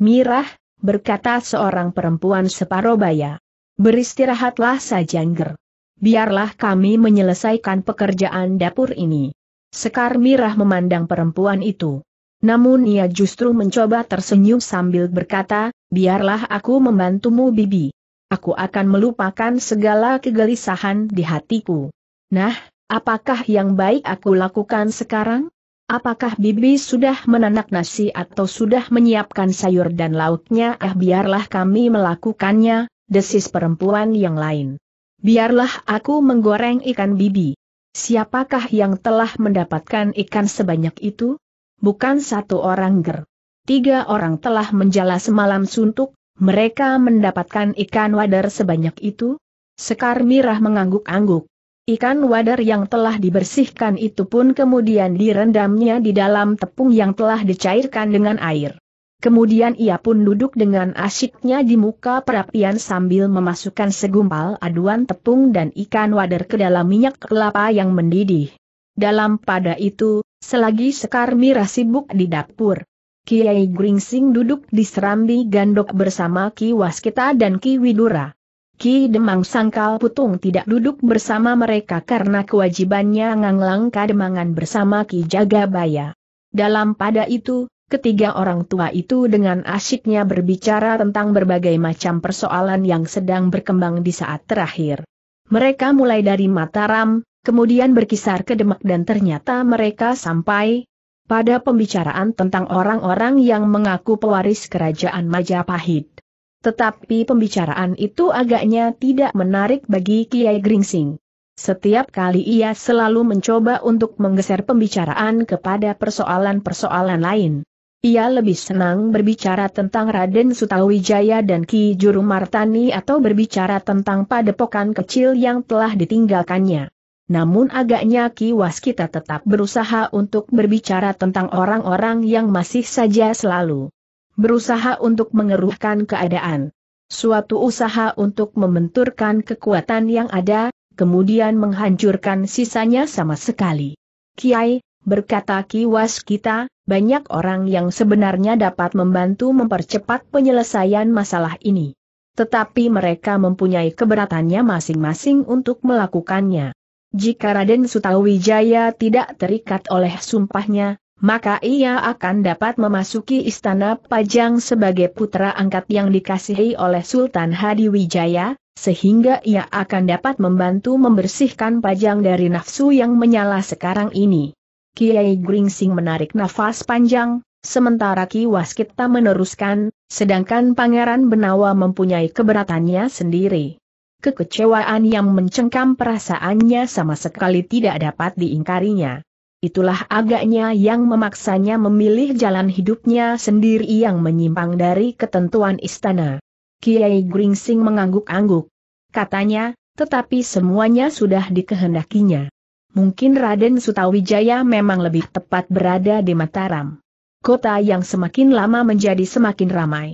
Mirah, berkata seorang perempuan separobaya. Beristirahatlah saja Ngger biarlah kami menyelesaikan pekerjaan dapur ini. Sekar Mirah memandang perempuan itu. Namun ia justru mencoba tersenyum sambil berkata, biarlah aku membantumu bibi. Aku akan melupakan segala kegelisahan di hatiku. Nah, apakah yang baik aku lakukan sekarang? Apakah Bibi sudah menanak nasi atau sudah menyiapkan sayur dan lauknya? Ah biarlah kami melakukannya, desis perempuan yang lain. Biarlah aku menggoreng ikan bibi. Siapakah yang telah mendapatkan ikan sebanyak itu? Bukan satu orang ger. Tiga orang telah menjala semalam suntuk, mereka mendapatkan ikan wader sebanyak itu? Sekar Mirah mengangguk-angguk. Ikan wader yang telah dibersihkan itu pun kemudian direndamnya di dalam tepung yang telah dicairkan dengan air. Kemudian ia pun duduk dengan asyiknya di muka perapian sambil memasukkan segumpal aduan tepung dan ikan wader ke dalam minyak kelapa yang mendidih. Dalam pada itu, selagi Sekar Mira sibuk di dapur, Kiai Gringsing duduk di serambi gandok bersama Ki Waskita dan Ki Widura. Ki Demang Sangkal Putung tidak duduk bersama mereka karena kewajibannya nganglang kademangan bersama Ki Jagabaya. Dalam pada itu, Ketiga orang tua itu dengan asyiknya berbicara tentang berbagai macam persoalan yang sedang berkembang di saat terakhir. Mereka mulai dari Mataram, kemudian berkisar ke Demak dan ternyata mereka sampai pada pembicaraan tentang orang-orang yang mengaku pewaris kerajaan Majapahit. Tetapi pembicaraan itu agaknya tidak menarik bagi Kiai Gringsing. Setiap kali ia selalu mencoba untuk menggeser pembicaraan kepada persoalan-persoalan lain. Ia lebih senang berbicara tentang Raden Sutawijaya dan Ki Juru Martani atau berbicara tentang padepokan kecil yang telah ditinggalkannya. Namun agaknya Ki Waskita tetap berusaha untuk berbicara tentang orang-orang yang masih saja selalu berusaha untuk mengeruhkan keadaan. Suatu usaha untuk membenturkan kekuatan yang ada, kemudian menghancurkan sisanya sama sekali. Kiai, berkata kiwas kita, banyak orang yang sebenarnya dapat membantu mempercepat penyelesaian masalah ini. Tetapi mereka mempunyai keberatannya masing-masing untuk melakukannya. Jika Raden Sutawijaya tidak terikat oleh sumpahnya, maka ia akan dapat memasuki istana Pajang sebagai putra angkat yang dikasihi oleh Sultan Hadiwijaya, sehingga ia akan dapat membantu membersihkan Pajang dari nafsu yang menyala sekarang ini. Kiai Gringsing menarik nafas panjang, sementara Ki Waskita meneruskan, sedangkan Pangeran Benawa mempunyai keberatannya sendiri. Kekecewaan yang mencengkam perasaannya sama sekali tidak dapat diingkarinya. Itulah agaknya yang memaksanya memilih jalan hidupnya sendiri yang menyimpang dari ketentuan istana. Kiai Gringsing mengangguk-angguk. Katanya, tetapi semuanya sudah dikehendakinya mungkin Raden Sutawijaya memang lebih tepat berada di Mataram. Kota yang semakin lama menjadi semakin ramai.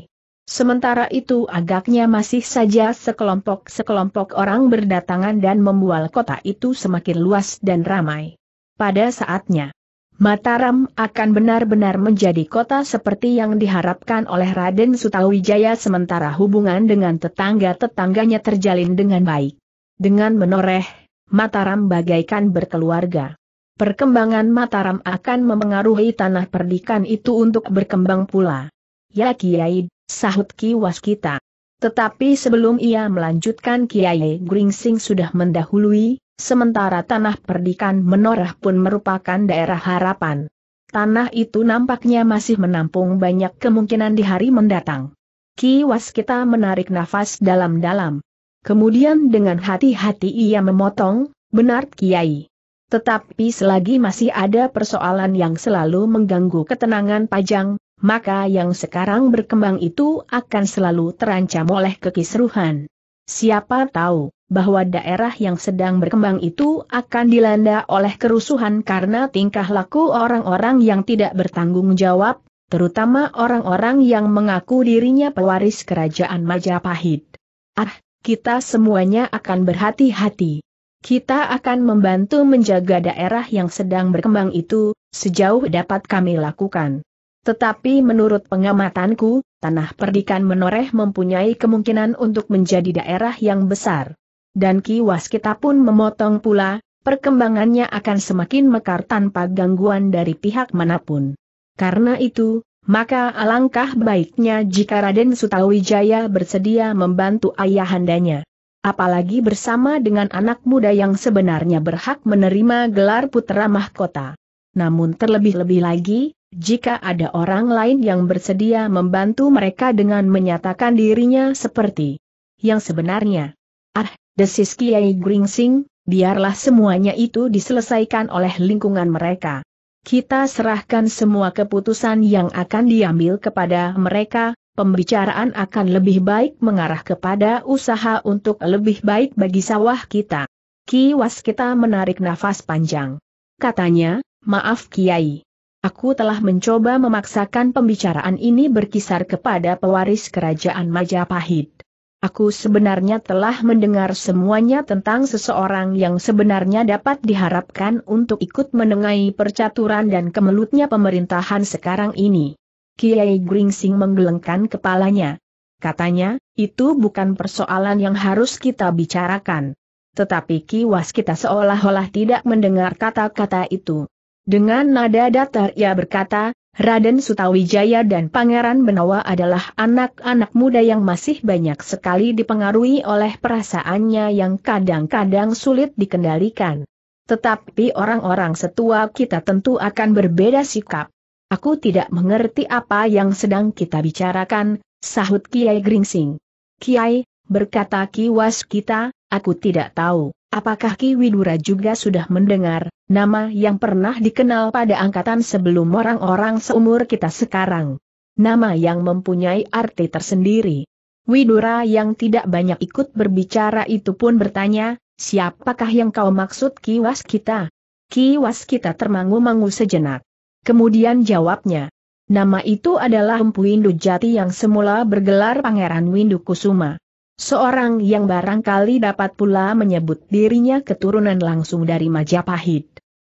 Sementara itu agaknya masih saja sekelompok-sekelompok orang berdatangan dan membual kota itu semakin luas dan ramai. Pada saatnya, Mataram akan benar-benar menjadi kota seperti yang diharapkan oleh Raden Sutawijaya sementara hubungan dengan tetangga-tetangganya terjalin dengan baik. Dengan menoreh, Mataram bagaikan berkeluarga. Perkembangan Mataram akan memengaruhi tanah perdikan itu untuk berkembang pula. Ya Kiai, sahut Ki Waskita. Tetapi sebelum ia melanjutkan Kiai Gringsing sudah mendahului, sementara tanah perdikan menorah pun merupakan daerah harapan. Tanah itu nampaknya masih menampung banyak kemungkinan di hari mendatang. Ki Waskita menarik nafas dalam-dalam. Kemudian dengan hati-hati ia memotong, benar Kiai. Tetapi selagi masih ada persoalan yang selalu mengganggu ketenangan Pajang, maka yang sekarang berkembang itu akan selalu terancam oleh kekisruhan. Siapa tahu bahwa daerah yang sedang berkembang itu akan dilanda oleh kerusuhan karena tingkah laku orang-orang yang tidak bertanggung jawab, terutama orang-orang yang mengaku dirinya pewaris kerajaan Majapahit. Ah, kita semuanya akan berhati-hati. Kita akan membantu menjaga daerah yang sedang berkembang itu, sejauh dapat kami lakukan. Tetapi menurut pengamatanku, tanah perdikan menoreh mempunyai kemungkinan untuk menjadi daerah yang besar. Dan kiwas kita pun memotong pula, perkembangannya akan semakin mekar tanpa gangguan dari pihak manapun. Karena itu, maka alangkah baiknya jika Raden Sutawijaya bersedia membantu ayahandanya. Apalagi bersama dengan anak muda yang sebenarnya berhak menerima gelar putra mahkota. Namun terlebih-lebih lagi, jika ada orang lain yang bersedia membantu mereka dengan menyatakan dirinya seperti yang sebenarnya. Ah, desis Kiai Gringsing, biarlah semuanya itu diselesaikan oleh lingkungan mereka kita serahkan semua keputusan yang akan diambil kepada mereka, pembicaraan akan lebih baik mengarah kepada usaha untuk lebih baik bagi sawah kita. Kiwas kita menarik nafas panjang. Katanya, maaf Kiai. Aku telah mencoba memaksakan pembicaraan ini berkisar kepada pewaris kerajaan Majapahit. Aku sebenarnya telah mendengar semuanya tentang seseorang yang sebenarnya dapat diharapkan untuk ikut menengahi percaturan dan kemelutnya pemerintahan sekarang ini. Kiai Gringsing menggelengkan kepalanya. Katanya, itu bukan persoalan yang harus kita bicarakan. Tetapi kiwas kita seolah-olah tidak mendengar kata-kata itu. Dengan nada datar ia berkata, Raden Sutawijaya dan Pangeran Benawa adalah anak-anak muda yang masih banyak sekali dipengaruhi oleh perasaannya yang kadang-kadang sulit dikendalikan. Tetapi orang-orang setua kita tentu akan berbeda sikap. Aku tidak mengerti apa yang sedang kita bicarakan, sahut Kiai Gringsing. Kiai, berkata kiwas kita, aku tidak tahu. Apakah Ki Widura juga sudah mendengar, nama yang pernah dikenal pada angkatan sebelum orang-orang seumur kita sekarang? Nama yang mempunyai arti tersendiri. Widura yang tidak banyak ikut berbicara itu pun bertanya, siapakah yang kau maksud Ki Waskita? Ki Waskita termangu-mangu sejenak. Kemudian jawabnya, nama itu adalah Empu Windu Jati yang semula bergelar Pangeran Windu Kusuma. Seorang yang barangkali dapat pula menyebut dirinya keturunan langsung dari Majapahit.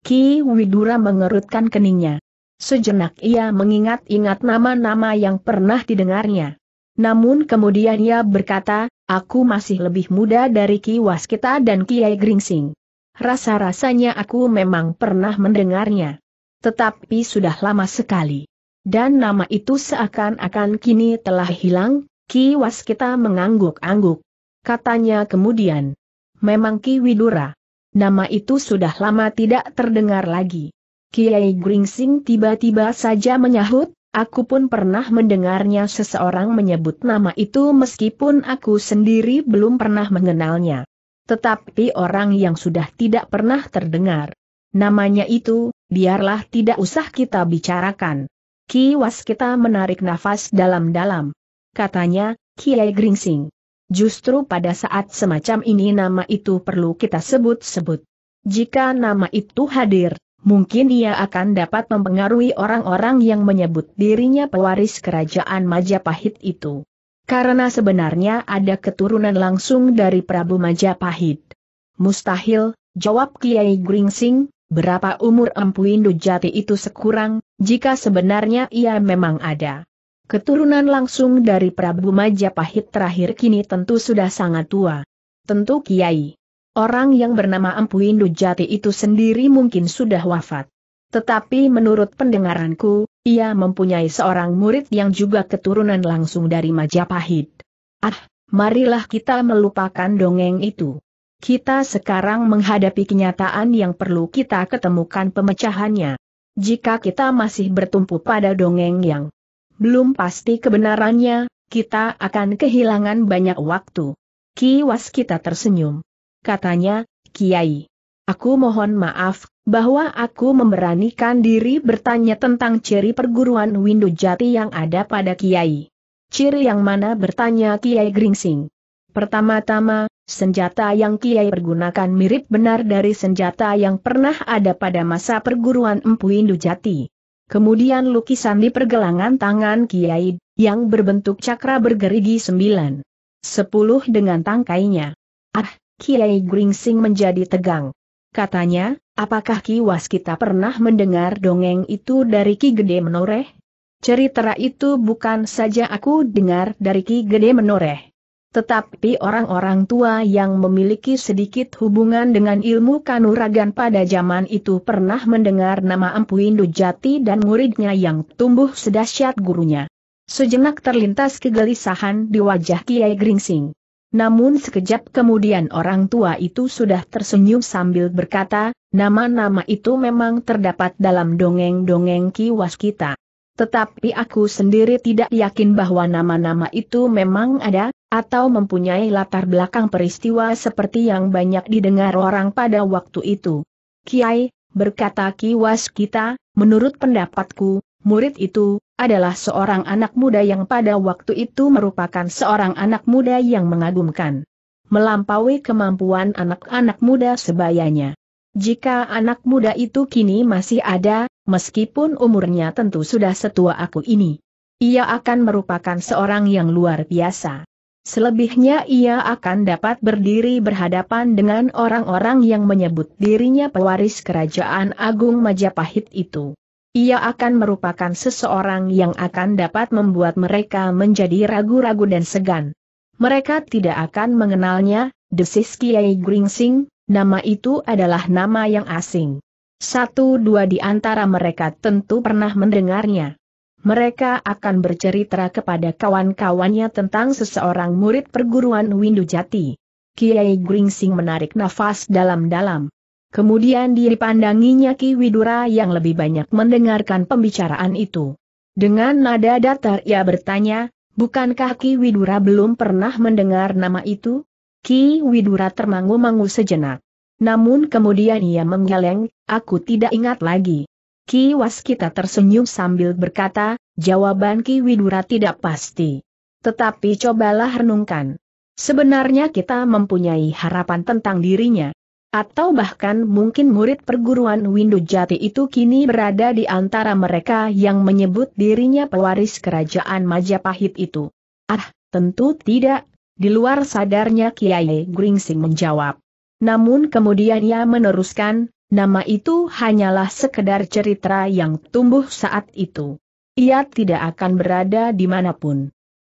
Ki Widura mengerutkan keningnya. Sejenak ia mengingat-ingat nama-nama yang pernah didengarnya. Namun kemudian ia berkata, aku masih lebih muda dari Ki Waskita dan Kiai Gringsing. Rasa-rasanya aku memang pernah mendengarnya. Tetapi sudah lama sekali. Dan nama itu seakan-akan kini telah hilang, Ki Waskita mengangguk-angguk. Katanya kemudian, memang Ki Widura. Nama itu sudah lama tidak terdengar lagi. Kiai Gringsing tiba-tiba saja menyahut, aku pun pernah mendengarnya seseorang menyebut nama itu meskipun aku sendiri belum pernah mengenalnya. Tetapi orang yang sudah tidak pernah terdengar. Namanya itu, biarlah tidak usah kita bicarakan. Ki Waskita menarik nafas dalam-dalam katanya, Kiai Gringsing. Justru pada saat semacam ini nama itu perlu kita sebut-sebut. Jika nama itu hadir, mungkin ia akan dapat mempengaruhi orang-orang yang menyebut dirinya pewaris kerajaan Majapahit itu. Karena sebenarnya ada keturunan langsung dari Prabu Majapahit. Mustahil, jawab Kiai Gringsing, berapa umur Empu Indu Jati itu sekurang, jika sebenarnya ia memang ada. Keturunan langsung dari Prabu Majapahit terakhir kini tentu sudah sangat tua. Tentu Kiai. Orang yang bernama Empu Indujati itu sendiri mungkin sudah wafat. Tetapi menurut pendengaranku, ia mempunyai seorang murid yang juga keturunan langsung dari Majapahit. Ah, marilah kita melupakan dongeng itu. Kita sekarang menghadapi kenyataan yang perlu kita ketemukan pemecahannya. Jika kita masih bertumpu pada dongeng yang belum pasti kebenarannya, kita akan kehilangan banyak waktu. Kiwas kita tersenyum. Katanya, Kiai. Aku mohon maaf, bahwa aku memberanikan diri bertanya tentang ciri perguruan Windu Jati yang ada pada Kiai. Ciri yang mana bertanya Kiai Gringsing. Pertama-tama, senjata yang Kiai pergunakan mirip benar dari senjata yang pernah ada pada masa perguruan Empu Windu Jati. Kemudian lukisan di pergelangan tangan Kiai, yang berbentuk cakra bergerigi sembilan. Sepuluh dengan tangkainya. Ah, Kiai Gringsing menjadi tegang. Katanya, apakah kiwas kita pernah mendengar dongeng itu dari Ki Gede Menoreh? Cerita itu bukan saja aku dengar dari Ki Gede Menoreh. Tetapi orang-orang tua yang memiliki sedikit hubungan dengan ilmu kanuragan pada zaman itu pernah mendengar nama Empu Jati dan muridnya yang tumbuh sedahsyat gurunya. Sejenak terlintas kegelisahan di wajah Kiai Gringsing. Namun sekejap kemudian orang tua itu sudah tersenyum sambil berkata, nama-nama itu memang terdapat dalam dongeng-dongeng kiwas kita. Tetapi aku sendiri tidak yakin bahwa nama-nama itu memang ada, atau mempunyai latar belakang peristiwa seperti yang banyak didengar orang pada waktu itu. Kiai, berkata Kiwas kita, menurut pendapatku, murid itu adalah seorang anak muda yang pada waktu itu merupakan seorang anak muda yang mengagumkan. Melampaui kemampuan anak-anak muda sebayanya. Jika anak muda itu kini masih ada, meskipun umurnya tentu sudah setua aku ini. Ia akan merupakan seorang yang luar biasa. Selebihnya ia akan dapat berdiri berhadapan dengan orang-orang yang menyebut dirinya pewaris kerajaan agung Majapahit itu. Ia akan merupakan seseorang yang akan dapat membuat mereka menjadi ragu-ragu dan segan. Mereka tidak akan mengenalnya, desis Kiai Gringsing, nama itu adalah nama yang asing. Satu dua di antara mereka tentu pernah mendengarnya mereka akan bercerita kepada kawan-kawannya tentang seseorang murid perguruan Windu Jati. Kiai Gringsing menarik nafas dalam-dalam. Kemudian dipandanginya Ki Widura yang lebih banyak mendengarkan pembicaraan itu. Dengan nada datar ia bertanya, bukankah Ki Widura belum pernah mendengar nama itu? Ki Widura termangu-mangu sejenak. Namun kemudian ia menggeleng, aku tidak ingat lagi. Ki Waskita tersenyum sambil berkata, jawaban Ki Widura tidak pasti. Tetapi cobalah renungkan. Sebenarnya kita mempunyai harapan tentang dirinya. Atau bahkan mungkin murid perguruan Windu Jati itu kini berada di antara mereka yang menyebut dirinya pewaris kerajaan Majapahit itu. Ah, tentu tidak, di luar sadarnya Kiai Gringsing menjawab. Namun kemudian ia meneruskan, Nama itu hanyalah sekedar cerita yang tumbuh saat itu. Ia tidak akan berada di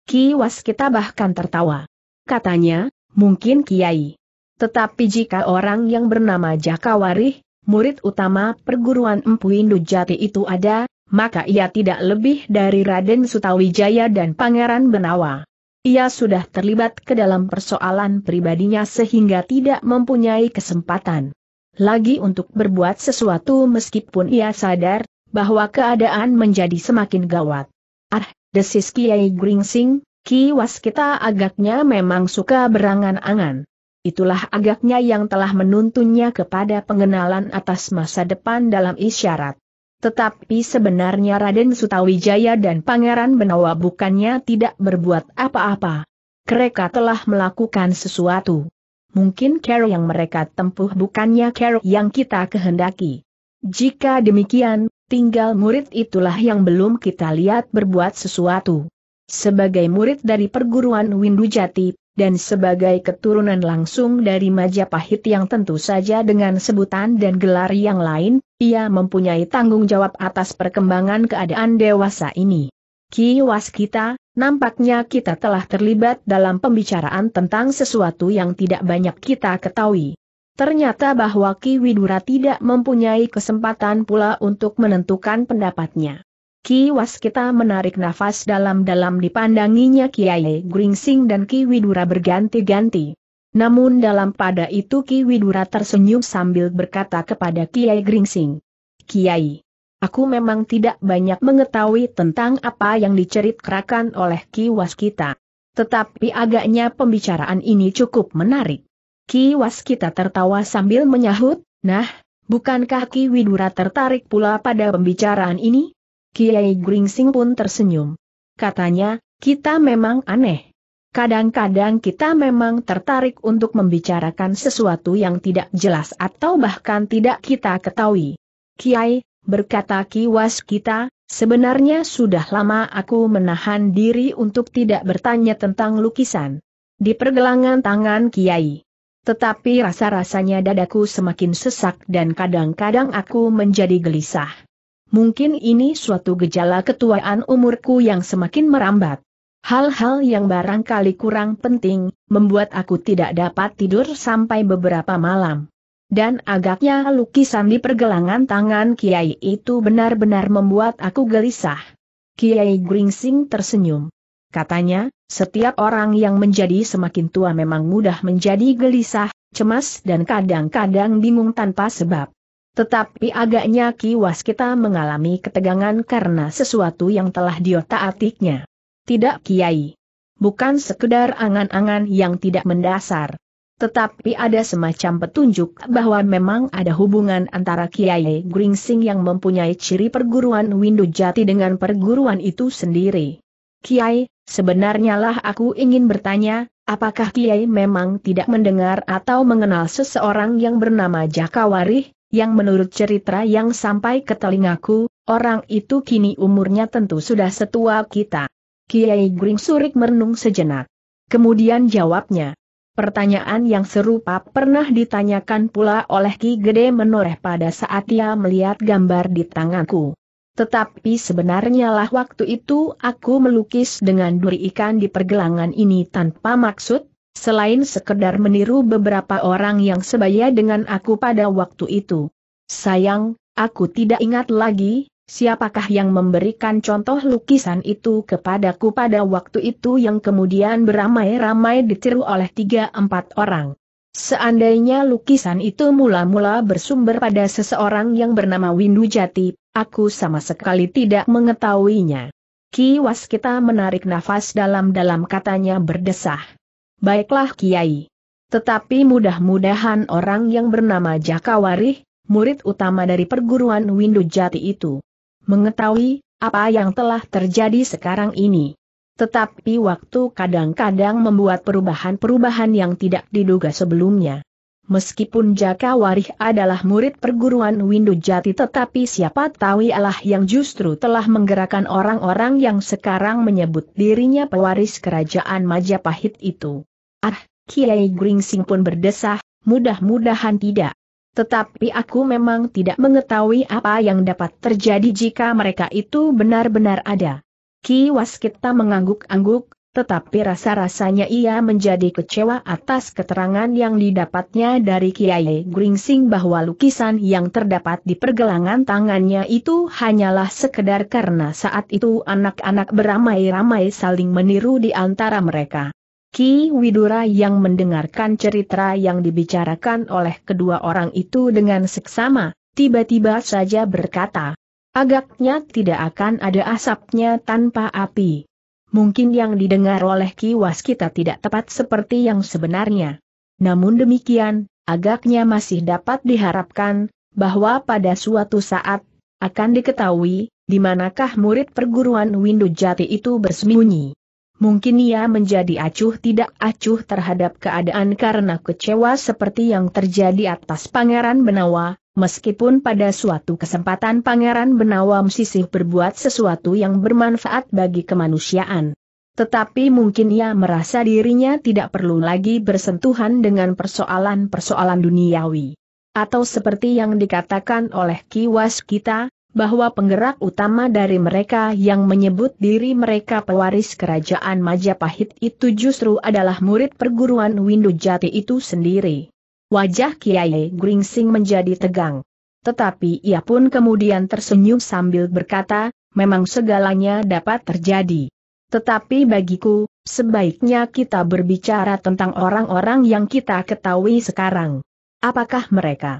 Ki Was kita bahkan tertawa. Katanya, mungkin kiai. Tetapi jika orang yang bernama Jaka Jakawarih, murid utama perguruan Empu Indu Jati itu ada, maka ia tidak lebih dari Raden Sutawijaya dan Pangeran Benawa. Ia sudah terlibat ke dalam persoalan pribadinya sehingga tidak mempunyai kesempatan lagi untuk berbuat sesuatu meskipun ia sadar bahwa keadaan menjadi semakin gawat. Ah, desis Kiai Gringsing, kiwas kita agaknya memang suka berangan-angan. Itulah agaknya yang telah menuntunnya kepada pengenalan atas masa depan dalam isyarat. Tetapi sebenarnya Raden Sutawijaya dan Pangeran Benawa bukannya tidak berbuat apa-apa. Mereka telah melakukan sesuatu mungkin cara yang mereka tempuh bukannya cara yang kita kehendaki. Jika demikian, tinggal murid itulah yang belum kita lihat berbuat sesuatu. Sebagai murid dari perguruan Windu Jati, dan sebagai keturunan langsung dari Majapahit yang tentu saja dengan sebutan dan gelar yang lain, ia mempunyai tanggung jawab atas perkembangan keadaan dewasa ini. Kiwas kita, Nampaknya kita telah terlibat dalam pembicaraan tentang sesuatu yang tidak banyak kita ketahui. Ternyata bahwa Ki Widura tidak mempunyai kesempatan pula untuk menentukan pendapatnya. Ki Waskita menarik nafas dalam-dalam dipandanginya Kiai Gringsing dan Ki Widura berganti-ganti. Namun dalam pada itu Ki Widura tersenyum sambil berkata kepada Kiai Gringsing. Kiai, Aku memang tidak banyak mengetahui tentang apa yang diceritakan oleh Ki Waskita. Tetapi agaknya pembicaraan ini cukup menarik. Ki Waskita tertawa sambil menyahut, nah, bukankah Ki Widura tertarik pula pada pembicaraan ini? Kiai Gringsing pun tersenyum. Katanya, kita memang aneh. Kadang-kadang kita memang tertarik untuk membicarakan sesuatu yang tidak jelas atau bahkan tidak kita ketahui. Kiai, berkata kiwas kita, sebenarnya sudah lama aku menahan diri untuk tidak bertanya tentang lukisan. Di pergelangan tangan Kiai. Tetapi rasa-rasanya dadaku semakin sesak dan kadang-kadang aku menjadi gelisah. Mungkin ini suatu gejala ketuaan umurku yang semakin merambat. Hal-hal yang barangkali kurang penting, membuat aku tidak dapat tidur sampai beberapa malam. Dan agaknya lukisan di pergelangan tangan Kiai itu benar-benar membuat aku gelisah. Kiai Gringsing tersenyum. Katanya, setiap orang yang menjadi semakin tua memang mudah menjadi gelisah, cemas dan kadang-kadang bingung tanpa sebab. Tetapi agaknya kiwas kita mengalami ketegangan karena sesuatu yang telah diotak-atiknya. Tidak kiai. Bukan sekedar angan-angan yang tidak mendasar. Tetapi ada semacam petunjuk bahwa memang ada hubungan antara Kiai Gringsing yang mempunyai ciri perguruan Windu Jati dengan perguruan itu sendiri. Kiai, sebenarnya lah aku ingin bertanya, apakah Kiai memang tidak mendengar atau mengenal seseorang yang bernama Jakawarih, yang menurut cerita yang sampai ke telingaku, orang itu kini umurnya tentu sudah setua kita. Kiai Gringsurik merenung sejenak. Kemudian jawabnya, Pertanyaan yang serupa pernah ditanyakan pula oleh Ki Gede Menoreh pada saat ia melihat gambar di tanganku. Tetapi sebenarnya lah waktu itu aku melukis dengan duri ikan di pergelangan ini tanpa maksud, selain sekedar meniru beberapa orang yang sebaya dengan aku pada waktu itu. Sayang, aku tidak ingat lagi, Siapakah yang memberikan contoh lukisan itu kepadaku pada waktu itu yang kemudian beramai-ramai ditiru oleh tiga empat orang? Seandainya lukisan itu mula-mula bersumber pada seseorang yang bernama Windu Jati, aku sama sekali tidak mengetahuinya. Ki Waskita menarik nafas dalam-dalam katanya berdesah. Baiklah Kiai. Tetapi mudah-mudahan orang yang bernama Jakawarih, murid utama dari perguruan Windu Jati itu, mengetahui apa yang telah terjadi sekarang ini. Tetapi waktu kadang-kadang membuat perubahan-perubahan yang tidak diduga sebelumnya. Meskipun Jaka Warih adalah murid perguruan Windu Jati tetapi siapa tahu Allah yang justru telah menggerakkan orang-orang yang sekarang menyebut dirinya pewaris kerajaan Majapahit itu. Ah, Kiai Gringsing pun berdesah, mudah-mudahan tidak. Tetapi aku memang tidak mengetahui apa yang dapat terjadi jika mereka itu benar-benar ada. Ki Waskita mengangguk-angguk, tetapi rasa-rasanya ia menjadi kecewa atas keterangan yang didapatnya dari Kiai Gringsing bahwa lukisan yang terdapat di pergelangan tangannya itu hanyalah sekedar karena saat itu anak-anak beramai-ramai saling meniru di antara mereka. Ki Widura yang mendengarkan cerita yang dibicarakan oleh kedua orang itu dengan seksama, tiba-tiba saja berkata, agaknya tidak akan ada asapnya tanpa api. Mungkin yang didengar oleh Ki Waskita tidak tepat seperti yang sebenarnya. Namun demikian, agaknya masih dapat diharapkan, bahwa pada suatu saat, akan diketahui, di manakah murid perguruan Windu Jati itu bersembunyi. Mungkin ia menjadi acuh tidak acuh terhadap keadaan karena kecewa seperti yang terjadi atas Pangeran Benawa, meskipun pada suatu kesempatan Pangeran Benawa sisih berbuat sesuatu yang bermanfaat bagi kemanusiaan. Tetapi mungkin ia merasa dirinya tidak perlu lagi bersentuhan dengan persoalan-persoalan duniawi. Atau seperti yang dikatakan oleh Kiwas kita, bahwa penggerak utama dari mereka yang menyebut diri mereka pewaris kerajaan Majapahit itu justru adalah murid perguruan Windu Jati itu sendiri. Wajah Kiai Gringsing menjadi tegang. Tetapi ia pun kemudian tersenyum sambil berkata, memang segalanya dapat terjadi. Tetapi bagiku, sebaiknya kita berbicara tentang orang-orang yang kita ketahui sekarang. Apakah mereka?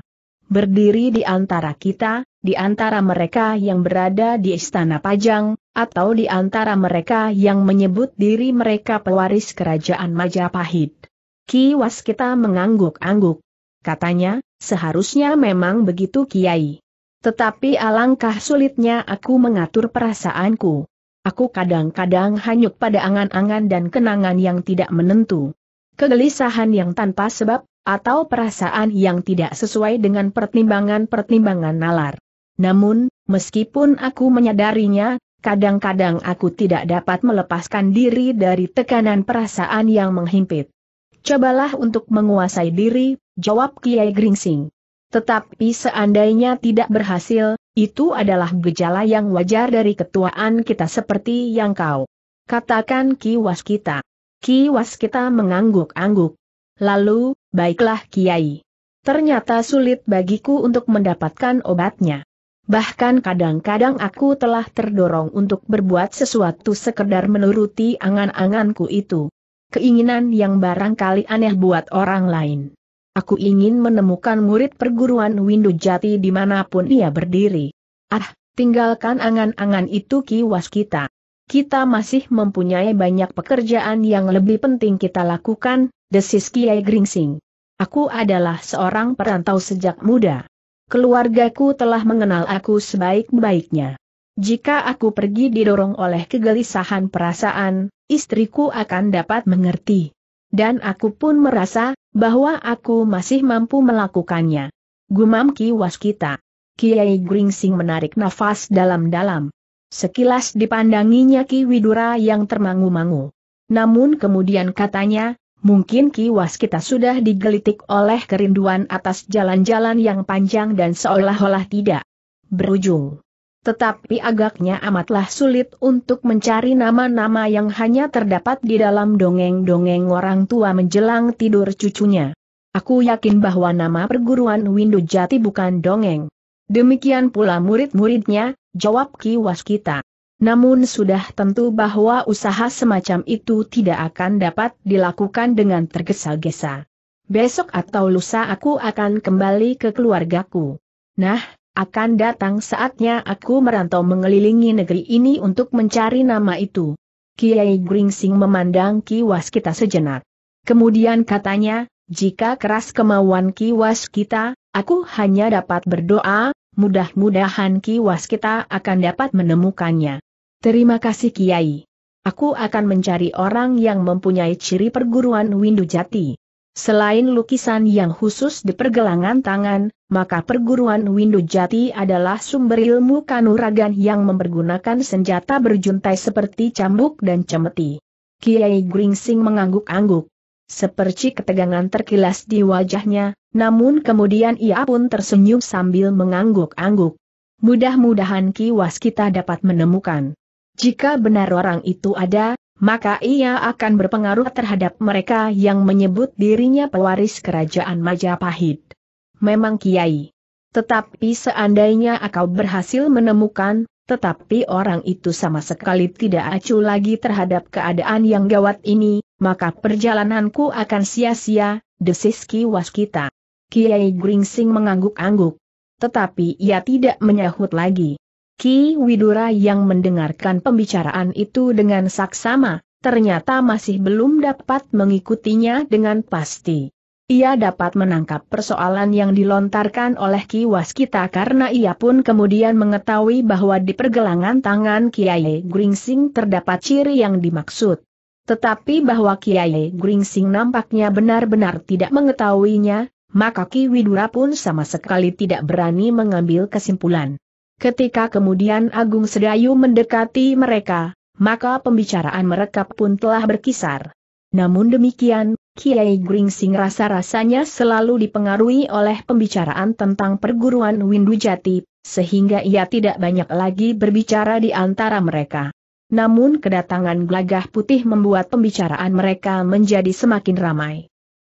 berdiri di antara kita, di antara mereka yang berada di Istana Pajang, atau di antara mereka yang menyebut diri mereka pewaris kerajaan Majapahit. Ki kita mengangguk-angguk. Katanya, seharusnya memang begitu Kiai. Tetapi alangkah sulitnya aku mengatur perasaanku. Aku kadang-kadang hanyut pada angan-angan dan kenangan yang tidak menentu. Kegelisahan yang tanpa sebab, atau perasaan yang tidak sesuai dengan pertimbangan-pertimbangan nalar. Namun, meskipun aku menyadarinya, kadang-kadang aku tidak dapat melepaskan diri dari tekanan perasaan yang menghimpit. Cobalah untuk menguasai diri, jawab Kiai Gringsing. Tetapi seandainya tidak berhasil, itu adalah gejala yang wajar dari ketuaan kita seperti yang kau. Katakan kiwas kita. Kiwas kita mengangguk-angguk. Lalu, baiklah Kiai. Ternyata sulit bagiku untuk mendapatkan obatnya. Bahkan kadang-kadang aku telah terdorong untuk berbuat sesuatu sekedar menuruti angan-anganku itu. Keinginan yang barangkali aneh buat orang lain. Aku ingin menemukan murid perguruan Windu Jati dimanapun ia berdiri. Ah, tinggalkan angan-angan itu kiwas kita kita masih mempunyai banyak pekerjaan yang lebih penting kita lakukan, desis Kiai Gringsing. Aku adalah seorang perantau sejak muda. Keluargaku telah mengenal aku sebaik-baiknya. Jika aku pergi didorong oleh kegelisahan perasaan, istriku akan dapat mengerti. Dan aku pun merasa, bahwa aku masih mampu melakukannya. Gumam Ki Waskita. Kiai Gringsing menarik nafas dalam-dalam. Sekilas dipandanginya Ki Widura yang termangu-mangu. Namun kemudian katanya, Mungkin kiwas kita sudah digelitik oleh kerinduan atas jalan-jalan yang panjang dan seolah-olah tidak berujung. Tetapi agaknya amatlah sulit untuk mencari nama-nama yang hanya terdapat di dalam dongeng-dongeng orang tua menjelang tidur cucunya. Aku yakin bahwa nama perguruan Windu Jati bukan dongeng. Demikian pula murid-muridnya, jawab Ki Waskita. Namun sudah tentu bahwa usaha semacam itu tidak akan dapat dilakukan dengan tergesa-gesa. Besok atau lusa aku akan kembali ke keluargaku. Nah, akan datang saatnya aku merantau mengelilingi negeri ini untuk mencari nama itu. Kiai Gringsing memandang Ki Waskita sejenak. Kemudian katanya, jika keras kemauan Ki Waskita, aku hanya dapat berdoa, mudah-mudahan kiwas kita akan dapat menemukannya. Terima kasih Kiai. Aku akan mencari orang yang mempunyai ciri perguruan Windu Jati. Selain lukisan yang khusus di pergelangan tangan, maka perguruan Windu Jati adalah sumber ilmu kanuragan yang mempergunakan senjata berjuntai seperti cambuk dan cemeti. Kiai Gringsing mengangguk-angguk. Seperti ketegangan terkilas di wajahnya, namun kemudian ia pun tersenyum sambil mengangguk-angguk. Mudah-mudahan kiwas kita dapat menemukan. Jika benar orang itu ada, maka ia akan berpengaruh terhadap mereka yang menyebut dirinya pewaris kerajaan Majapahit. Memang Kiai. Tetapi seandainya akau berhasil menemukan, tetapi orang itu sama sekali tidak acuh lagi terhadap keadaan yang gawat ini, maka perjalananku akan sia-sia, desis Ki Waskita. Kiai Gringsing mengangguk-angguk. Tetapi ia tidak menyahut lagi. Ki Widura yang mendengarkan pembicaraan itu dengan saksama, ternyata masih belum dapat mengikutinya dengan pasti. Ia dapat menangkap persoalan yang dilontarkan oleh Ki Waskita karena ia pun kemudian mengetahui bahwa di pergelangan tangan Kiai Gringsing terdapat ciri yang dimaksud. Tetapi bahwa Kiai Gringsing nampaknya benar-benar tidak mengetahuinya, maka Ki Widura pun sama sekali tidak berani mengambil kesimpulan. Ketika kemudian Agung Sedayu mendekati mereka, maka pembicaraan mereka pun telah berkisar. Namun demikian, Kiai Gringsing rasa-rasanya selalu dipengaruhi oleh pembicaraan tentang perguruan Windu Jati, sehingga ia tidak banyak lagi berbicara di antara mereka namun kedatangan Glagah putih membuat pembicaraan mereka menjadi semakin ramai.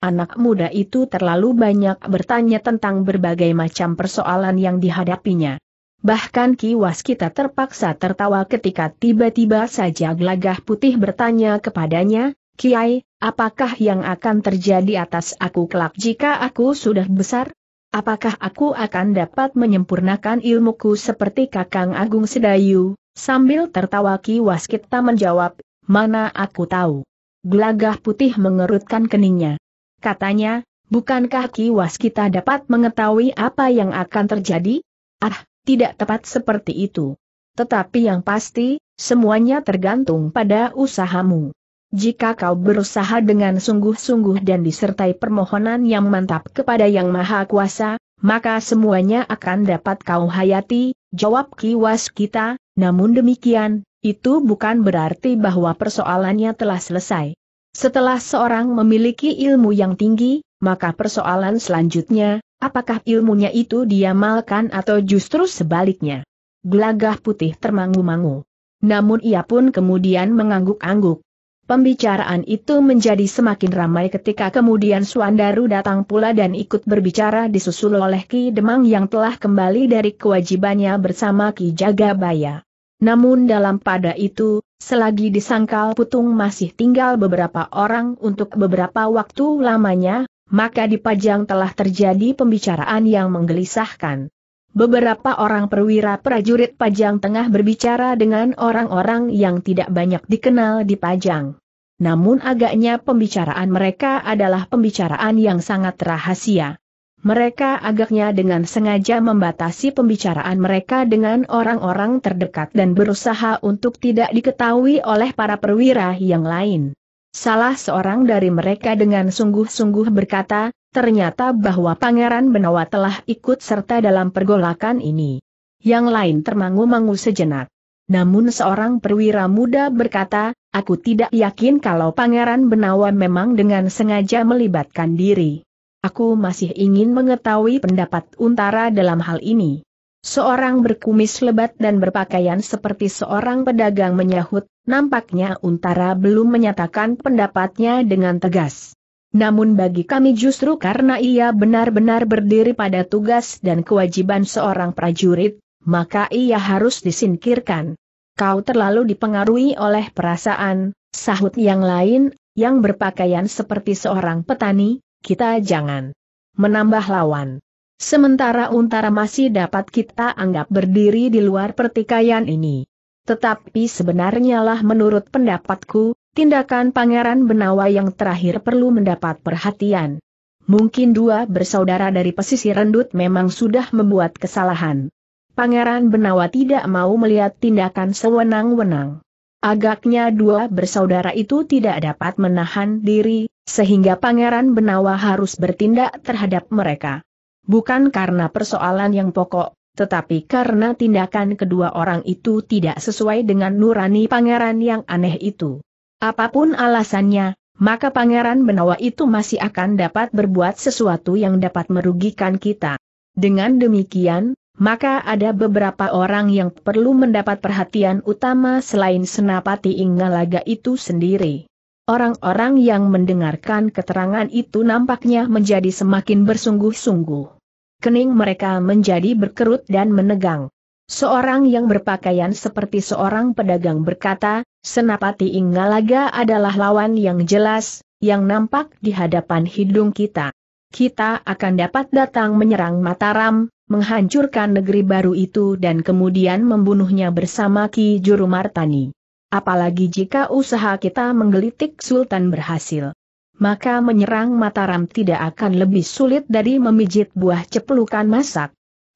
Anak muda itu terlalu banyak bertanya tentang berbagai macam persoalan yang dihadapinya. Bahkan kiwas kita terpaksa tertawa ketika tiba-tiba saja Glagah putih bertanya kepadanya, Kiai, apakah yang akan terjadi atas aku kelak jika aku sudah besar? Apakah aku akan dapat menyempurnakan ilmuku seperti Kakang Agung Sedayu? Sambil tertawa Ki Waskita menjawab, mana aku tahu. Gelagah putih mengerutkan keningnya. Katanya, bukankah Ki Waskita dapat mengetahui apa yang akan terjadi? Ah, tidak tepat seperti itu. Tetapi yang pasti, semuanya tergantung pada usahamu. Jika kau berusaha dengan sungguh-sungguh dan disertai permohonan yang mantap kepada Yang Maha Kuasa, maka semuanya akan dapat kau hayati, jawab Ki Waskita. Namun demikian, itu bukan berarti bahwa persoalannya telah selesai. Setelah seorang memiliki ilmu yang tinggi, maka persoalan selanjutnya, apakah ilmunya itu diamalkan atau justru sebaliknya? Gelagah putih termangu-mangu. Namun ia pun kemudian mengangguk-angguk. Pembicaraan itu menjadi semakin ramai ketika kemudian Suandaru datang pula dan ikut berbicara disusul oleh Ki Demang yang telah kembali dari kewajibannya bersama Ki Jagabaya. Namun dalam pada itu, selagi disangkal Putung masih tinggal beberapa orang untuk beberapa waktu lamanya, maka di Pajang telah terjadi pembicaraan yang menggelisahkan. Beberapa orang perwira prajurit Pajang tengah berbicara dengan orang-orang yang tidak banyak dikenal di Pajang. Namun agaknya pembicaraan mereka adalah pembicaraan yang sangat rahasia. Mereka agaknya dengan sengaja membatasi pembicaraan mereka dengan orang-orang terdekat dan berusaha untuk tidak diketahui oleh para perwira yang lain. Salah seorang dari mereka dengan sungguh-sungguh berkata, ternyata bahwa Pangeran Benawa telah ikut serta dalam pergolakan ini. Yang lain termangu-mangu sejenak. Namun seorang perwira muda berkata, aku tidak yakin kalau Pangeran Benawa memang dengan sengaja melibatkan diri. Aku masih ingin mengetahui pendapat Untara dalam hal ini. Seorang berkumis lebat dan berpakaian seperti seorang pedagang menyahut, nampaknya Untara belum menyatakan pendapatnya dengan tegas. Namun bagi kami justru karena ia benar-benar berdiri pada tugas dan kewajiban seorang prajurit, maka ia harus disingkirkan. Kau terlalu dipengaruhi oleh perasaan, sahut yang lain, yang berpakaian seperti seorang petani, kita jangan menambah lawan. Sementara Untara masih dapat kita anggap berdiri di luar pertikaian ini. Tetapi sebenarnya lah menurut pendapatku, tindakan Pangeran Benawa yang terakhir perlu mendapat perhatian. Mungkin dua bersaudara dari pesisir rendut memang sudah membuat kesalahan. Pangeran Benawa tidak mau melihat tindakan sewenang-wenang. Agaknya dua bersaudara itu tidak dapat menahan diri, sehingga Pangeran Benawa harus bertindak terhadap mereka. Bukan karena persoalan yang pokok, tetapi karena tindakan kedua orang itu tidak sesuai dengan nurani pangeran yang aneh itu. Apapun alasannya, maka pangeran Benawa itu masih akan dapat berbuat sesuatu yang dapat merugikan kita. Dengan demikian, maka ada beberapa orang yang perlu mendapat perhatian utama selain Senapati Ingalaga itu sendiri. Orang-orang yang mendengarkan keterangan itu nampaknya menjadi semakin bersungguh-sungguh. Kening mereka menjadi berkerut dan menegang. Seorang yang berpakaian seperti seorang pedagang berkata, Senapati Ingalaga adalah lawan yang jelas, yang nampak di hadapan hidung kita kita akan dapat datang menyerang Mataram, menghancurkan negeri baru itu dan kemudian membunuhnya bersama Ki Juru Martani. Apalagi jika usaha kita menggelitik Sultan berhasil. Maka menyerang Mataram tidak akan lebih sulit dari memijit buah ceplukan masak.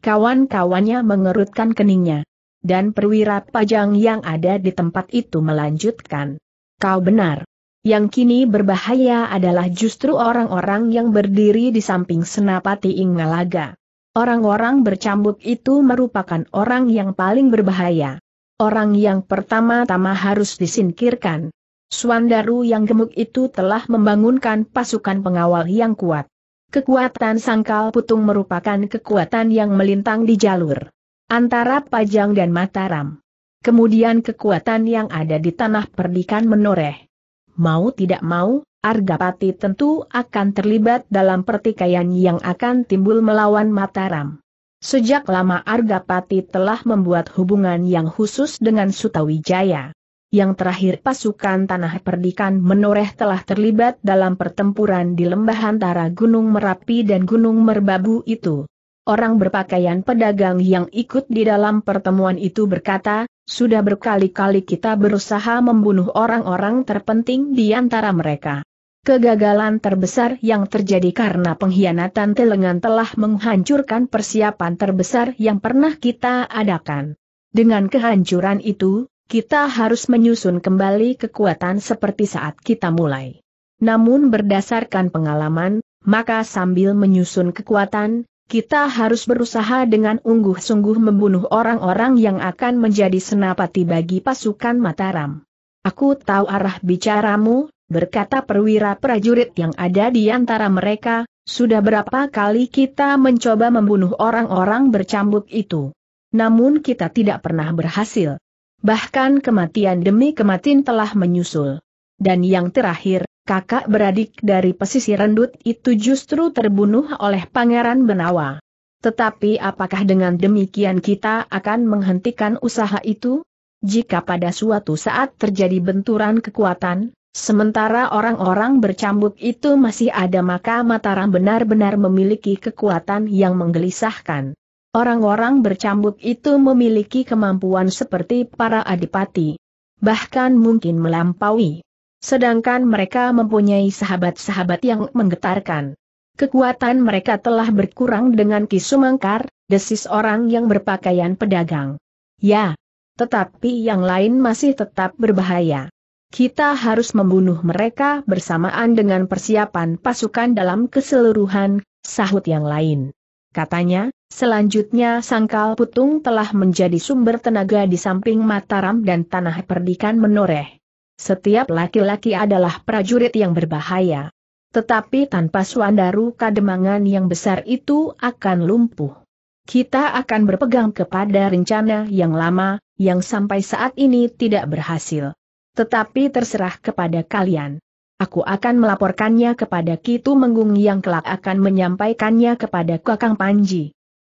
Kawan-kawannya mengerutkan keningnya. Dan perwira pajang yang ada di tempat itu melanjutkan. Kau benar. Yang kini berbahaya adalah justru orang-orang yang berdiri di samping Senapati Ingalaga. Orang-orang bercambuk itu merupakan orang yang paling berbahaya. Orang yang pertama-tama harus disingkirkan. Swandaru yang gemuk itu telah membangunkan pasukan pengawal yang kuat. Kekuatan sangkal putung merupakan kekuatan yang melintang di jalur antara Pajang dan Mataram. Kemudian kekuatan yang ada di tanah perdikan menoreh. Mau tidak mau, Argapati tentu akan terlibat dalam pertikaian yang akan timbul melawan Mataram. Sejak lama Argapati telah membuat hubungan yang khusus dengan Sutawijaya. Yang terakhir pasukan Tanah Perdikan Menoreh telah terlibat dalam pertempuran di lembah antara Gunung Merapi dan Gunung Merbabu itu. Orang berpakaian pedagang yang ikut di dalam pertemuan itu berkata, sudah berkali-kali kita berusaha membunuh orang-orang terpenting di antara mereka. Kegagalan terbesar yang terjadi karena pengkhianatan telengan telah menghancurkan persiapan terbesar yang pernah kita adakan. Dengan kehancuran itu, kita harus menyusun kembali kekuatan seperti saat kita mulai. Namun berdasarkan pengalaman, maka sambil menyusun kekuatan, kita harus berusaha dengan ungguh-sungguh membunuh orang-orang yang akan menjadi senapati bagi pasukan Mataram. Aku tahu arah bicaramu, berkata perwira prajurit yang ada di antara mereka, sudah berapa kali kita mencoba membunuh orang-orang bercambuk itu. Namun kita tidak pernah berhasil. Bahkan kematian demi kematian telah menyusul. Dan yang terakhir, kakak beradik dari pesisir rendut itu justru terbunuh oleh Pangeran Benawa. Tetapi apakah dengan demikian kita akan menghentikan usaha itu? Jika pada suatu saat terjadi benturan kekuatan, sementara orang-orang bercambuk itu masih ada maka Mataram benar-benar memiliki kekuatan yang menggelisahkan. Orang-orang bercambuk itu memiliki kemampuan seperti para adipati. Bahkan mungkin melampaui. Sedangkan mereka mempunyai sahabat-sahabat yang menggetarkan. Kekuatan mereka telah berkurang dengan kisumangkar, desis orang yang berpakaian pedagang. Ya, tetapi yang lain masih tetap berbahaya. Kita harus membunuh mereka bersamaan dengan persiapan pasukan dalam keseluruhan, sahut yang lain. Katanya, selanjutnya Sangkal Putung telah menjadi sumber tenaga di samping Mataram dan Tanah Perdikan menoreh. Setiap laki-laki adalah prajurit yang berbahaya. Tetapi tanpa Suandaru kademangan yang besar itu akan lumpuh. Kita akan berpegang kepada rencana yang lama, yang sampai saat ini tidak berhasil. Tetapi terserah kepada kalian. Aku akan melaporkannya kepada Kitu Menggung yang kelak akan menyampaikannya kepada Kakang Panji.